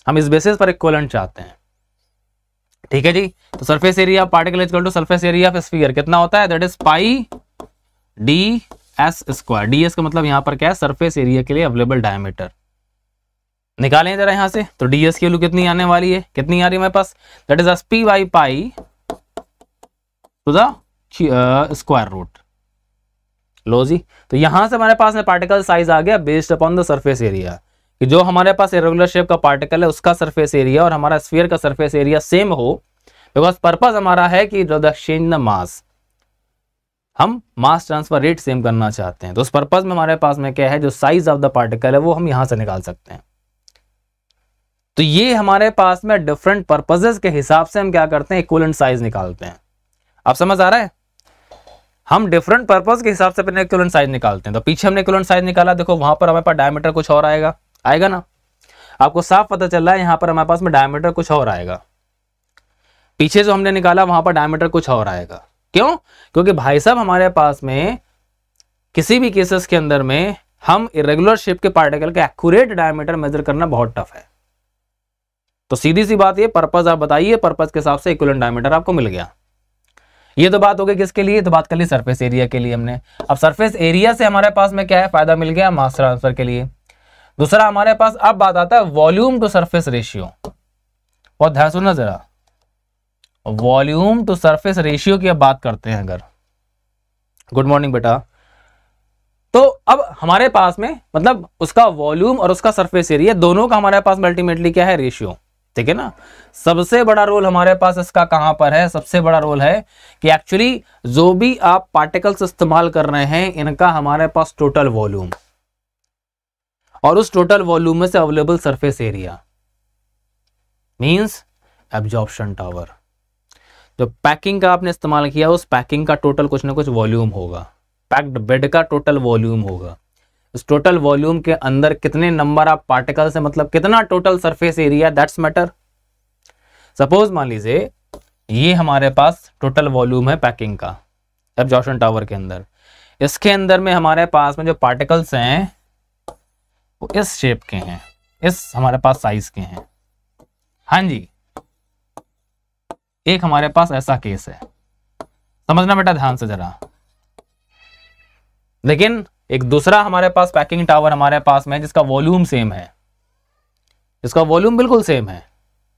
A: हम इस बेसिस पर इक्वलेंट चाहते हैं ठीक है जी तो surface area particle is to surface area of sphere कितना होता है that is pi d s square d s का मतलब यहां पर क्या है सरफेस एरिया के लिए अवेलेबल डायमीटर निकालें जरा यहाँ से तो डी एस की वैल्यू कितनी आने वाली है कितनी आ रही है मेरे पास that is s p y pi to the square root लो जी तो यहां से हमारे पास में पार्टिकल साइज आ गया based upon the surface area कि जो हमारे पास इरेगुलर शेप का पार्टिकल है उसका सरफेस एरिया और हमारा स्फीयर का सरफेस एरिया सेम हो बिकॉज पर्पज हमारा है कि चेंज द मास हम मास ट्रांसफर रेट सेम करना चाहते हैं तो उस पर्पज में हमारे पास में क्या है जो साइज ऑफ द पार्टिकल है वो हम यहाँ से निकाल सकते हैं तो ये हमारे पास में डिफरेंट पर्पजेज के हिसाब से हम क्या करते हैं इक्वलेंट साइज निकालते हैं आप समझ आ रहा है हम डिफरेंट पर्पज के हिसाब से अपने इक्वलेंट साइज निकालते हैं तो पीछे हमने इक्वलेंट साइज निकाला देखो वहां पर हमारे पास डायमीटर कुछ और आएगा आएगा ना आपको साफ पता चल रहा है यहां पर हमारे पास में डायमीटर कुछ और आएगा पीछे जो हमने निकाला वहां पर डायमीटर कुछ और आएगा क्यों क्योंकि भाई साहब हमारे पास में किसी भी केसेस के अंदर में हम इरेगुलर शेप के पार्टिकल का एक्यूरेट डायमीटर मेजर करना बहुत टफ है तो सीधी सी बात ये पर्पज आप बताइए पर्पज के हिसाब से इक्वलन डायमीटर आपको मिल गया ये तो बात हो गई किसके लिए तो बात कर ली सरफेस एरिया के लिए हमने अब सरफेस एरिया से हमारे पास में क्या है फायदा मिल गया मास ट्रांसफर के लिए दूसरा हमारे पास अब बात आता है वॉल्यूम टू सरफेस रेशियो बहुत ध्यान सुनना जरा वॉल्यूम टू सरफेस रेशियो की अब बात करते हैं अगर गुड मॉर्निंग बेटा तो अब हमारे पास में मतलब उसका वॉल्यूम और उसका सरफेस एरिया दोनों का हमारे पास अल्टीमेटली क्या है रेशियो ठीक है ना सबसे बड़ा रोल हमारे पास इसका कहां पर है सबसे बड़ा रोल है कि एक्चुअली जो भी आप पार्टिकल्स इस्तेमाल कर रहे हैं इनका हमारे पास टोटल वॉल्यूम और उस टोटल वॉल्यूम में से available surface area means absorption tower जो पैकिंग का आपने इस्तेमाल किया उस पैकिंग का टोटल कुछ ना कुछ वॉल्यूम होगा पैक्ड बेड का टोटल वॉल्यूम होगा उस टोटल वॉल्यूम के अंदर कितने नंबर ऑफ पार्टिकल्स है मतलब कितना total surface area that's matter suppose मान लीजिए ये हमारे पास टोटल वॉल्यूम है पैकिंग का एब्जॉर्शन टावर के अंदर इसके अंदर में हमारे पास में जो पार्टिकल्स हैं वो इस शेप के हैं इस हमारे पास साइज के हैं हाँ जी एक हमारे पास ऐसा केस है समझना बेटा ध्यान से जरा लेकिन एक दूसरा हमारे पास पैकिंग टावर हमारे पास में जिसका वॉल्यूम सेम है जिसका वॉल्यूम बिल्कुल सेम है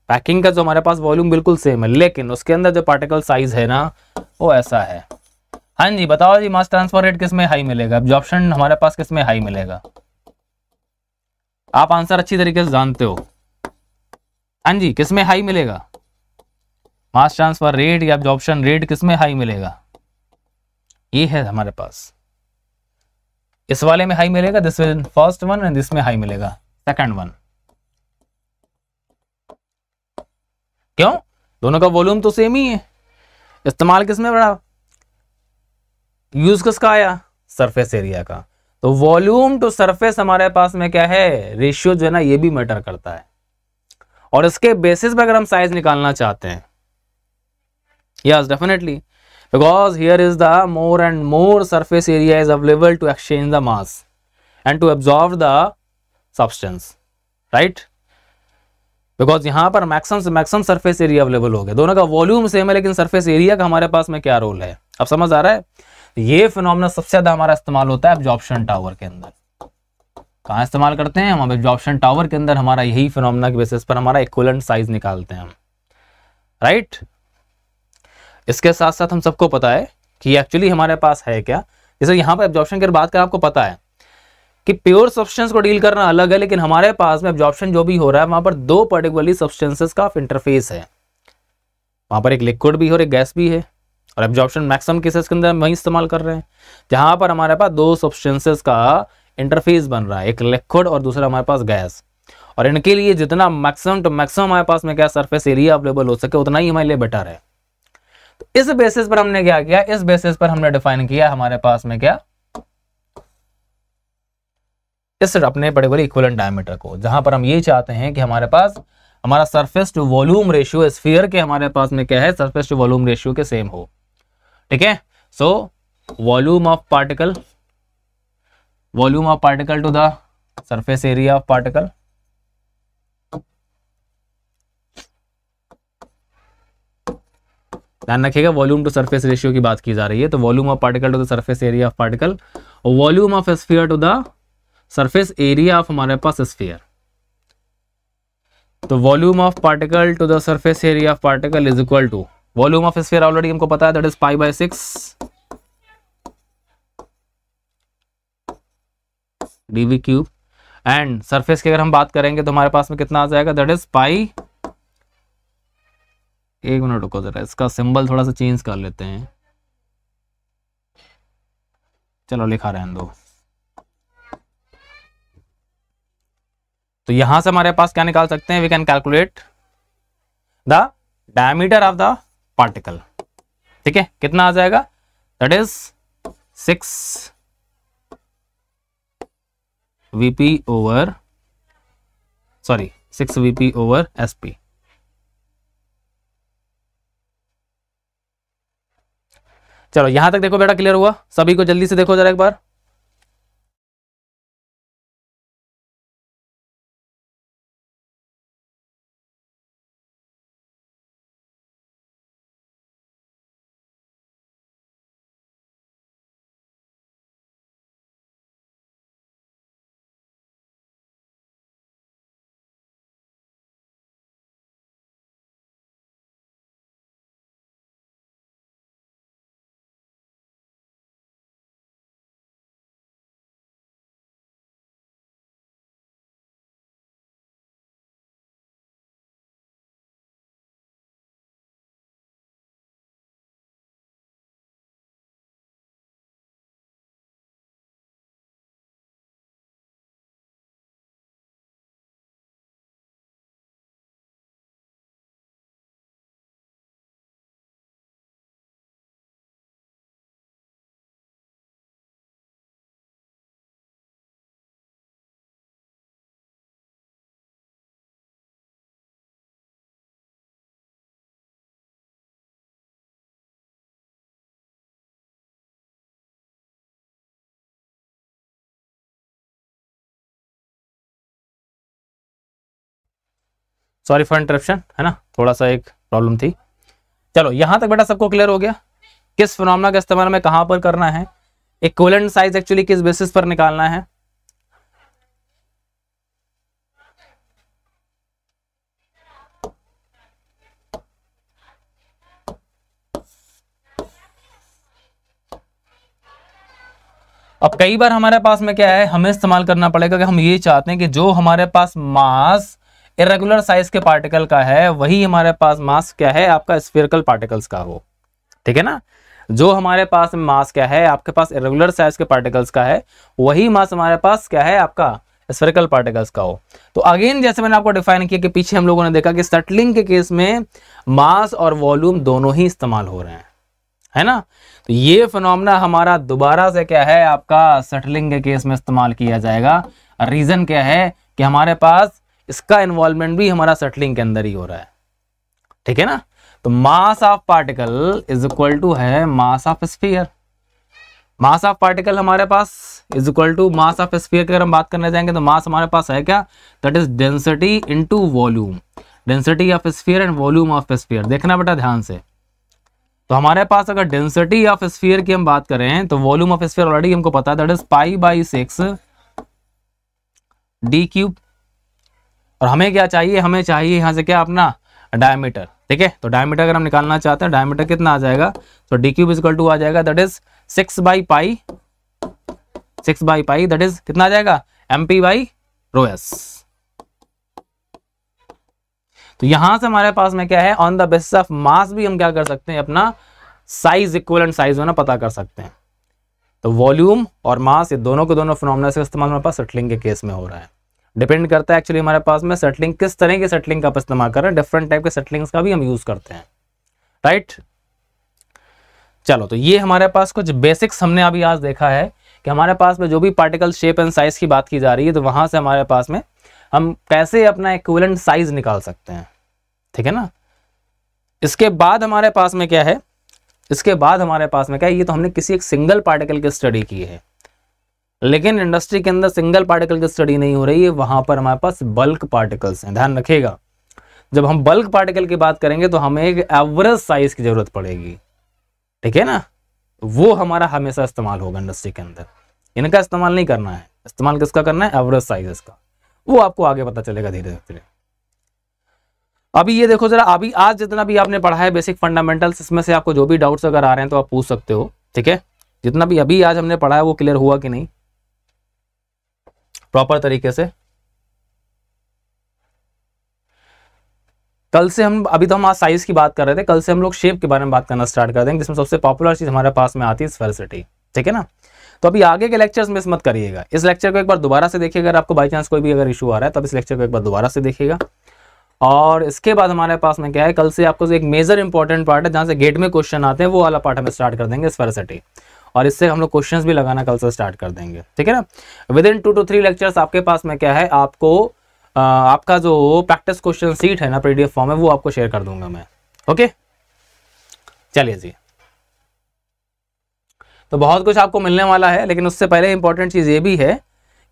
A: पैकिंग का जो हमारे पास वॉल्यूम बिल्कुल सेम है लेकिन उसके अंदर जो पार्टिकल साइज है ना वो ऐसा है हाँ जी बताओ जी मास ट्रांसफर रेट किसमें हाई मिलेगा एब्जॉर्प्शन हमारे पास किसमें हाई मिलेगा आप आंसर अच्छी तरीके से जानते हो हाँ जी किसमें हाई मिलेगा मास ट्रांसफर रेट या एब्जॉर्प्शन रेट किसमें हाई मिलेगा ये है हमारे पास इस वाले में हाई मिलेगा this will first one and this में हाई मिलेगा सेकंड वन क्यों दोनों का वॉल्यूम तो सेम ही है इस्तेमाल किसमें में बढ़ा यूज किसका आया सरफेस एरिया का तो वॉल्यूम टू सरफेस हमारे पास में क्या है रेशियो जो है ना ये भी मैटर करता है और इसके बेसिस पर अगर हम साइज निकालना चाहते हैं yes definitely because here is the more and more surface area is available to exchange the mass and to absorb the substance right because यहाँ पर मैक्सिमम से मैक्सिमम सर्फेस एरिया अवेलेबल हो गया दोनों का वॉल्यूम सेम है लेकिन surface area का हमारे पास में क्या रोल है अब समझ आ रहा है ये फिनोमिना सबसे ज्यादा हमारा इस्तेमाल होता है एब्जॉर्प्शन टावर के अंदर कहाँ इस्तेमाल करते हैं हम एब्जॉर्प्शन टावर के अंदर हमारा यही फिनोमिना के बेसिस पर हमारा इक्वलेंट साइज निकालते हैं हम राइट right? इसके साथ साथ हम सबको पता है कि एक्चुअली हमारे पास है क्या जैसे यहाँ पर एब्जॉर्प्शन की बात करें आपको पता है कि प्योर सब्सटेंस को डील करना अलग है लेकिन हमारे पास में एब्जॉर्प्शन जो भी हो रहा है वहां पर दो पर्टिकुलरली सब्सटेंसेस का इंटरफेस है वहां पर एक लिक्विड भी है और एक गैस भी है और एब्जॉर्प्शन मैक्सिमम केसेस के अंदर वही इस्तेमाल कर रहे हैं जहां पर हमारे पास दो सब्सटेंसेस का इंटरफेस बन रहा है एक लिक्विड और दूसरा हमारे पास गैस और इनके लिए जितना मैक्सिमम टू मैक्सिमम हमारे पास में क्या सर्फेस एरिया अवेलेबल हो सके उतना ही हमारे लिए बेटर है तो इस बेसिस पर हमने क्या किया इस बेसिस पर हमने डिफाइन किया हमारे पास में क्या इस अपने बड़े इक्वलेंट डायमीटर को जहां पर हम ये चाहते हैं कि हमारे पास हमारा surface to volume ratio sphere के हमारे पास में क्या है सरफेस टू वॉल्यूम रेशियो के सेम हो ठीक है so volume of particle volume of particle to the surface area of particle ध्यान रखिएगा वॉल्यूम टू सरफेस रेशियो की बात की जा रही है तो volume of particle to the surface area of particle volume of sphere to the surface area of हमारे पास स्फीयर तो volume of particle to the surface area of particle is equal to volume of sphere already हमको पता है that is pi by six d v cube and surface की अगर हम बात करेंगे तो हमारे पास में कितना आ जाएगा दैट इज पाई एक मिनट रुको ज़रा इसका सिंबल थोड़ा सा चेंज कर लेते हैं चलो लिखा रहे दो तो यहां से हमारे पास क्या निकाल सकते हैं we can calculate the diameter of the particle ठीक है कितना आ जाएगा that is six v p over sorry six v p over s p चलो यहां तक देखो बेटा क्लियर हुआ सभी को जल्दी से देखो जरा एक बार सॉरी फॉर इंटरप्शन है ना थोड़ा सा एक प्रॉब्लम थी चलो यहां तक बेटा सबको क्लियर हो गया किस फिनोमिना का इस्तेमाल हमें कहां पर करना है इक्वलेंट साइज एक्चुअली किस बेसिस पर निकालना है अब कई बार हमारे पास में क्या है हमें इस्तेमाल करना पड़ेगा कि हम ये चाहते हैं कि जो हमारे पास मास इरेगुलर साइज के पार्टिकल का है वही हमारे पास मास क्या है आपका स्पेरिकल पार्टिकल्स का हो ठीक है ना जो हमारे पास मास क्या है आपके पास इरेगुलर साइज के पार्टिकल्स का है वही मास हमारे पास क्या है आपका स्पेरिकल पार्टिकल्स का हो तो अगेन जैसे मैंने आपको डिफाइन किया कि पीछे हम लोगों ने देखा कि सटलिंग के केस में मास और वॉल्यूम दोनों ही इस्तेमाल हो रहे हैं है ना तो ये फिनोमना हमारा दोबारा से क्या है आपका सटलिंग के केस में इस्तेमाल किया जाएगा रीजन क्या है कि हमारे पास इसका इन्वॉल्वमेंट भी हमारा सेटलिंग के अंदर ही हो रहा है ठीक है ना तो mass of particle is equal to है mass of sphere mass of particle हमारे पास is equal to mass of sphere की अगर हम बात करने जाएंगे तो मास हमारे पास है क्या that is density into volume density of sphere and volume of sphere देखना बेटा ध्यान से तो हमारे पास अगर डेंसिटी ऑफ स्फीयर की हम बात करें तो वॉल्यूम ऑफ स्फीयर ऑलरेडी हमको पता है that is pi by six d cube और हमें क्या चाहिए हमें चाहिए यहाँ से क्या अपना डायमीटर ठीक है तो डायमीटर अगर हम निकालना चाहते हैं डायमीटर कितना आ जाएगा तो डी क्यूब इजकल टू आ जाएगा that is six by pi six by pi that is कितना आ जाएगा एम पी बाई रोएस तो यहां से हमारे पास में क्या है on the basis of mass भी हम क्या कर सकते हैं अपना साइज इक्वल साइज होना पता कर सकते हैं तो वॉल्यूम और मास ये दोनों के दोनों फिनोमिना का इस्तेमाल हमारे पास सेटलिंग के केस में हो रहा है डिपेंड करता है एक्चुअली हमारे पास में सेटलिंग किस तरह के सेटलिंग का इस्तेमाल कर रहे हैं डिफरेंट टाइप के सेटलिंग्स का भी हम यूज़ करते हैं राइट चलो तो ये हमारे पास कुछ बेसिक्स हमने अभी आज देखा है कि हमारे पास में जो भी पार्टिकल शेप एंड साइज़ की बात की जा रही है तो वहां से हमारे पास में हम कैसे अपना इक्वलेंट साइज़ निकाल सकते हैं ठीक है ना इसके बाद हमारे पास में क्या है इसके बाद हमारे पास में क्या है ये तो हमने किसी एक सिंगल पार्टिकल की स्टडी की है लेकिन इंडस्ट्री के अंदर सिंगल पार्टिकल की स्टडी नहीं हो रही है वहां पर हमारे पास बल्क पार्टिकल्स हैं ध्यान रखिएगा जब हम बल्क पार्टिकल की बात करेंगे तो हमें एक एवरेज साइज की जरूरत पड़ेगी ठीक है ना वो हमारा हमेशा इस्तेमाल होगा इंडस्ट्री के अंदर इनका इस्तेमाल नहीं करना है इस्तेमाल किसका करना है एवरेज साइजेस का वो आपको आगे पता चलेगा धीरे धीरे अभी ये देखो जरा अभी आज जितना भी आपने पढ़ा है बेसिक फंडामेंटल्स इसमें से आपको जो भी डाउट्स अगर आ रहे हैं तो आप पूछ सकते हो ठीक है जितना भी अभी आज हमने पढ़ा है वो क्लियर हुआ कि नहीं प्रॉपर तरीके से कल से हम अभी तो हम आज साइज की बात कर रहे थे कल से हम लोग शेप के बारे में बात करना स्टार्ट कर देंगे जिसमें सबसे पॉपुलर चीज हमारे पास में आती है स्फेरसिटी ठीक है ना तो अभी आगे के लेक्चर्स मिस मत करिएगा इस लेक्चर को एक बार दोबारा से देखिएगा अगर आपको बाई चांस कोई भी अगर इशू आ रहा है तो इस लेक्चर को एक बार दोबारा से देखिएगा और इसके बाद हमारे पास में क्या है कल से आपको एक मेजर इंपॉर्टेंट पार्ट है जहां से गेट में क्वेश्चन आते हैं वो वाला पार्ट हम स्टार्ट कर देंगे स्फेरसिटी और इससे हम लोग क्वेश्चंस भी लगाना कल से स्टार्ट कर देंगे ठीक है ना within two two three lectures आपके पास में क्या है आपको आ, आपका जो प्रैक्टिस क्वेश्चन सीट है ना पी फॉर्म है वो आपको शेयर कर दूंगा मैं ओके चलिए जी तो बहुत कुछ आपको मिलने वाला है लेकिन उससे पहले इंपॉर्टेंट चीज़ ये भी है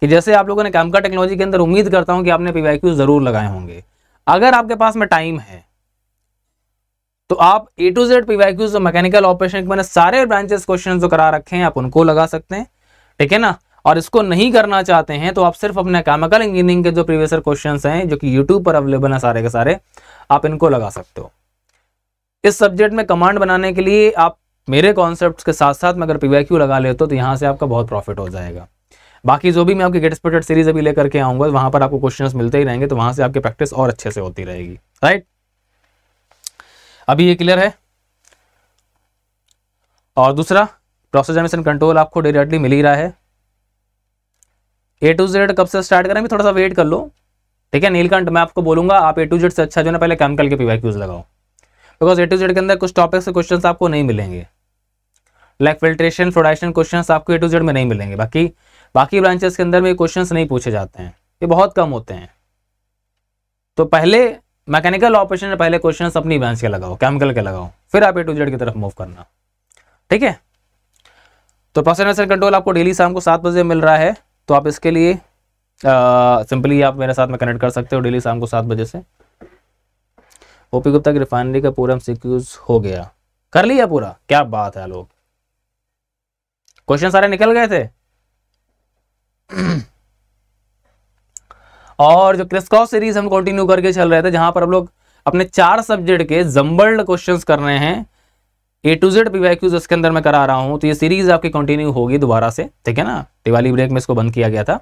A: कि जैसे आप लोगों ने कैमका टेक्नोलॉजी के अंदर उम्मीद करता हूं कि आपने पी ज़रूर लगाए होंगे अगर आपके पास में टाइम है तो आप ए टू जेड पीवाईक्यूज जो मैकेनिकल ऑपरेशन मैंने सारे ब्रांचेस क्वेश्चन जो करा रखे हैं आप उनको लगा सकते हैं ठीक है ना और इसको नहीं करना चाहते हैं तो आप सिर्फ अपने केमिकल इंजीनियरिंग के जो प्रीवियस क्वेश्चन हैं जो कि यूट्यूब पर अवेलेबल है सारे के सारे आप इनको लगा सकते हो इस सब्जेक्ट में कमांड बनाने के लिए आप मेरे कॉन्सेप्ट के साथ साथ में अगर पीवाईक्यू लगा लेते हो तो यहाँ से आपका बहुत प्रॉफिट हो जाएगा बाकी जो भी मैं आपकी गेट स्पेटेड सीरीज अभी लेकर के आऊंगा वहां पर आपको क्वेश्चंस मिलते ही रहेंगे तो वहां से आपकी प्रैक्टिस और अच्छे से होती रहेगी राइट right? अभी ये क्लियर है और दूसरा प्रोसेस एमिशन कंट्रोल आपको डायरेक्टली मिल ही रहा है ए टू जेड कब से स्टार्ट करें भी थोड़ा सा वेट कर लो ठीक है नीलकंठ मैं आपको बोलूंगा आप ए टू जेड से अच्छा जो ना पहले केमिकल के पीवाईक्यूज लगाओ बिकॉज ए टू जेड के अंदर कुछ टॉपिक से क्वेश्चन आपको नहीं मिलेंगे लाइक फिल्ट्रेशन फ्लोडाइशन क्वेश्चन आपको ए टू जेड में नहीं मिलेंगे बाकी बाकी ब्रांचेस के अंदर में क्वेश्चन नहीं पूछे जाते हैं ये बहुत कम होते हैं तो पहले मैकेनिकल ऑपरेशन पहले क्वेश्चन अपनी ब्रांच के लगाओ केमिकल के लगाओ फिर आप ए टू जेड की तरफ मूव करना ठीक है तो प्रोसेस कंट्रोल आपको डेली शाम को सात बजे मिल रहा है तो आप इसके लिए सिंपली आप मेरे साथ में कनेक्ट कर सकते हो डेली शाम को सात बजे से ओपी गुप्ता की रिफाइनरी का पूरा सिक्यूज हो गया कर लिया पूरा क्या बात है लोग क्वेश्चन सारे निकल गए थे और जो क्रिस्कॉ सीरीज हम कंटिन्यू करके चल रहे थे जहां पर हम लोग अपने चार सब्जेक्ट के जम्बल्ड क्वेश्चंस कर रहे हैं A to Z P Y इसके अंदर मैं करा रहा हूँ तो ये सीरीज आपकी कंटिन्यू होगी दोबारा से ठीक है ना दिवाली ब्रेक में इसको बंद किया गया था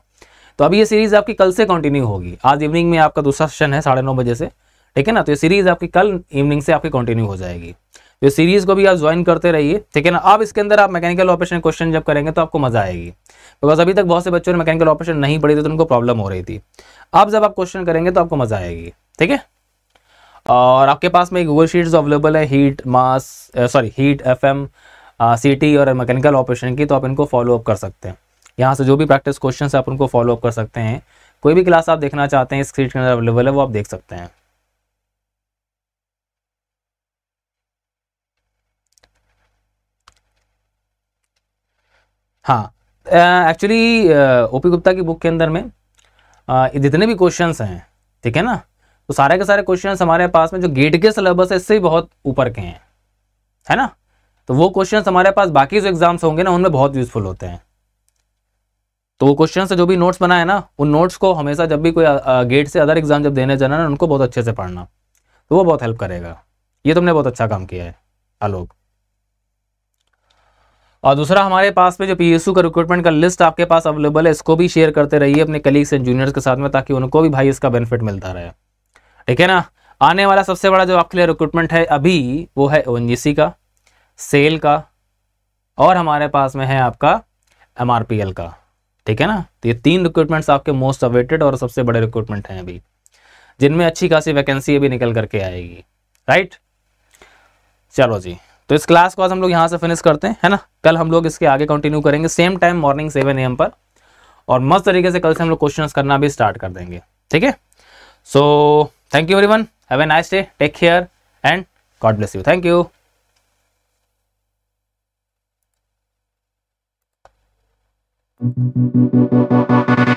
A: तो अभी ये सीरीज आपकी कल से कंटिन्यू होगी आज इवनिंग में आपका दूसरा सेशन है साढ़े नौ बजे से ठीक है ना तो ये सीरीज आपकी कल इवनिंग से आपकी कंटिन्यू हो जाएगी तो सीरीज को भी आप ज्वाइन करते रहिए ठीक है ना अब इसके अंदर आप मैकेनिकल ऑपरेशन क्वेश्चन जब करेंगे तो आपको मजा आएगी बिकॉज अभी तक बहुत से बच्चों ने मैकेनिकल ऑपरेशन नहीं पढ़ी थी तो उनको प्रॉब्लम हो रही थी अब जब आप क्वेश्चन करेंगे तो आपको मज़ा आएगी ठीक है और आपके पास में गूगल शीट्स अवेलेबल है heat mass sorry heat F M C T और मैकेनिकल ऑपरेशन की तो आप इनको फॉलो अप कर सकते हैं यहाँ से जो भी प्रैक्टिस क्वेश्चन आप उनको फॉलो अप कर सकते हैं कोई भी क्लास आप देखना चाहते हैं स्क्रीन के अंदर अवेलेबल है वो आप देख सकते हैं हाँ एक्चुअली ओ पी गुप्ता की बुक के अंदर में uh, जितने भी क्वेश्चन हैं ठीक है ना तो सारे के सारे क्वेश्चन हमारे पास में जो गेट के सिलेबस है इससे भी बहुत ऊपर के हैं है ना तो वो क्वेश्चन हमारे पास बाकी जो एग्जाम्स होंगे ना उनमें बहुत यूजफुल होते हैं तो वो क्वेश्चन से जो भी नोट्स बनाए ना उन नोट्स को हमेशा जब भी कोई गेट uh, से अदर एग्जाम जब देने जाना ना उनको बहुत अच्छे से पढ़ना तो वो बहुत हेल्प करेगा ये तुमने बहुत अच्छा काम किया है आलोक और दूसरा हमारे पास में जो पी का रिक्रूटमेंट का लिस्ट आपके पास अवेलेबल है इसको भी शेयर करते रहिए अपने कलीग्स एंड जूनियर्स के साथ में ताकि उनको भी भाई इसका बेनिफिट मिलता रहे ठीक है ना आने वाला सबसे बड़ा जो आपके लिए रिक्रूटमेंट है अभी वो है ओ का सेल का और हमारे पास में है आपका एम का ठीक है ना तो ये तीन रिक्रूटमेंट्स आपके मोस्ट अवेटेड और सबसे बड़े रिक्रूटमेंट हैं अभी जिनमें अच्छी खासी वैकेंसी अभी निकल करके आएगी राइट चलो जी तो इस क्लास को आज हम लोग यहाँ से फिनिश करते हैं है ना कल हम लोग इसके आगे कंटिन्यू करेंगे same time morning seven AM पर और मस्त तरीके से कल से हम लोग क्वेश्चन करना भी स्टार्ट कर देंगे ठीक है so thank you everyone have a nice day take care and God bless you thank you Thank you.